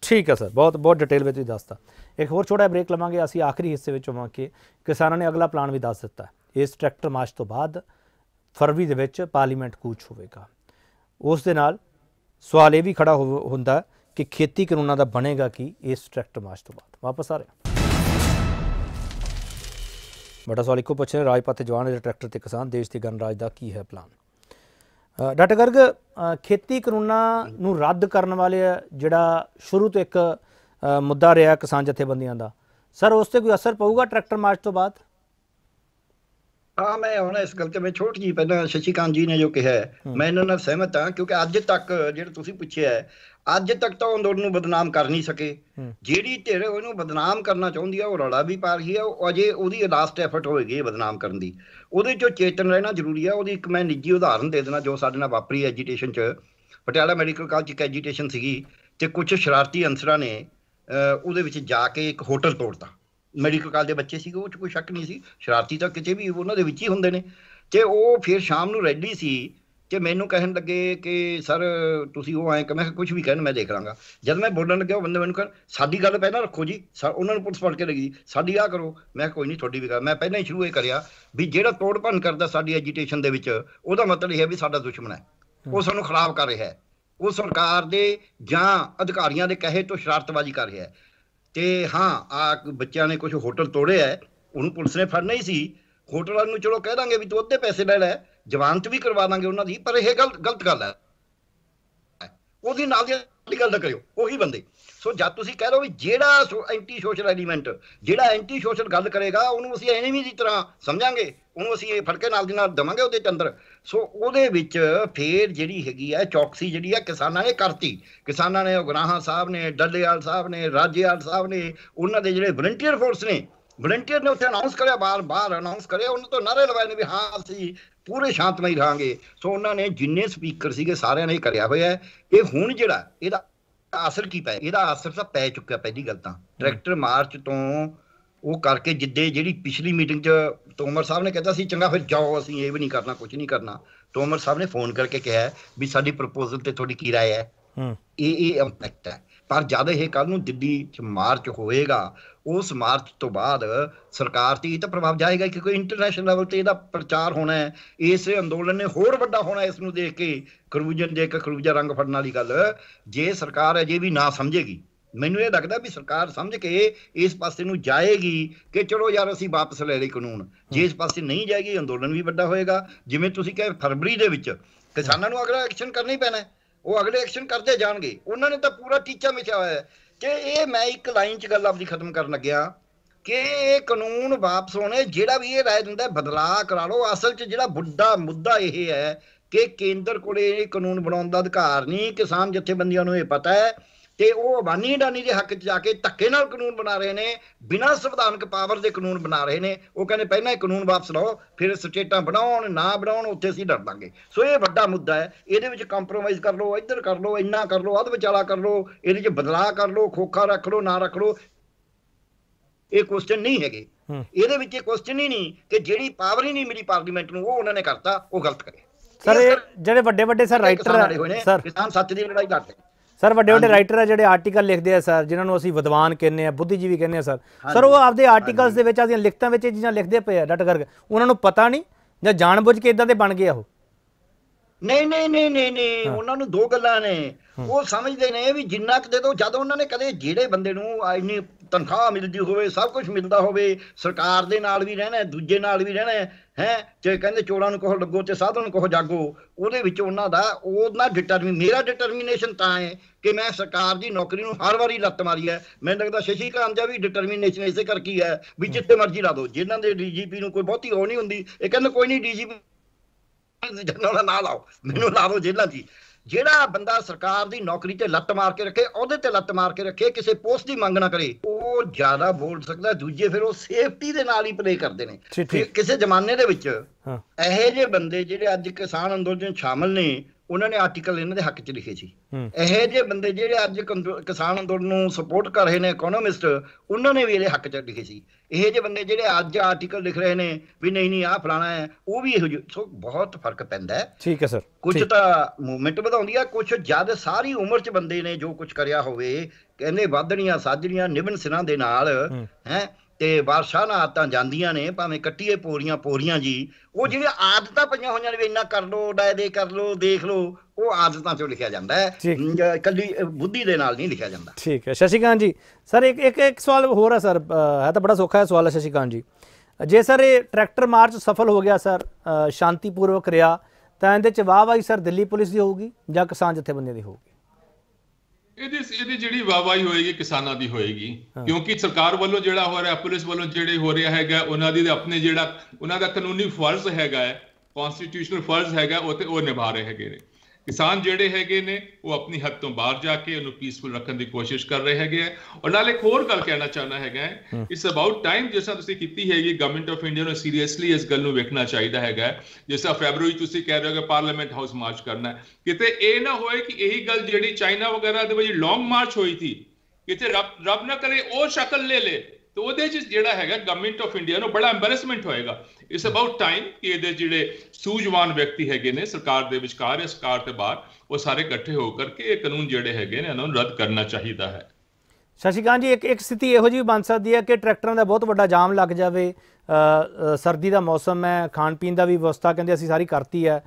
ਠੀਕ ਹੈ ਸਰ ਬਹੁਤ ਬਹੁਤ ਡਿਟੇਲ ਵਿੱਚ ਦੱਸਤਾ ਇੱਕ ਹੋਰ ਛੋਟਾ ਬ੍ਰੇਕ ਲਵਾਂਗੇ ਅਸੀਂ ਆਖਰੀ ਹਿੱਸੇ ਵਿੱਚ ਹੋਵਾਂਗੇ ਕਿਸਾਨਾਂ ਨੇ ਅਗਲਾ ਪਲਾਨ ਵੀ ਦੱਸ ਦਿੱਤਾ ਇਸ ਟਰੈਕਟਰ ਮਾਰਚ ਤੋਂ ਬਾਅਦ ਫਰਵਰੀ ਦੇ ਵਿੱਚ ਪਾਰਲੀਮੈਂਟ ਕੂਚ ਹੋਵੇਗਾ ਉਸ ਦੇ ਨਾਲ ਸਵਾਲ ਇਹ ਵੀ ਖੜਾ ਹੁੰਦਾ ਕਿ ਖੇਤੀ ਕਾਨੂੰਨਾਂ ਦਾ ਬਣੇਗਾ ਕੀ ਇਸ ਟਰੈਕਟਰ ਮਾਰਚ ਤੋਂ ਬਾਅਦ ਵਾਪਸ ਆ ਰਿਹਾ ਬਟਾ ਸਵਾਲ ਇੱਕੋ ਪੁੱਛ ਰਿਹਾ ਰਾਜਪਾਲ ਤੇ ਜਵਾਨ ਦੇ ਟਰੈਕਟਰ ਤੇ ਕਿਸਾਨ ਦੇਸ਼ ਤੇ ਗਣਰਾਜ ਦਾ ਕੀ ਹੈ ਪਲਾਨ ਡਾਟਾ ਗਰਗ ਖੇਤੀ ਕਾਨੂੰਨਾਂ ਨੂੰ ਰੱਦ ਕਰਨ ਵਾਲੇ ਜਿਹੜਾ ਸ਼ੁਰੂ ਤੋਂ ਇੱਕ ਮੁੱਦਾ ਰਿਹਾ ਕਿਸਾਨ ਜਥੇਬੰਦੀਆਂ ਦਾ ਸਰ ਉਸ ਤੇ ਕੋਈ ਅਸਰ ਪਊਗਾ ਟਰੈਕਟਰ ਮਾਰਚ ਤੋਂ ਬਾਅਦ ਹਾਂ ਮੈਂ ਹੁਣ ਇਸ ਗੱਲ ਤੇ ਮੈਂ ਛੋਟੀ ਜੀ ਪਹਿਲਾਂ ਸ਼ਸ਼ੀਕਾਂਤ ਜੀ ਨੇ ਜੋ ਕਿਹਾ ਮੈਂ ਇਹਨਾਂ ਨਾਲ ਸਹਿਮਤ ਹਾਂ ਕਿਉਂਕਿ ਅੱਜ ਤੱਕ ਜਿਹੜਾ ਤੁਸੀਂ ਪੁੱਛਿਆ ਹੈ ਅੱਜ ਤੱਕ ਤਾਂ ਉਹ ਨੂੰ ਬਦਨਾਮ ਕਰ ਨਹੀਂ ਸਕੇ ਜਿਹੜੀ ਧਿਰ ਉਹਨੂੰ ਬਦਨਾਮ ਕਰਨਾ ਚਾਹੁੰਦੀ ਆ ਉਹ ਰੜਾ ਵੀ ਪਾ ਰਹੀ ਆ ਉਹ ਅਜੇ ਉਹਦੀ ਲਾਸਟ ਐਫਰਟ ਹੋਏਗੀ ਬਦਨਾਮ ਕਰਨ ਦੀ ਉਹਦੇ ਚੋਂ ਚੇਤਨ ਰਹਿਣਾ ਜ਼ਰੂਰੀ ਆ ਉਹਦੀ ਇੱਕ ਮੈਂ ਨਿੱਜੀ ਉਦਾਹਰਨ ਦੇ ਦੇਣਾ ਜੋ ਸਾਡੇ ਨਾਲ ਵਾਪਰੀ ਐਜੀਟੇਸ਼ਨ 'ਚ ਪਟਿਆਲਾ ਮੈਡੀਕਲ ਕਾਲਜ 'ਚ ਐਜੀਟੇਸ਼ਨ ਸੀਗੀ ਤੇ ਕੁਝ ਸ਼ਰਾਰਤੀ ਅੰਸਰਾਂ ਨੇ ਉਹਦੇ ਵਿੱਚ ਜਾ ਕੇ ਇੱਕ ਹੋਟਲ ਤੋੜਤਾ ਮੈਡੀਕਲ ਕਾਲ ਦੇ ਬੱਚੇ ਸੀਗੇ ਉਹ ਚ ਕੋਈ ਸ਼ੱਕ ਨਹੀਂ ਸੀ ਸ਼ਰਾਰਤੀ ਤਾਂ ਕਿਤੇ ਵੀ ਉਹਨਾਂ ਦੇ ਵਿੱਚ ਹੀ ਹੁੰਦੇ ਨੇ ਤੇ ਉਹ ਫਿਰ ਸ਼ਾਮ ਨੂੰ ਰੈਡੀ ਸੀ ਕਿ ਮੈਨੂੰ ਕਹਿਣ ਲੱਗੇ ਕਿ ਸਰ ਤੁਸੀਂ ਉਹ ਐਂ ਕਹਿੰਦੇ ਕੁਝ ਵੀ ਕਹਿਣ ਮੈਂ ਦੇਖ ਲਾਂਗਾ ਜਦ ਮੈਂ ਬੋਲਣ ਲੱਗਿਆ ਉਹ ਬੰਦੇ ਮੈਨੂੰ ਕਹਿੰਦੇ ਸਾਡੀ ਗੱਲ ਪਹਿਲਾਂ ਰੱਖੋ ਜੀ ਉਹਨਾਂ ਨੂੰ ਪੁਲਿਸ ਫੜ ਕੇ ਲੱਗੀ ਸਾਡੀ ਆ ਕਰੋ ਮੈਂ ਕੋਈ ਨਹੀਂ ਤੁਹਾਡੀ ਵੀ ਕਰ ਮੈਂ ਪਹਿਲਾਂ ਹੀ ਸ਼ੁਰੂ ਇਹ ਕਰਿਆ ਵੀ ਜਿਹੜਾ ਭੰਨ ਕਰਦਾ ਸਾਡੀ ਐਜੀਟੇਸ਼ਨ ਦੇ ਵਿੱਚ ਉਹਦਾ ਮਤਲਬ ਇਹ ਹੈ ਵੀ ਸਾਡਾ ਦੁਸ਼ਮਣ ਹੈ ਉਹ ਸਾਨੂੰ ਖਰਾਬ ਕਰ ਰਿਹਾ ਹੈ ਉਹ ਸਰਕਾਰ ਦੇ ਜਾਂ ਅਧਿਕਾਰੀਆਂ ਦੇ ਕਹੇ ਤੋਂ ਸ਼ਰਾਰਤਬਾਜ਼ੀ ਕਰ ਰਿਹਾ ਹੈ ਤੇ ਹਾਂ ਆ ਬੱਚਿਆਂ ਨੇ ਕੁਝ ਹੋਟਲ ਤੋੜਿਆ ਹੈ ਉਹਨੂੰ ਪੁਲਿਸ ਨੇ ਫੜਨਾ ਹੀ ਸੀ ਹੋਟਲ ਵਾਲ ਨੂੰ ਚਲੋ ਕਹਿ ਦਾਂਗੇ ਵੀ ਤੂੰ ਅੱਧੇ ਪੈਸੇ ਲੈ ਲੈ ਜਵਾਨਤ ਵੀ ਕਰਵਾ ਦਾਂਗੇ ਉਹਨਾਂ ਦੀ ਪਰ ਇਹ ਗਲਤ ਗਲਤ ਗੱਲ ਹੈ ਉਹਦੀ ਨਾਲ ਦੀ ਗੱਲ ਦਾ ਕਰਿਓ ਉਹੀ ਬੰਦੇ ਸੋ ਜਦ ਤੁਸੀਂ ਕਹਿ ਹੋ ਵੀ ਜਿਹੜਾ ਐਂਟੀ ਸੋਸ਼ਲ ਐਲੀਮੈਂਟ ਜਿਹੜਾ ਐਂਟੀ ਸੋਸ਼ਲ ਗੱਲ ਕਰੇਗਾ ਉਹਨੂੰ ਅਸੀਂ ਐਨਮੀ ਦੀ ਤਰ੍ਹਾਂ ਸਮਝਾਂਗੇ ਉਹਨੂੰ ਅਸੀਂ ਇਹ ਫੜਕੇ ਨਾਲ ਦੀ ਨਾਲ ਦਵਾਂਗੇ ਉਹਦੇ ਅੰਦਰ ਸੋ ਉਹਦੇ ਵਿੱਚ ਫੇਰ ਜਿਹੜੀ ਹੈਗੀ ਹੈ ਚੌਕਸੀ ਜਿਹੜੀ ਆ ਕਿਸਾਨਾਂ ਨੇ ਕਰਤੀ ਕਿਸਾਨਾਂ ਨੇ ਉਗਰਾਹਾਂ ਸਾਹਿਬ ਨੇ ਡੱਲੇਵਾਲ ਸਾਹਿਬ ਨੇ ਰਾਜੇਵਾਲ ਸਾਹਿਬ ਨੇ ਉਹਨਾਂ ਦੇ ਜਿਹੜੇ ਵਲੰਟੀਅਰ ਫੋਰਸ ਨੇ ਵਲੰਟੀਅਰ ਨੇ ਉੱਥੇ ਅਨਾਉਂਸ ਕਰਿਆ ਬਾਰ ਬਾਰ ਅਨਾਉਂਸ ਕਰਿਆ ਉਹਨਾਂ ਤੋਂ ਨਾਰੇ ਲਵਾਏ ਨੇ ਵੀ ਹਾਂ ਅਸੀਂ ਪੂਰੇ ਸ਼ਾਂਤਮਈ ਰਹਾਂਗੇ ਸੋ ਉਹਨਾਂ ਨੇ ਜਿੰਨੇ ਸਪੀਕਰ ਸੀਗੇ ਸਾਰਿਆਂ ਨੇ ਕਰਿਆ ਹੋਇਆ ਇਹ ਹੁਣ ਜਿਹੜਾ ਇਹਦਾ ਅਸਰ ਕੀ ਪੈ ਇਹਦਾ ਅਸਰ ਤਾਂ ਪੈ ਚੁੱਕਿਆ ਪਹਿਲੀ ਗੱਲ ਤਾਂ ਡਾਇਰੈਕਟਰ ਮਾਰਚ ਤੋਂ ਉਹ ਕਰਕੇ ਜਿੱਦੇ ਜਿਹੜੀ ਪਿਛਲੀ ਮੀਟਿੰਗ 'ਚ ਤੋਮਰ ਸਾਹਿਬ ਨੇ ਕਹਿੰਦਾ ਸੀ ਚੰਗਾ ਫਿਰ ਜਾਓ ਅਸੀਂ ਇਹ ਵੀ ਨਹੀਂ ਕਰਨਾ ਕੁਝ ਨਹੀਂ ਕਰਨਾ ਤੋਮਰ ਸਾਹਿਬ ਨੇ ਫੋਨ ਕਰਕੇ ਕਿਹਾ ਵੀ ਸਾਡੀ ਪ੍ਰਪੋਜ਼ਲ ਤੇ ਤੁਹਾਡੀ ਕੀ رائے ਹੈ ਇਹ ਇਹ ਇੰਪੈਕਟ ਹੈ ਪਰ ਜਦ ਇਹ ਕੱਲ ਨੂੰ ਦਿੱਲੀ ਚ ਮਾਰਚ ਹੋਏਗਾ ਉਸ ਮਾਰਚ ਤੋਂ ਬਾਅਦ ਸਰਕਾਰ ਤੇ ਤਾਂ ਪ੍ਰਭਾਵ ਜਾਏਗਾ ਕਿ ਕੋਈ ਇੰਟਰਨੈਸ਼ਨਲ ਲੈਵਲ ਤੇ ਇਹਦਾ ਪ੍ਰਚਾਰ ਹੋਣਾ ਹੈ ਇਸ ਅੰਦੋਲਨ ਨੇ ਹੋਰ ਵੱਡਾ ਹੋਣਾ ਇਸ ਨੂੰ ਦੇਖ ਕੇ ਕਰੂਜਨ ਇੱਕ ਕਰੂਜਾ ਰੰਗ ਫੜਨ ਵਾਲੀ ਗੱਲ ਜੇ ਸਰਕਾਰ ਅਜੇ ਵੀ ਨਾ ਸਮਝੇਗੀ ਮੈਨੂੰ ਇਹ ਲੱਗਦਾ ਵੀ ਸਰਕਾਰ ਸਮਝ ਕੇ ਇਸ ਪਾਸੇ ਨੂੰ ਜਾਏਗੀ ਕਿ ਚਲੋ ਯਾਰ ਅਸੀਂ ਵਾਪਸ ਲੈ ਲਈ ਕਾਨੂੰਨ ਜੇ ਇਸ ਪਾਸੇ ਨਹੀਂ ਜਾਏਗੀ ਅੰਦੋਲਨ ਵੀ ਵੱਡਾ ਹੋਏਗਾ ਜਿਵੇਂ ਤੁਸੀਂ ਕਹੇ ਫਰਵਰੀ ਦੇ ਵਿੱਚ ਕਿਸਾਨਾਂ ਨੂੰ ਅਗਲਾ ਐਕਸ਼ਨ ਕਰਨਾ ਹੀ ਪੈਣਾ ਹੈ ਉਹ ਅਗਲੇ ਐਕਸ਼ਨ ਕਰਦੇ ਜਾਣਗੇ ਉਹਨਾਂ ਨੇ ਤਾਂ ਪੂਰਾ ਟੀਚਾ ਮਿਥਿਆ ਹੋਇਆ ਹੈ ਕਿ ਇਹ ਮੈਂ ਇੱਕ ਲਾਈਨ 'ਚ ਗੱਲ ਆਪਣੀ ਖਤਮ ਕਰਨ ਲੱਗਿਆ ਕਿ ਇਹ ਕਾਨੂੰਨ ਵਾਪਸ ਹੋਣੇ ਜਿਹੜਾ ਵੀ ਇਹ ਰਾਏ ਦਿੰਦਾ ਹੈ ਬਦਲਾਅ ਕਰਾ ਲਓ ਅਸਲ 'ਚ ਜਿਹੜਾ ਬੁੱਢਾ ਮੁੱਦਾ ਇਹ ਹੈ ਕਿ ਕੇਂਦਰ ਕੋਲੇ ਇਹ ਕਾਨੂੰਨ ਬਣਾਉਣ ਦਾ ਅਧਿਕਾਰ ਨਹੀਂ ਕਿਸਾਨ ਜਥੇਬੰਦੀਆਂ ਨੂੰ ਇਹ ਪਤਾ ਹੈ ਤੇ ਉਹ ਅਬਾਨੀ ਅਡਾਨੀ ਦੇ ਹੱਕ 'ਚ ਜਾ ਕੇ ਧੱਕੇ ਨਾਲ ਕਾਨੂੰਨ ਬਣਾ ਰਹੇ ਨੇ ਬਿਨਾਂ ਸੰਵਿਧਾਨਕ ਪਾਵਰ ਦੇ ਕਾਨੂੰਨ ਬਣਾ ਰਹੇ ਨੇ ਉਹ ਕਹਿੰਦੇ ਪਹਿਲਾਂ ਇਹ ਕਾਨੂੰਨ ਵਾਪਸ ਲਓ ਫਿਰ ਸਟੇਟਾਂ ਬਣਾਉਣ ਨਾ ਬਣਾਉਣ ਉੱਥੇ ਅਸੀਂ ਡਰ ਲਾਂਗੇ ਸੋ ਇਹ ਵੱਡਾ ਮੁੱਦਾ ਹੈ ਇਹਦੇ ਵਿੱਚ ਕੰਪਰੋਮਾਈਜ਼ ਕਰ ਲਓ ਇੱਧਰ ਕਰ ਲਓ ਇੰਨਾ ਕਰ ਲਓ ਅਧ ਵਿਚਾਲਾ ਕਰ ਲਓ ਇਹਦੇ 'ਚ ਬਦਲਾਅ ਕਰ ਲਓ ਖੋਖਾ ਰੱਖ ਲਓ ਨਾ ਰੱਖ ਲਓ ਇਹ ਕੁਐਸਚਨ ਨਹੀਂ ਹੈਗੇ ਇਹਦੇ ਵਿੱਚ ਇਹ ਕੁਐਸਚਨ ਹੀ ਨਹੀਂ ਕਿ ਜਿਹੜੀ ਪਾਵਰ ਹੀ ਨਹੀਂ ਮਿਲੀ ਪਾਰਲੀਮੈਂਟ ਨੂੰ ਉਹ ਉਹਨਾਂ ਨੇ ਕਰਤਾ ਉਹ ਗਲਤ ਕਰੇ ਸਰ ਜਿਹੜੇ ਵੱਡੇ ਵੱਡੇ ਸਰ ਰਾਈਟਰ ਸਰ ਕਿਸਾਨ ਸੱਚ ਦੀ ਲੜਾਈ ਲੜਦੇ ਸਰ ਵੱਡੇ ਵੱਡੇ ਰਾਈਟਰ ਆ ਜਿਹੜੇ ਆਰਟੀਕਲ ਲਿਖਦੇ ਆ ਸਰ ਜਿਨ੍ਹਾਂ ਨੂੰ ਅਸੀਂ ਵਿਦਵਾਨ ਕਹਿੰਦੇ ਆ ਬੁੱਧੀਜੀਵੀ ਕਹਿੰਦੇ ਆ ਸਰ ਸਰ ਉਹ ਆਪਦੇ ਆਰਟੀਕਲਸ ਦੇ ਵਿੱਚ ਆਦੀਆਂ ਲਿਖਤਾਂ ਵਿੱਚ ਚੀਜ਼ਾਂ ਲਿਖਦੇ ਪਏ ਆ ਡਟ ਕਰਕੇ ਉਹਨਾਂ ਨੂੰ ਪਤਾ ਨਹੀਂ ਜਾਂ ਬੁੱਝ ਕੇ ਇਦਾਂ ਦੇ ਬਣ ਗਏ ਉਹ ਨਹੀਂ ਨਹੀਂ ਨਹੀਂ ਨਹੀਂ ਨਹੀਂ ਉਹਨਾਂ ਨੂੰ ਦੋ ਗੱਲਾਂ ਨੇ ਉਹ ਸਮਝਦੇ ਨੇ ਵੀ ਜਿੰਨਾ ਕਿ ਜਦੋਂ ਜਦ ਉਹਨਾਂ ਨੇ ਕਦੇ ਜਿਹੜੇ ਬੰਦੇ ਨੂੰ ਇੰਨੀ ਤਨਖਾਹ ਮਿਲਦੀ ਹੋਵੇ ਸਭ ਕੁਝ ਮਿਲਦਾ ਹੋਵੇ ਸਰਕਾਰ ਦੇ ਨਾਲ ਵੀ ਰਹਿਣਾ ਦੂਜੇ ਨਾਲ ਵੀ ਰਹਿਣਾ ਹੈ ਜੇ ਕਹਿੰਦੇ ਚੋਰਾਂ ਨੂੰ ਕੋਹ ਲੱਗੋ ਤੇ ਸਾਧਨ ਨੂੰ ਕੋਹ ਜਾਗੋ ਉਹਦੇ ਵਿੱਚ ਉਹਨਾਂ ਦਾ ਉਹਨਾਂ ਡਿਟਰਮੀ ਮੇਰਾ ਡਿਟਰਮੀਨੇਸ਼ਨ ਤਾਂ ਹੈ ਕਿ ਮੈਂ ਸਰਕਾਰ ਦੀ ਨੌਕਰੀ ਨੂੰ ਹਰ ਵਾਰੀ ਲੱਤ ਮਾਰੀ ਹੈ ਮੈਨੂੰ ਲੱਗਦਾ ਸ਼ਸ਼ੀ ਕਾਂਜਾ ਵੀ ਡਿਟਰਮੀਨੇਸ਼ਨ ਇਸੇ ਕਰਕੇ ਹੈ ਵੀ ਜਿੱਤੇ ਮਰਜ਼ੀ ਲਾ ਦੋ ਜਿਨ੍ਹਾਂ ਦੇ ਡੀਜੀਪੀ ਨੂੰ ਕੋਈ ਬਹੁਤੀ ਹੋ ਨਹੀਂ ਹੁੰਦੀ ਇਹ ਕਹਿੰਦੇ ਕੋਈ ਨਹੀਂ ਡੀਜੀਪੀ ਜਨਰਲ ਨਾਲ ਆਓ ਮੈਨੂੰ ਲਾ ਦੋ ਜੇਲਾਂ ਦੀ ਜਿਹੜਾ ਬੰਦਾ ਸਰਕਾਰ ਦੀ ਨੌਕਰੀ ਤੇ ਲੱਤ ਮਾਰ ਕੇ ਰੱਖੇ ਉਹਦੇ ਤੇ ਲੱਤ ਮਾਰ ਕੇ ਰੱਖੇ ਕਿਸੇ ਪੋਸਟ ਦੀ ਮੰਗ ਨਾ ਕਰੇ ਉਹ ਜ਼ਿਆਦਾ ਬੋਲ ਸਕਦਾ ਦੂਜੇ ਫਿਰ ਉਹ ਸੇਫਟੀ ਦੇ ਨਾਲ ਹੀ ਪਲੇ ਕਰਦੇ ਨੇ ਕਿਸੇ ਜ਼ਮਾਨੇ ਦੇ ਵਿੱਚ ਹਾਂ ਇਹੋ ਜਿਹੇ ਬੰਦੇ ਜਿਹੜੇ ਅੱਜ ਕਿਸਾਨ ਅੰਦੋਲਨ ਸ਼ਾਮਲ ਨੇ ਉਹਨਾਂ ਨੇ ਆਰਟੀਕਲ ਇਹਨਾਂ ਦੇ ਹੱਕ 'ਚ ਲਿਖੇ ਸੀ ਇਹ ਜੇ ਬੰਦੇ ਜਿਹੜੇ ਅੱਜ ਕਿਸਾਨ ਅੰਦੋਲਨ ਨੂੰ ਸਪੋਰਟ ਕਰ ਰਹੇ ਨੇ ਇਕਨੋਮਿਸਟ ਉਹਨਾਂ ਨੇ ਵੀ ਇਹਦੇ ਹੱਕ 'ਚ ਲਿਖੇ ਸੀ ਇਹ ਜੇ ਬੰਦੇ ਜਿਹੜੇ ਅੱਜ ਆਰਟੀਕਲ ਲਿਖ ਰਹੇ ਨੇ ਵੀ ਨਹੀਂ ਨਹੀਂ ਆਹ ਫਲਾਣਾ ਹੈ ਉਹ ਵੀ ਇਹੋ ਜਿਹਾ ਸੋ ਬਹੁਤ ਫਰਕ ਪੈਂਦਾ ਹੈ ਠੀਕ ਹੈ ਸਰ ਕੁਝ ਤਾਂ ਮੂਵਮੈਂਟ ਵਧਾਉਂਦੀ ਆ ਕੁਝ ਜਦ ਸਾਰੀ ਉਮਰ 'ਚ ਬੰਦੇ ਨੇ ਜੋ ਕੁਝ ਕਰਿਆ ਹੋਵੇ ਕਹਿੰਦੇ ਵਾਧਣੀਆਂ ਸਾਜਣੀਆਂ ਨਿਭਨ ਸਿਰਾਂ ਦੇ ਨਾਲ ਹੈ ਤੇ ਨਾਲ ਆਦਤਾਂ ਜਾਂਦੀਆਂ ਨੇ ਭਾਵੇਂ ਕੱਟੀਏ ਪੋਰੀਆਂ ਪੋਰੀਆਂ ਜੀ ਉਹ ਜਿਹੜੀ ਆਦਤਾਂ ਪਈਆਂ ਹੋਈਆਂ ਨੇ ਵੀ ਇੰਨਾ ਕਰ ਲੋ ਡਾਇ ਦੇ ਕਰ ਲੋ ਦੇਖ ਲੋ ਉਹ ਆਦਤਾਂ ਚੋਂ ਲਿਖਿਆ ਜਾਂਦਾ ਹੈ ਕੱਲੀ ਬੁੱਧੀ ਦੇ ਨਾਲ ਨਹੀਂ ਲਿਖਿਆ ਜਾਂਦਾ ਠੀਕ ਹੈ ਸ਼ਸ਼ੀਕਾਂਤ ਜੀ ਸਰ ਇੱਕ ਇੱਕ ਇੱਕ ਸਵਾਲ ਹੋਰ ਹੈ ਸਰ ਹੈ ਤਾਂ ਬੜਾ ਸੌਖਾ ਹੈ ਸਵਾਲ ਹੈ ਸ਼ਸ਼ੀਕਾਂਤ ਜੀ ਜੇ ਸਰ ਇਹ ਟਰੈਕਟਰ ਮਾਰਚ ਸਫਲ ਹੋ ਗਿਆ ਸਰ ਸ਼ਾਂਤੀਪੂਰਵਕ ਰਿਹਾ ਤਾਂ ਇਹਦੇ ਚ ਵਾਹ ਵਾਹੀ ਸਰ ਦਿੱਲੀ ਪੁਲਿਸ ਦੀ ਹੋਊਗੀ ਜਾਂ ਕਿਸਾਨ ਜਥੇਬੰਦੀਆਂ ਦੀ ਹੋਊਗੀ ਇਹਦੀ ਇਹਦੀ ਜਿਹੜੀ ਵਾਵਾਈ ਹੋਏਗੀ ਕਿਸਾਨਾਂ ਦੀ ਹੋਏਗੀ ਕਿਉਂਕਿ ਸਰਕਾਰ ਵੱਲੋਂ ਜਿਹੜਾ ਹੋ ਰਿਹਾ ਪੁਲਿਸ ਵੱਲੋਂ ਜਿਹੜੇ ਹੋ ਰਿਹਾ ਹੈਗਾ ਉਹਨਾਂ ਦੀ ਆਪਣੇ ਜਿਹੜਾ ਉਹਨਾਂ ਦਾ ਕਾਨੂੰਨੀ ਫਰਜ਼ ਹੈਗਾ ਹੈ ਕਨਸਟੀਟਿਊਸ਼ਨਲ ਫਰਜ਼ ਹੈਗਾ ਉਹ ਤੇ ਉਹ ਨਿਭਾ ਰਹੇ ਹੈਗੇ ਨੇ ਕਿਸਾਨ ਜਿਹੜੇ ਹੈਗੇ ਨੇ ਉਹ ਆਪਣੀ ਹੱਦ ਤੋਂ ਬਾਹਰ ਜਾ ਕੇ ਉਹਨੂੰ ਪੀਸਫੁਲ ਰੱਖਣ ਦੀ ਕੋਸ਼ਿਸ਼ ਕਰ ਰਹੇ ਹੈਗੇ ਆ ਔਰ ਨਾਲ ਇੱਕ ਹੋਰ ਗੱਲ ਕਹਿਣਾ ਚਾਹਨਾ ਹੈਗਾ ਇਟਸ ਅਬਾਊਟ ਟਾਈਮ ਜਿਸ ਤਰ੍ਹਾਂ ਤੁਸੀਂ ਕੀਤੀ ਹੈਗੀ ਗਵਰਨਮੈਂਟ ਆਫ ਇੰਡੀਆ ਨੂੰ ਸੀਰੀਅਸਲੀ ਇਸ ਗੱਲ ਨੂੰ ਵੇਖਣਾ ਚਾਹੀਦਾ ਹੈਗਾ ਜਿਸ ਤਰ੍ਹਾਂ ਫੈਬਰੂਰੀ ਤੁਸੀਂ ਕਹਿ ਰਹੇ ਹੋ ਕਿ ਪਾਰਲੀਮੈਂਟ ਹਾਊਸ ਮਾਰਚ ਕਰਨਾ ਹੈ ਕਿਤੇ ਇਹ ਨਾ ਹੋਏ ਕਿ ਇਹੀ ਗੱਲ ਜਿਹੜੀ ਚਾਈਨਾ ਵਗੈਰਾ ਦੇ ਵਿੱਚ ਲੌਂਗ ਮਾਰਚ ਹੋਈ ਸੀ ਕਿਤੇ ਰੱਬ ਨਾ ਕਰੇ ਉਹ ਸ਼ਕਲ ਲੈ ਲੇ ਤੇ ਉਹਦੇ ਚ ਜਿਹੜਾ ਹੈਗਾ ਗਵਰਨਮੈਂਟ ਆਫ ਇੰਡੀਆ ਨੂੰ ਬੜਾ ਐਮਬੈਰੈਸਮੈਂਟ ਹੋਏਗਾ ਇਟਸ ਅਬਾਊਟ ਟਾਈਮ ਕਿ ਇਹਦੇ ਜਿਹੜੇ ਸੂਝਵਾਨ ਵਿਅਕਤੀ ਹੈਗੇ ਨੇ ਸਰਕਾਰ ਦੇ ਵਿਚਕਾਰ ਇਸ ਸਰਕਾਰ ਤੇ ਬਾਹਰ ਉਹ ਸਾਰੇ ਇਕੱਠੇ ਹੋ ਕਰਕੇ ਇਹ ਕਾਨੂੰਨ ਜਿਹੜੇ ਹੈਗੇ ਨੇ ਇਹਨਾਂ ਨੂੰ ਰੱਦ ਕਰਨਾ ਚਾਹੀਦਾ ਹੈ ਸ਼ਸ਼ੀਕਾਂਤ ਜੀ ਇੱਕ ਇੱਕ ਸਥਿਤੀ ਇਹੋ ਜਿਹੀ ਬਣ ਸਕਦੀ ਹੈ ਕਿ ਟਰੈਕਟਰਾਂ ਦਾ ਬਹੁਤ ਵੱਡਾ ਜਾਮ ਲੱਗ ਜਾਵੇ ਸਰਦੀ ਦਾ ਮੌਸਮ ਹੈ ਖਾਣ ਪੀਣ ਦਾ ਵੀ ਵਿਵਸਥਾ ਕਹਿੰਦੇ ਅਸੀਂ ਸਾਰੀ ਕਰਤੀ ਹੈ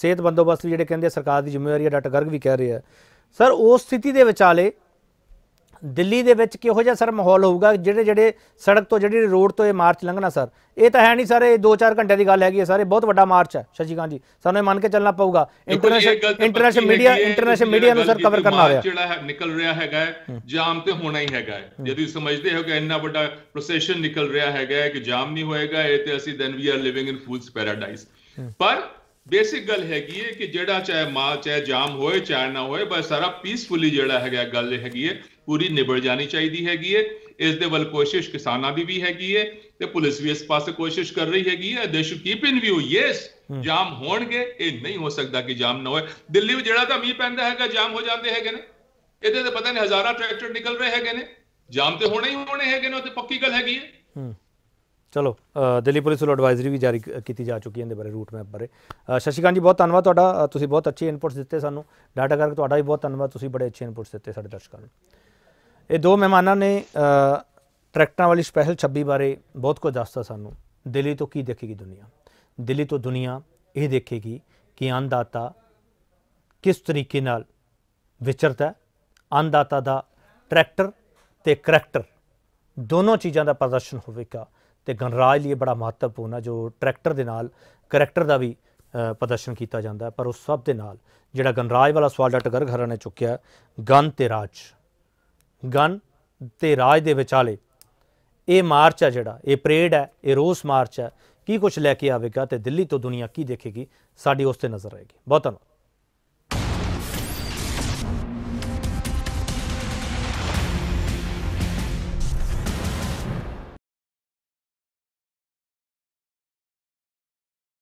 ਸਿਹਤ ਬੰਦੋਬਸਤ ਵੀ ਜਿਹੜੇ ਕਹਿੰਦੇ ਸਰਕਾਰ ਦੀ ਜ਼ਿੰਮੇਵਾਰੀ ਹੈ ਡਾਕਟਰ ਗਰਗ ਵੀ ਕਹਿ ਰਹੇ ਆ ਸਰ ਉਸ ਸਥਿਤੀ ਦੇ ਵਿਚਾਲੇ ਦਿੱਲੀ ਦੇ ਵਿੱਚ ਕਿਹੋ ਜਿਹਾ ਸਰ ਮਾਹੌਲ ਹੋਊਗਾ ਜਿਹੜੇ ਜਿਹੜੇ ਸੜਕ ਤੋਂ ਜਿਹੜੀ ਰੋਡ ਤੋਂ ਇਹ ਮਾਰਚ ਲੰਘਣਾ ਸਰ ਇਹ ਤਾਂ ਹੈ ਨਹੀਂ ਸਰ ਇਹ 2-4 ਘੰਟੇ ਦੀ ਗੱਲ ਹੈਗੀ ਹੈ ਸਰ ਇਹ ਬਹੁਤ ਵੱਡਾ ਮਾਰਚ ਹੈ ਸ਼ਸ਼ੀਕਾਂਤ ਜੀ ਸਾਨੂੰ ਇਹ ਮੰਨ ਕੇ ਚੱਲਣਾ ਪਊਗਾ international international media international media ਨੂੰ ਸਰ ਕਵਰ ਕਰਨਾ ਆ ਰਿਹਾ ਜਿਹੜਾ ਹੈ ਨਿਕਲ ਰਿਹਾ ਹੈਗਾ ਜਾਮ ਤੇ ਹੋਣਾ ਹੀ ਹੈਗਾ ਜੇ ਤੁਸੀਂ ਸਮਝਦੇ ਹੋ ਕਿ ਇੰਨਾ ਵੱਡਾ ਪ੍ਰੋਸੈਸ਼ਨ ਨਿਕਲ ਰਿਹਾ ਹੈਗਾ ਕਿ ਜਾਮ ਨਹੀਂ ਹੋਏਗਾ ਇਹ ਤੇ ਅਸੀਂ then we are living in fools paradise ਪਰ ਬੇਸਿਕ ਗੱਲ ਹੈਗੀ ਹੈ ਕਿ ਜਿਹੜਾ ਚਾਹੇ ਮਾਰਚ ਹੈ ਜਾਮ ਹੋਏ ਚਾਹੇ ਨਾ ਹੋਏ ਬਸ ਸਾਰਾ ਪੀਸਫੁਲੀ ਜਿਹੜਾ ਹੈਗਾ ਗੱਲ ਹੈਗੀ ਹੈ ਪੂਰੀ ਨਿਬੜ ਜਾਣੀ ਚਾਹੀਦੀ ਹੈਗੀ ਹੈ ਇਸ ਦੇ ਵੱਲ ਕੋਸ਼ਿਸ਼ ਕਿਸਾਨਾਂ ਦੀ ਵੀ ਹੈਗੀ ਹੈ ਤੇ ਪੁਲਿਸ ਵੀ ਇਸ ਪਾਸੇ ਕੋਸ਼ਿਸ਼ ਕਰ ਰਹੀ ਹੈਗੀ ਹੈ they should keep in view yes ਜਾਮ ਹੋਣਗੇ ਇਹ ਨਹੀਂ ਹੋ ਸਕਦਾ ਕਿ ਜਾਮ ਨਾ ਹੋਏ ਦਿੱਲੀ ਵਿੱਚ ਜਿਹੜਾ ਤਾਂ ਮੀਂਹ ਪੈਂਦਾ ਹੈਗਾ ਜਾਮ ਹੋ ਜਾਂਦੇ ਹੈਗੇ ਨੇ ਇਹਦੇ ਤੇ ਪਤਾ ਨਹੀਂ ਹਜ਼ਾਰਾਂ ਟਰੈਕਟਰ ਨਿਕਲ ਰਹੇ ਹੈਗੇ ਨੇ ਜਾਮ ਤੇ ਹੋਣੇ ਹੀ ਹੋਣੇ ਹੈਗੇ ਨੇ ਉਹ ਤੇ ਪੱਕੀ ਗੱਲ ਹੈਗੀ ਹੈ ਚਲੋ ਦਿੱਲੀ ਪੁਲਿਸ ਵੱਲੋਂ ਐਡਵਾਈਜ਼ਰੀ ਵੀ ਜਾਰੀ ਕੀਤੀ ਜਾ ਚੁੱਕੀ ਹੈ ਇਹਦੇ ਬਾਰੇ ਰੂਟ ਮੈਪ ਬਾਰੇ ਸ਼ਸ਼ੀਕਾਂਤ ਜੀ ਬਹੁਤ ਧੰਨਵਾਦ ਤੁਹਾਡਾ ਤੁਸੀਂ ਬਹੁਤ ਅੱਛੇ ਇਨਪੁਟਸ ਦਿੱਤੇ ਸਾਨੂੰ ਡਾਟਾ ਕਰਕੇ ਤੁਹਾਡਾ ਵੀ ਬਹੁਤ ਧੰਨਵਾਦ ਤੁਸੀਂ ਬੜੇ ਅੱਛੇ ਇਨਪੁਟਸ ਦਿੱਤੇ ਸਾਡੇ ਦਰਸ਼ਕਾਂ ਨੂੰ ਇਹ ਦੋ ਮਹਿਮਾਨਾਂ ਨੇ ਟਰੈਕਟਰਾਂ ਵਾਲੀ ਸਪੈਸ਼ਲ 26 ਬਾਰੇ ਬਹੁਤ ਕੁਝ ਦੱਸਤਾ ਸਾਨੂੰ ਦਿੱਲੀ ਤੋਂ ਕੀ ਦੇਖੇਗੀ ਦੁਨੀਆ ਦਿੱਲੀ ਤੋਂ ਦੁਨੀਆ ਇਹ ਦੇਖੇਗੀ ਕਿ ਅੰਦਾਤਾ ਕਿਸ ਤਰੀਕੇ ਨਾਲ ਵਿਚਰਦਾ ਅੰਦਾਤਾ ਦਾ ਟਰੈਕਟਰ ਤੇ ਕਰੈਕਟਰ ਦੋਨੋਂ ਚੀਜ਼ਾਂ ਦਾ ਪ੍ਰਦਰਸ਼ਨ ਹੋਵੇਗਾ ਤੇ ਗਣਰਾਜ ਲਈ ਬੜਾ ਮਹੱਤਵਪੂਰਨ ਹੈ ਜੋ ਟਰੈਕਟਰ ਦੇ ਨਾਲ ਕਰੈਕਟਰ ਦਾ ਵੀ ਪ੍ਰਦਰਸ਼ਨ ਕੀਤਾ ਜਾਂਦਾ ਪਰ ਉਸ ਸਭ ਦੇ ਨਾਲ ਜਿਹੜਾ ਗਣਰਾਜ ਵਾਲਾ ਸਵਾਲ ਡਾਟ ਗਰਗ ਨੇ ਚੁੱਕਿਆ ਗਨ ਤੇ ਰਾਜ ਗਨ ਤੇ ਰਾਜ ਦੇ ਵਿਚਾਲੇ ਇਹ ਮਾਰਚ ਹੈ ਜਿਹੜਾ ਇਹ ਪਰੇਡ ਹੈ ਇਹ ਰੋਸ ਮਾਰਚ ਹੈ ਕੀ ਕੁਝ ਲੈ ਕੇ ਆਵੇਗਾ ਤੇ ਦਿੱਲੀ ਤੋਂ ਦੁਨੀਆ ਕੀ ਦੇਖੇਗੀ ਸਾਡੀ ਉਸ ਤੇ ਨਜ਼ਰ ਰਹੇਗੀ ਬਹੁਤ ਧੰਨਵਾਦ